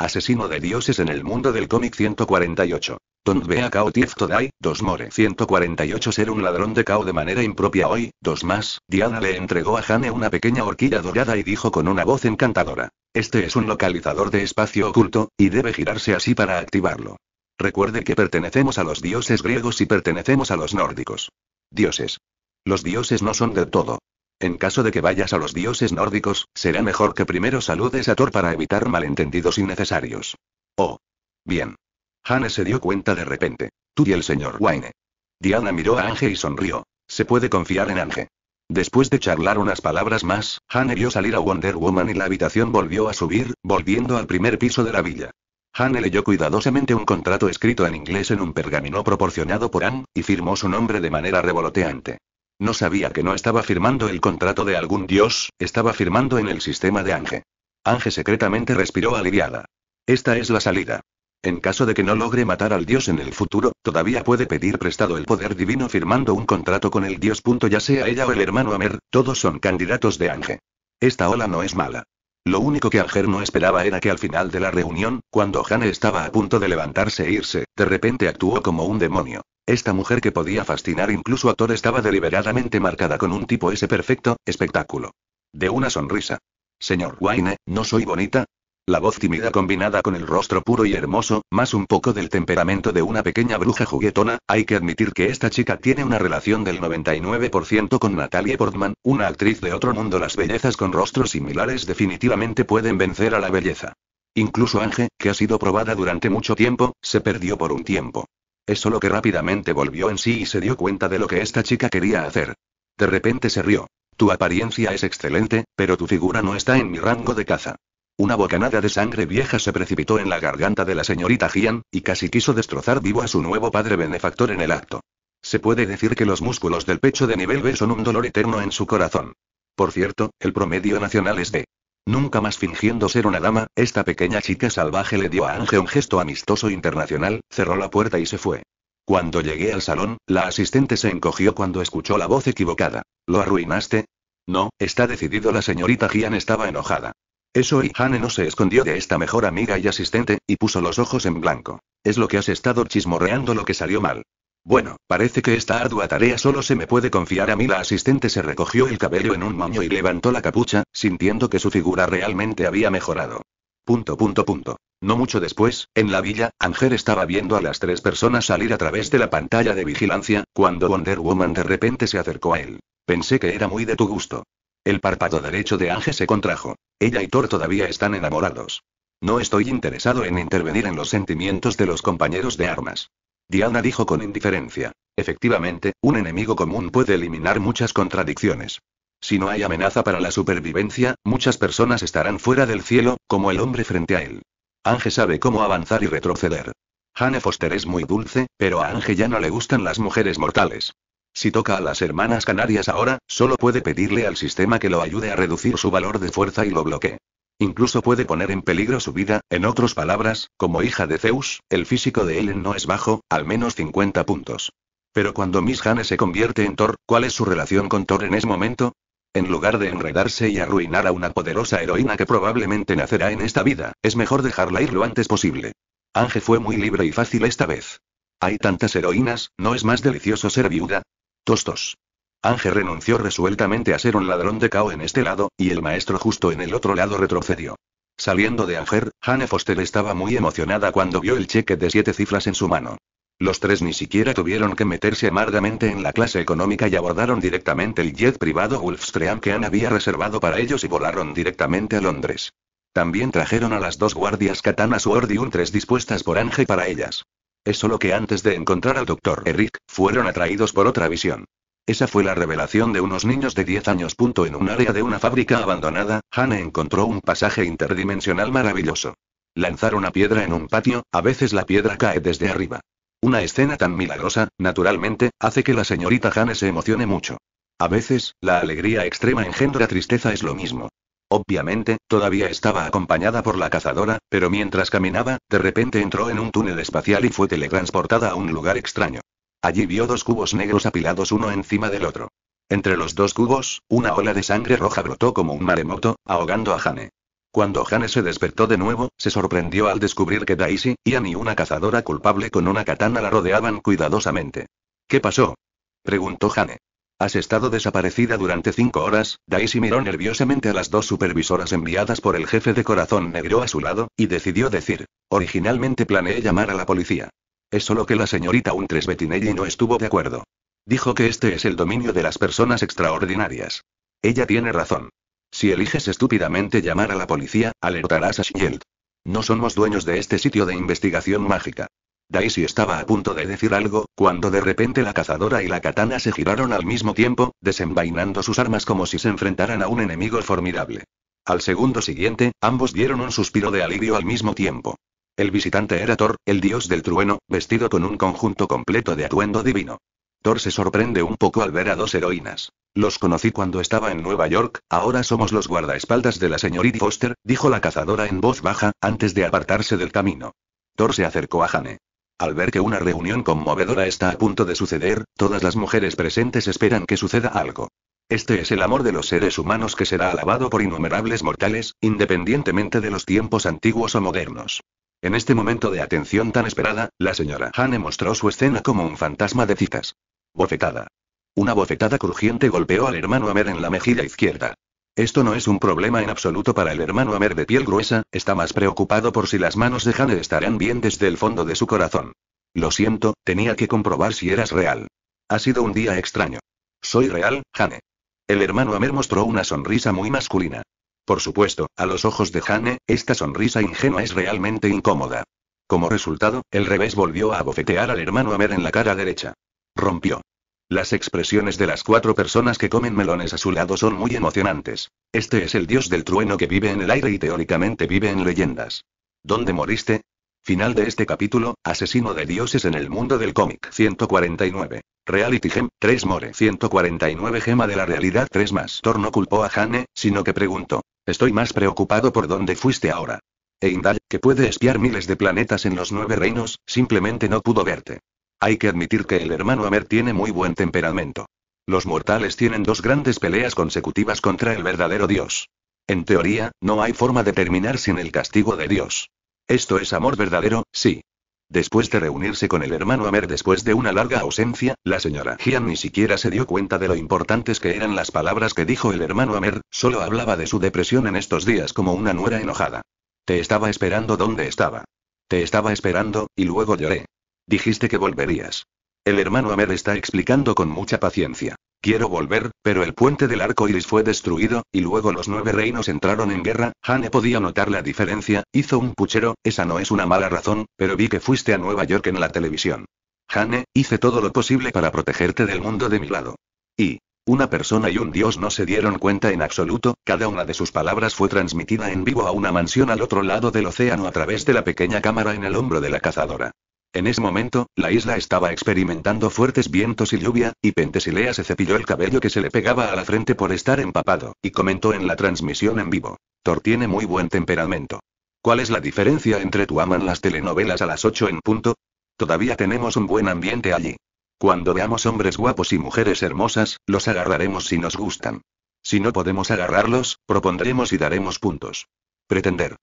Speaker 1: Asesino de dioses en el mundo del cómic 148. Don Kao Tief Todai, 2 More 148 Ser un ladrón de Cao de manera impropia hoy, 2 más. Diana le entregó a Jane una pequeña horquilla dorada y dijo con una voz encantadora. Este es un localizador de espacio oculto, y debe girarse así para activarlo. Recuerde que pertenecemos a los dioses griegos y pertenecemos a los nórdicos. Dioses. Los dioses no son del todo en caso de que vayas a los dioses nórdicos, será mejor que primero saludes a Thor para evitar malentendidos innecesarios. Oh. Bien. Hane se dio cuenta de repente. Tú y el señor Wayne. Diana miró a Ange y sonrió. Se puede confiar en Ange. Después de charlar unas palabras más, Hane vio salir a Wonder Woman y la habitación volvió a subir, volviendo al primer piso de la villa. Hane leyó cuidadosamente un contrato escrito en inglés en un pergamino proporcionado por Anne, y firmó su nombre de manera revoloteante. No sabía que no estaba firmando el contrato de algún dios, estaba firmando en el sistema de Ange. Ange secretamente respiró aliviada. Esta es la salida. En caso de que no logre matar al dios en el futuro, todavía puede pedir prestado el poder divino firmando un contrato con el dios. Punto ya sea ella o el hermano Amer, todos son candidatos de Ange. Esta ola no es mala. Lo único que Alger no esperaba era que al final de la reunión, cuando Jane estaba a punto de levantarse e irse, de repente actuó como un demonio. Esta mujer que podía fascinar incluso a Thor estaba deliberadamente marcada con un tipo ese perfecto espectáculo. De una sonrisa. Señor Wayne, ¿no soy bonita? La voz tímida combinada con el rostro puro y hermoso, más un poco del temperamento de una pequeña bruja juguetona, hay que admitir que esta chica tiene una relación del 99% con Natalie Portman, una actriz de otro mundo. Las bellezas con rostros similares definitivamente pueden vencer a la belleza. Incluso Ange, que ha sido probada durante mucho tiempo, se perdió por un tiempo. Es solo que rápidamente volvió en sí y se dio cuenta de lo que esta chica quería hacer. De repente se rió. Tu apariencia es excelente, pero tu figura no está en mi rango de caza. Una bocanada de sangre vieja se precipitó en la garganta de la señorita Gian, y casi quiso destrozar vivo a su nuevo padre benefactor en el acto. Se puede decir que los músculos del pecho de nivel B son un dolor eterno en su corazón. Por cierto, el promedio nacional es de. Nunca más fingiendo ser una dama, esta pequeña chica salvaje le dio a Ángel un gesto amistoso internacional, cerró la puerta y se fue. Cuando llegué al salón, la asistente se encogió cuando escuchó la voz equivocada. ¿Lo arruinaste? No, está decidido, la señorita Gian estaba enojada. Eso y Hane no se escondió de esta mejor amiga y asistente, y puso los ojos en blanco. Es lo que has estado chismorreando lo que salió mal. Bueno, parece que esta ardua tarea solo se me puede confiar a mí. La asistente se recogió el cabello en un moño y levantó la capucha, sintiendo que su figura realmente había mejorado. Punto, punto, punto. No mucho después, en la villa, Anger estaba viendo a las tres personas salir a través de la pantalla de vigilancia, cuando Wonder Woman de repente se acercó a él. Pensé que era muy de tu gusto. El párpado derecho de Ange se contrajo. Ella y Thor todavía están enamorados. No estoy interesado en intervenir en los sentimientos de los compañeros de armas. Diana dijo con indiferencia. Efectivamente, un enemigo común puede eliminar muchas contradicciones. Si no hay amenaza para la supervivencia, muchas personas estarán fuera del cielo, como el hombre frente a él. Ange sabe cómo avanzar y retroceder. Hannah Foster es muy dulce, pero a Ange ya no le gustan las mujeres mortales. Si toca a las hermanas Canarias ahora, solo puede pedirle al sistema que lo ayude a reducir su valor de fuerza y lo bloquee. Incluso puede poner en peligro su vida, en otras palabras, como hija de Zeus, el físico de Ellen no es bajo, al menos 50 puntos. Pero cuando Miss Hane se convierte en Thor, ¿cuál es su relación con Thor en ese momento? En lugar de enredarse y arruinar a una poderosa heroína que probablemente nacerá en esta vida, es mejor dejarla ir lo antes posible. Ángel fue muy libre y fácil esta vez. Hay tantas heroínas, ¿no es más delicioso ser viuda? Tostos. Ángel renunció resueltamente a ser un ladrón de cao en este lado, y el maestro justo en el otro lado retrocedió. Saliendo de Anger, Hannah Foster estaba muy emocionada cuando vio el cheque de siete cifras en su mano. Los tres ni siquiera tuvieron que meterse amargamente en la clase económica y abordaron directamente el jet privado Wolfstream que Anne había reservado para ellos y volaron directamente a Londres. También trajeron a las dos guardias katana sword y un tres dispuestas por Ange para ellas. Es solo que antes de encontrar al doctor Eric, fueron atraídos por otra visión. Esa fue la revelación de unos niños de 10 años. En un área de una fábrica abandonada, Hannah encontró un pasaje interdimensional maravilloso. Lanzar una piedra en un patio, a veces la piedra cae desde arriba. Una escena tan milagrosa, naturalmente, hace que la señorita Hannah se emocione mucho. A veces, la alegría extrema engendra tristeza es lo mismo. Obviamente, todavía estaba acompañada por la cazadora, pero mientras caminaba, de repente entró en un túnel espacial y fue teletransportada a un lugar extraño. Allí vio dos cubos negros apilados uno encima del otro. Entre los dos cubos, una ola de sangre roja brotó como un maremoto, ahogando a Jane. Cuando Jane se despertó de nuevo, se sorprendió al descubrir que Daisy, Ian y una cazadora culpable con una katana la rodeaban cuidadosamente. ¿Qué pasó? preguntó Jane. Has estado desaparecida durante cinco horas, Daisy miró nerviosamente a las dos supervisoras enviadas por el jefe de corazón negro a su lado, y decidió decir. Originalmente planeé llamar a la policía. Es solo que la señorita Untres Bettinelli no estuvo de acuerdo. Dijo que este es el dominio de las personas extraordinarias. Ella tiene razón. Si eliges estúpidamente llamar a la policía, alertarás a Shield. No somos dueños de este sitio de investigación mágica. Daisy estaba a punto de decir algo, cuando de repente la cazadora y la katana se giraron al mismo tiempo, desenvainando sus armas como si se enfrentaran a un enemigo formidable. Al segundo siguiente, ambos dieron un suspiro de alivio al mismo tiempo. El visitante era Thor, el dios del trueno, vestido con un conjunto completo de atuendo divino. Thor se sorprende un poco al ver a dos heroínas. Los conocí cuando estaba en Nueva York, ahora somos los guardaespaldas de la señorita Foster, dijo la cazadora en voz baja, antes de apartarse del camino. Thor se acercó a Jane. Al ver que una reunión conmovedora está a punto de suceder, todas las mujeres presentes esperan que suceda algo. Este es el amor de los seres humanos que será alabado por innumerables mortales, independientemente de los tiempos antiguos o modernos. En este momento de atención tan esperada, la señora Hane mostró su escena como un fantasma de citas. Bofetada. Una bofetada crujiente golpeó al hermano Amer en la mejilla izquierda. Esto no es un problema en absoluto para el hermano Amer de piel gruesa, está más preocupado por si las manos de Jane estarán bien desde el fondo de su corazón. Lo siento, tenía que comprobar si eras real. Ha sido un día extraño. Soy real, Jane. El hermano Amer mostró una sonrisa muy masculina. Por supuesto, a los ojos de Jane, esta sonrisa ingenua es realmente incómoda. Como resultado, el revés volvió a abofetear al hermano Amer en la cara derecha. Rompió. Las expresiones de las cuatro personas que comen melones a su lado son muy emocionantes. Este es el dios del trueno que vive en el aire y teóricamente vive en leyendas. ¿Dónde moriste? Final de este capítulo, Asesino de Dioses en el Mundo del Cómic 149. Reality Gem 3 More 149 Gema de la Realidad 3 más. Thor no culpó a Hane, sino que preguntó. Estoy más preocupado por dónde fuiste ahora. Eindal, que puede espiar miles de planetas en los nueve reinos, simplemente no pudo verte. Hay que admitir que el hermano Amer tiene muy buen temperamento. Los mortales tienen dos grandes peleas consecutivas contra el verdadero Dios. En teoría, no hay forma de terminar sin el castigo de Dios. Esto es amor verdadero, sí. Después de reunirse con el hermano Amer después de una larga ausencia, la señora Gian ni siquiera se dio cuenta de lo importantes que eran las palabras que dijo el hermano Amer, solo hablaba de su depresión en estos días como una nuera enojada. Te estaba esperando donde estaba. Te estaba esperando, y luego lloré. Dijiste que volverías. El hermano Amer está explicando con mucha paciencia. Quiero volver, pero el puente del arco iris fue destruido, y luego los nueve reinos entraron en guerra. Hane podía notar la diferencia, hizo un puchero, esa no es una mala razón, pero vi que fuiste a Nueva York en la televisión. Hane, hice todo lo posible para protegerte del mundo de mi lado. Y, una persona y un dios no se dieron cuenta en absoluto, cada una de sus palabras fue transmitida en vivo a una mansión al otro lado del océano a través de la pequeña cámara en el hombro de la cazadora. En ese momento, la isla estaba experimentando fuertes vientos y lluvia, y Pentesilea se cepilló el cabello que se le pegaba a la frente por estar empapado, y comentó en la transmisión en vivo. Thor tiene muy buen temperamento. ¿Cuál es la diferencia entre tu aman las telenovelas a las 8 en punto? Todavía tenemos un buen ambiente allí. Cuando veamos hombres guapos y mujeres hermosas, los agarraremos si nos gustan. Si no podemos agarrarlos, propondremos y daremos puntos. Pretender.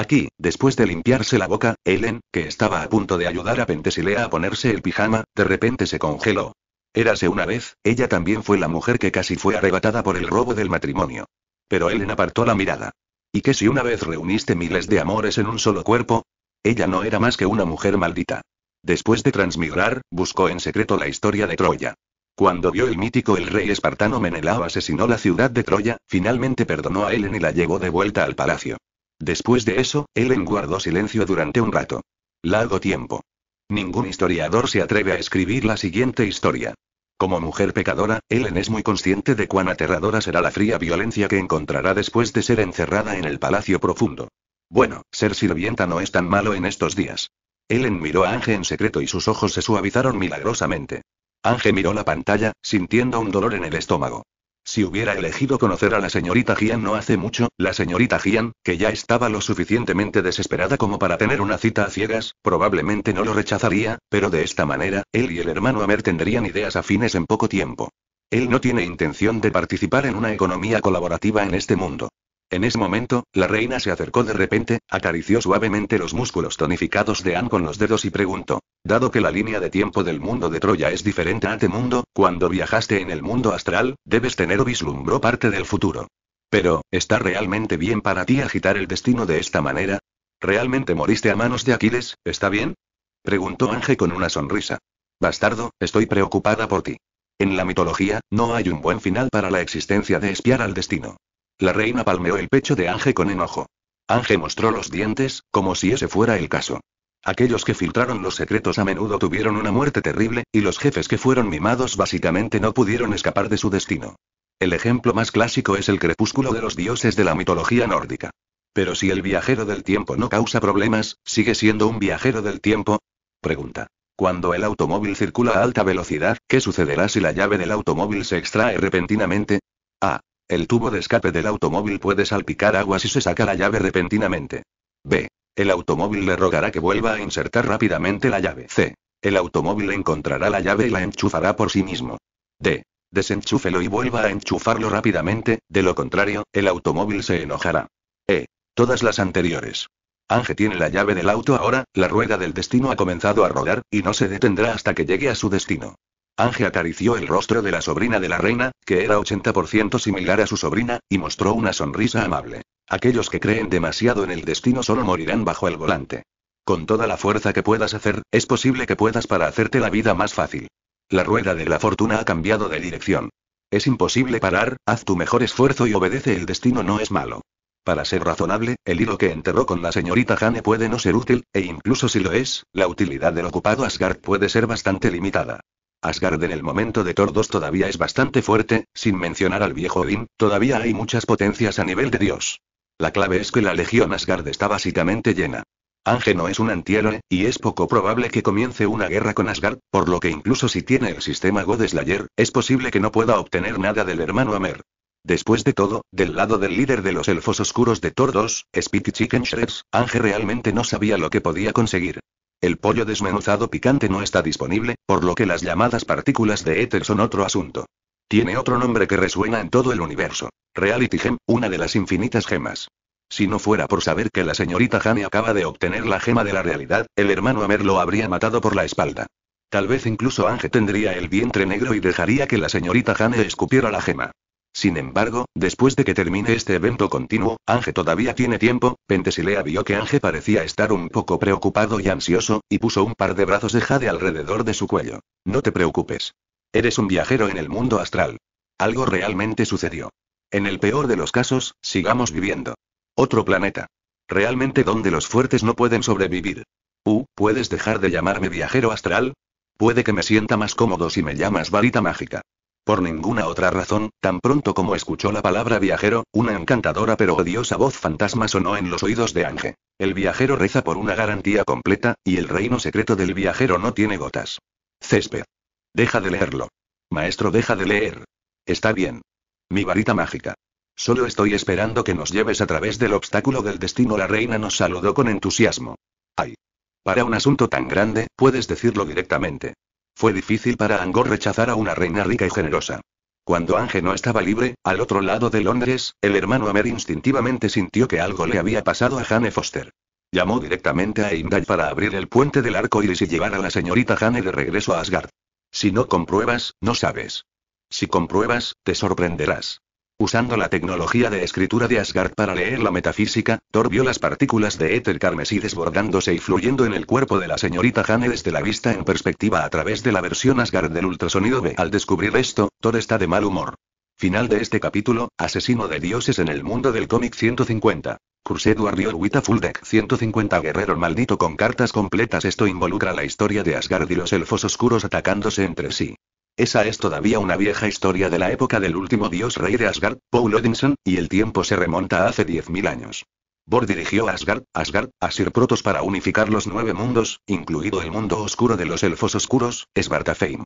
Speaker 1: Aquí, después de limpiarse la boca, Helen, que estaba a punto de ayudar a Pentesilea a ponerse el pijama, de repente se congeló. Érase una vez, ella también fue la mujer que casi fue arrebatada por el robo del matrimonio. Pero Helen apartó la mirada. ¿Y qué si una vez reuniste miles de amores en un solo cuerpo? Ella no era más que una mujer maldita. Después de transmigrar, buscó en secreto la historia de Troya. Cuando vio el mítico el rey espartano Menelao asesinó la ciudad de Troya, finalmente perdonó a Helen y la llevó de vuelta al palacio. Después de eso, Ellen guardó silencio durante un rato. Largo tiempo. Ningún historiador se atreve a escribir la siguiente historia. Como mujer pecadora, Ellen es muy consciente de cuán aterradora será la fría violencia que encontrará después de ser encerrada en el palacio profundo. Bueno, ser sirvienta no es tan malo en estos días. Ellen miró a Ange en secreto y sus ojos se suavizaron milagrosamente. Ange miró la pantalla, sintiendo un dolor en el estómago. Si hubiera elegido conocer a la señorita Gian no hace mucho, la señorita Gian, que ya estaba lo suficientemente desesperada como para tener una cita a ciegas, probablemente no lo rechazaría, pero de esta manera, él y el hermano Amer tendrían ideas afines en poco tiempo. Él no tiene intención de participar en una economía colaborativa en este mundo. En ese momento, la reina se acercó de repente, acarició suavemente los músculos tonificados de Anne con los dedos y preguntó, dado que la línea de tiempo del mundo de Troya es diferente a este mundo, cuando viajaste en el mundo astral, debes tener o vislumbró parte del futuro. Pero, ¿está realmente bien para ti agitar el destino de esta manera? ¿Realmente moriste a manos de Aquiles, está bien? Preguntó Ange con una sonrisa. Bastardo, estoy preocupada por ti. En la mitología, no hay un buen final para la existencia de espiar al destino. La reina palmeó el pecho de Ange con enojo. Ange mostró los dientes, como si ese fuera el caso. Aquellos que filtraron los secretos a menudo tuvieron una muerte terrible, y los jefes que fueron mimados básicamente no pudieron escapar de su destino. El ejemplo más clásico es el crepúsculo de los dioses de la mitología nórdica. Pero si el viajero del tiempo no causa problemas, ¿sigue siendo un viajero del tiempo? Pregunta. Cuando el automóvil circula a alta velocidad, ¿qué sucederá si la llave del automóvil se extrae repentinamente? Ah, el tubo de escape del automóvil puede salpicar agua si se saca la llave repentinamente. B. El automóvil le rogará que vuelva a insertar rápidamente la llave. C. El automóvil encontrará la llave y la enchufará por sí mismo. D. Desenchúfelo y vuelva a enchufarlo rápidamente, de lo contrario, el automóvil se enojará. E. Todas las anteriores. Ange tiene la llave del auto ahora, la rueda del destino ha comenzado a rodar, y no se detendrá hasta que llegue a su destino. Ange acarició el rostro de la sobrina de la reina, que era 80% similar a su sobrina, y mostró una sonrisa amable. Aquellos que creen demasiado en el destino solo morirán bajo el volante. Con toda la fuerza que puedas hacer, es posible que puedas para hacerte la vida más fácil. La rueda de la fortuna ha cambiado de dirección. Es imposible parar, haz tu mejor esfuerzo y obedece el destino no es malo. Para ser razonable, el hilo que enterró con la señorita Jane puede no ser útil, e incluso si lo es, la utilidad del ocupado Asgard puede ser bastante limitada. Asgard en el momento de tordos todavía es bastante fuerte, sin mencionar al viejo Odín, todavía hay muchas potencias a nivel de Dios. La clave es que la legión Asgard está básicamente llena. Ange no es un antihéroe, y es poco probable que comience una guerra con Asgard, por lo que incluso si tiene el sistema Slayer, es posible que no pueda obtener nada del hermano Amer. Después de todo, del lado del líder de los elfos oscuros de Tordos, 2, Chicken Shreds, Ange realmente no sabía lo que podía conseguir. El pollo desmenuzado picante no está disponible, por lo que las llamadas partículas de éter son otro asunto. Tiene otro nombre que resuena en todo el universo. Reality Gem, una de las infinitas gemas. Si no fuera por saber que la señorita Jane acaba de obtener la gema de la realidad, el hermano Amer lo habría matado por la espalda. Tal vez incluso Ange tendría el vientre negro y dejaría que la señorita Jane escupiera la gema. Sin embargo, después de que termine este evento continuo, Ange todavía tiene tiempo, Pentesilea vio que Ange parecía estar un poco preocupado y ansioso, y puso un par de brazos de jade alrededor de su cuello. No te preocupes. Eres un viajero en el mundo astral. Algo realmente sucedió. En el peor de los casos, sigamos viviendo. Otro planeta. Realmente donde los fuertes no pueden sobrevivir. Uh, ¿puedes dejar de llamarme viajero astral? Puede que me sienta más cómodo si me llamas varita mágica. Por ninguna otra razón, tan pronto como escuchó la palabra viajero, una encantadora pero odiosa voz fantasma sonó en los oídos de Ángel. El viajero reza por una garantía completa, y el reino secreto del viajero no tiene gotas. Césped. Deja de leerlo. Maestro, deja de leer. Está bien. Mi varita mágica. Solo estoy esperando que nos lleves a través del obstáculo del destino. La reina nos saludó con entusiasmo. Ay. Para un asunto tan grande, puedes decirlo directamente. Fue difícil para Angor rechazar a una reina rica y generosa. Cuando Ange no estaba libre, al otro lado de Londres, el hermano Amer instintivamente sintió que algo le había pasado a Jane Foster. Llamó directamente a Heimdall para abrir el puente del arco iris y llevar a la señorita Jane de regreso a Asgard. Si no compruebas, no sabes. Si compruebas, te sorprenderás. Usando la tecnología de escritura de Asgard para leer la metafísica, Thor vio las partículas de éter carmesí desbordándose y fluyendo en el cuerpo de la señorita Jane desde la vista en perspectiva a través de la versión Asgard del ultrasonido B. Al descubrir esto, Thor está de mal humor. Final de este capítulo, Asesino de Dioses en el mundo del cómic 150. Cursed Warrior with Full Deck 150 Guerrero maldito con cartas completas Esto involucra la historia de Asgard y los elfos oscuros atacándose entre sí. Esa es todavía una vieja historia de la época del último dios rey de Asgard, Paul Odinson, y el tiempo se remonta a hace 10.000 años. Bor dirigió a Asgard, Asgard, Sir Protos para unificar los nueve mundos, incluido el mundo oscuro de los elfos oscuros, Svartalfheim.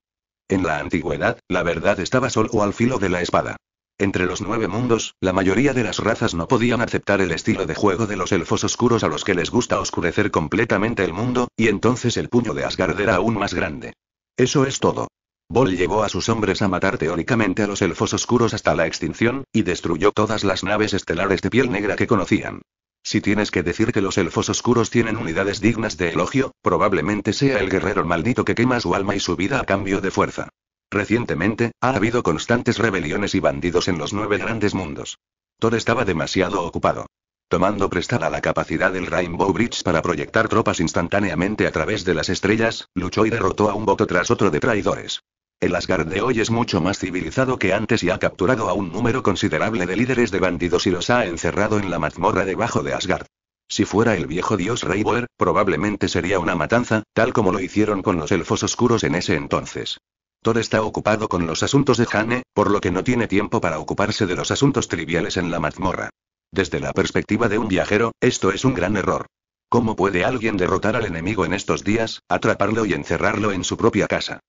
Speaker 1: En la antigüedad, la verdad estaba solo al filo de la espada. Entre los nueve mundos, la mayoría de las razas no podían aceptar el estilo de juego de los elfos oscuros a los que les gusta oscurecer completamente el mundo, y entonces el puño de Asgard era aún más grande. Eso es todo. Bol llevó a sus hombres a matar teóricamente a los elfos oscuros hasta la extinción, y destruyó todas las naves estelares de piel negra que conocían. Si tienes que decir que los elfos oscuros tienen unidades dignas de elogio, probablemente sea el guerrero maldito que quema su alma y su vida a cambio de fuerza. Recientemente, ha habido constantes rebeliones y bandidos en los nueve grandes mundos. Thor estaba demasiado ocupado. Tomando prestada la capacidad del Rainbow Bridge para proyectar tropas instantáneamente a través de las estrellas, luchó y derrotó a un voto tras otro de traidores. El Asgard de hoy es mucho más civilizado que antes y ha capturado a un número considerable de líderes de bandidos y los ha encerrado en la mazmorra debajo de Asgard. Si fuera el viejo dios Reiboer, probablemente sería una matanza, tal como lo hicieron con los elfos oscuros en ese entonces. Thor está ocupado con los asuntos de Hane, por lo que no tiene tiempo para ocuparse de los asuntos triviales en la mazmorra. Desde la perspectiva de un viajero, esto es un gran error. ¿Cómo puede alguien derrotar al enemigo en estos días, atraparlo y encerrarlo en su propia casa?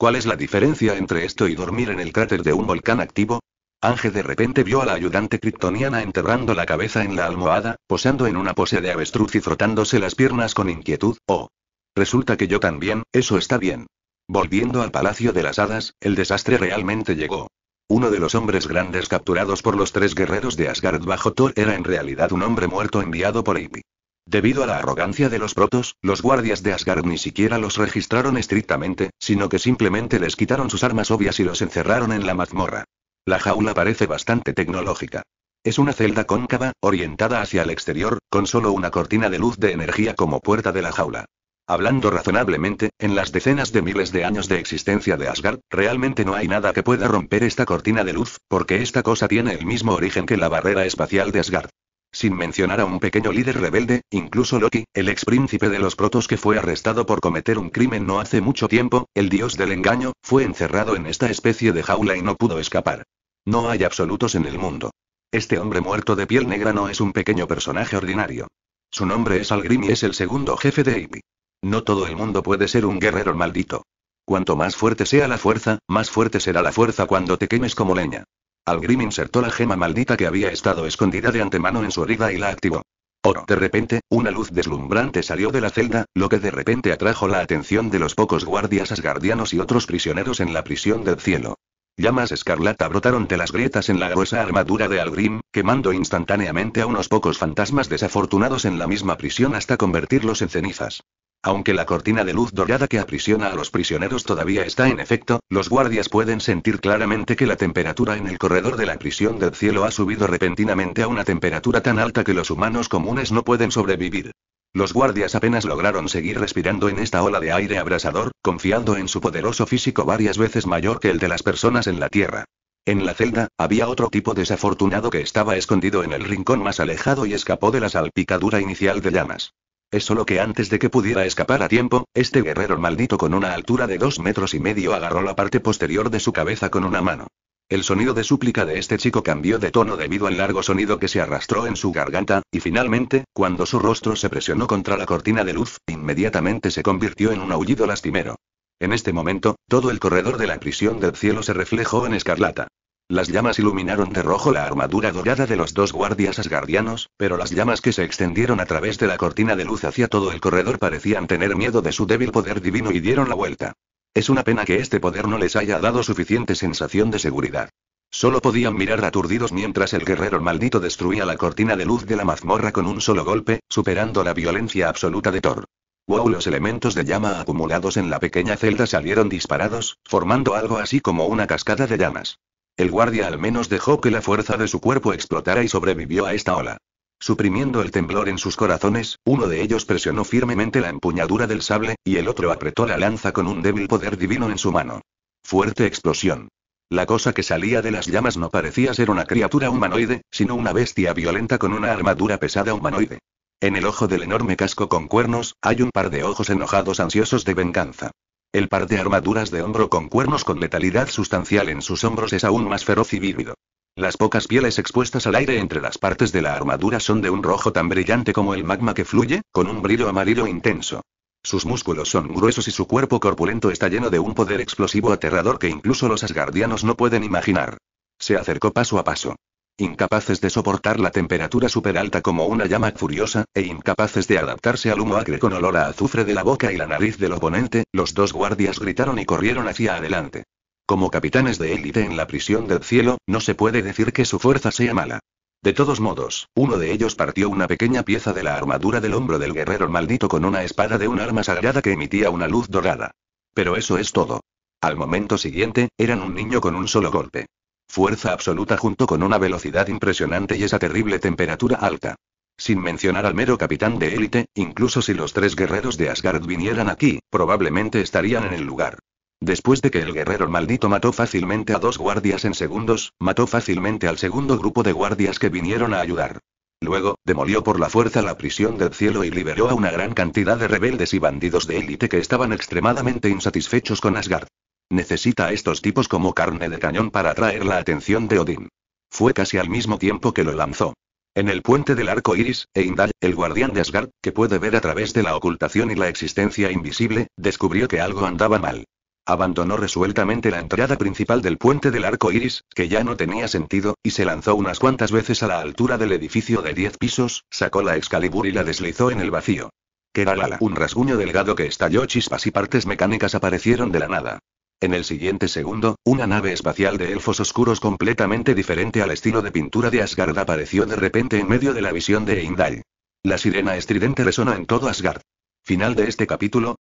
Speaker 1: ¿Cuál es la diferencia entre esto y dormir en el cráter de un volcán activo? Ángel de repente vio a la ayudante kryptoniana enterrando la cabeza en la almohada, posando en una pose de avestruz y frotándose las piernas con inquietud. Oh. Resulta que yo también, eso está bien. Volviendo al Palacio de las Hadas, el desastre realmente llegó. Uno de los hombres grandes capturados por los tres guerreros de Asgard bajo Thor era en realidad un hombre muerto enviado por Ipi. Debido a la arrogancia de los protos, los guardias de Asgard ni siquiera los registraron estrictamente, sino que simplemente les quitaron sus armas obvias y los encerraron en la mazmorra. La jaula parece bastante tecnológica. Es una celda cóncava, orientada hacia el exterior, con solo una cortina de luz de energía como puerta de la jaula. Hablando razonablemente, en las decenas de miles de años de existencia de Asgard, realmente no hay nada que pueda romper esta cortina de luz, porque esta cosa tiene el mismo origen que la barrera espacial de Asgard. Sin mencionar a un pequeño líder rebelde, incluso Loki, el ex príncipe de los protos que fue arrestado por cometer un crimen no hace mucho tiempo, el dios del engaño, fue encerrado en esta especie de jaula y no pudo escapar. No hay absolutos en el mundo. Este hombre muerto de piel negra no es un pequeño personaje ordinario. Su nombre es Algrim y es el segundo jefe de Ipi. No todo el mundo puede ser un guerrero maldito. Cuanto más fuerte sea la fuerza, más fuerte será la fuerza cuando te quemes como leña. Algrim insertó la gema maldita que había estado escondida de antemano en su herida y la activó. Oh, de repente, una luz deslumbrante salió de la celda, lo que de repente atrajo la atención de los pocos guardias asgardianos y otros prisioneros en la prisión del cielo. Llamas escarlata brotaron de las grietas en la gruesa armadura de Algrim, quemando instantáneamente a unos pocos fantasmas desafortunados en la misma prisión hasta convertirlos en cenizas. Aunque la cortina de luz dorada que aprisiona a los prisioneros todavía está en efecto, los guardias pueden sentir claramente que la temperatura en el corredor de la prisión del cielo ha subido repentinamente a una temperatura tan alta que los humanos comunes no pueden sobrevivir. Los guardias apenas lograron seguir respirando en esta ola de aire abrasador, confiando en su poderoso físico varias veces mayor que el de las personas en la Tierra. En la celda, había otro tipo desafortunado que estaba escondido en el rincón más alejado y escapó de la salpicadura inicial de llamas. Es solo que antes de que pudiera escapar a tiempo, este guerrero maldito con una altura de dos metros y medio agarró la parte posterior de su cabeza con una mano. El sonido de súplica de este chico cambió de tono debido al largo sonido que se arrastró en su garganta, y finalmente, cuando su rostro se presionó contra la cortina de luz, inmediatamente se convirtió en un aullido lastimero. En este momento, todo el corredor de la prisión del cielo se reflejó en escarlata. Las llamas iluminaron de rojo la armadura dorada de los dos guardias asgardianos, pero las llamas que se extendieron a través de la cortina de luz hacia todo el corredor parecían tener miedo de su débil poder divino y dieron la vuelta. Es una pena que este poder no les haya dado suficiente sensación de seguridad. Solo podían mirar aturdidos mientras el guerrero maldito destruía la cortina de luz de la mazmorra con un solo golpe, superando la violencia absoluta de Thor. Wow, los elementos de llama acumulados en la pequeña celda salieron disparados, formando algo así como una cascada de llamas. El guardia al menos dejó que la fuerza de su cuerpo explotara y sobrevivió a esta ola. Suprimiendo el temblor en sus corazones, uno de ellos presionó firmemente la empuñadura del sable, y el otro apretó la lanza con un débil poder divino en su mano. Fuerte explosión. La cosa que salía de las llamas no parecía ser una criatura humanoide, sino una bestia violenta con una armadura pesada humanoide. En el ojo del enorme casco con cuernos, hay un par de ojos enojados ansiosos de venganza. El par de armaduras de hombro con cuernos con letalidad sustancial en sus hombros es aún más feroz y vívido. Las pocas pieles expuestas al aire entre las partes de la armadura son de un rojo tan brillante como el magma que fluye, con un brillo amarillo intenso. Sus músculos son gruesos y su cuerpo corpulento está lleno de un poder explosivo aterrador que incluso los asgardianos no pueden imaginar. Se acercó paso a paso incapaces de soportar la temperatura alta como una llama furiosa, e incapaces de adaptarse al humo acre con olor a azufre de la boca y la nariz del oponente, los dos guardias gritaron y corrieron hacia adelante. Como capitanes de élite en la prisión del cielo, no se puede decir que su fuerza sea mala. De todos modos, uno de ellos partió una pequeña pieza de la armadura del hombro del guerrero maldito con una espada de un arma sagrada que emitía una luz dorada. Pero eso es todo. Al momento siguiente, eran un niño con un solo golpe. Fuerza absoluta junto con una velocidad impresionante y esa terrible temperatura alta. Sin mencionar al mero capitán de élite, incluso si los tres guerreros de Asgard vinieran aquí, probablemente estarían en el lugar. Después de que el guerrero maldito mató fácilmente a dos guardias en segundos, mató fácilmente al segundo grupo de guardias que vinieron a ayudar. Luego, demolió por la fuerza la prisión del cielo y liberó a una gran cantidad de rebeldes y bandidos de élite que estaban extremadamente insatisfechos con Asgard. Necesita a estos tipos como carne de cañón para atraer la atención de Odín. Fue casi al mismo tiempo que lo lanzó. En el puente del arco iris, Eindal, el guardián de Asgard, que puede ver a través de la ocultación y la existencia invisible, descubrió que algo andaba mal. Abandonó resueltamente la entrada principal del puente del arco iris, que ya no tenía sentido, y se lanzó unas cuantas veces a la altura del edificio de 10 pisos, sacó la Excalibur y la deslizó en el vacío. la Un rasguño delgado que estalló chispas y partes mecánicas aparecieron de la nada. En el siguiente segundo, una nave espacial de elfos oscuros completamente diferente al estilo de pintura de Asgard apareció de repente en medio de la visión de Indai. La sirena estridente resonó en todo Asgard. Final de este capítulo,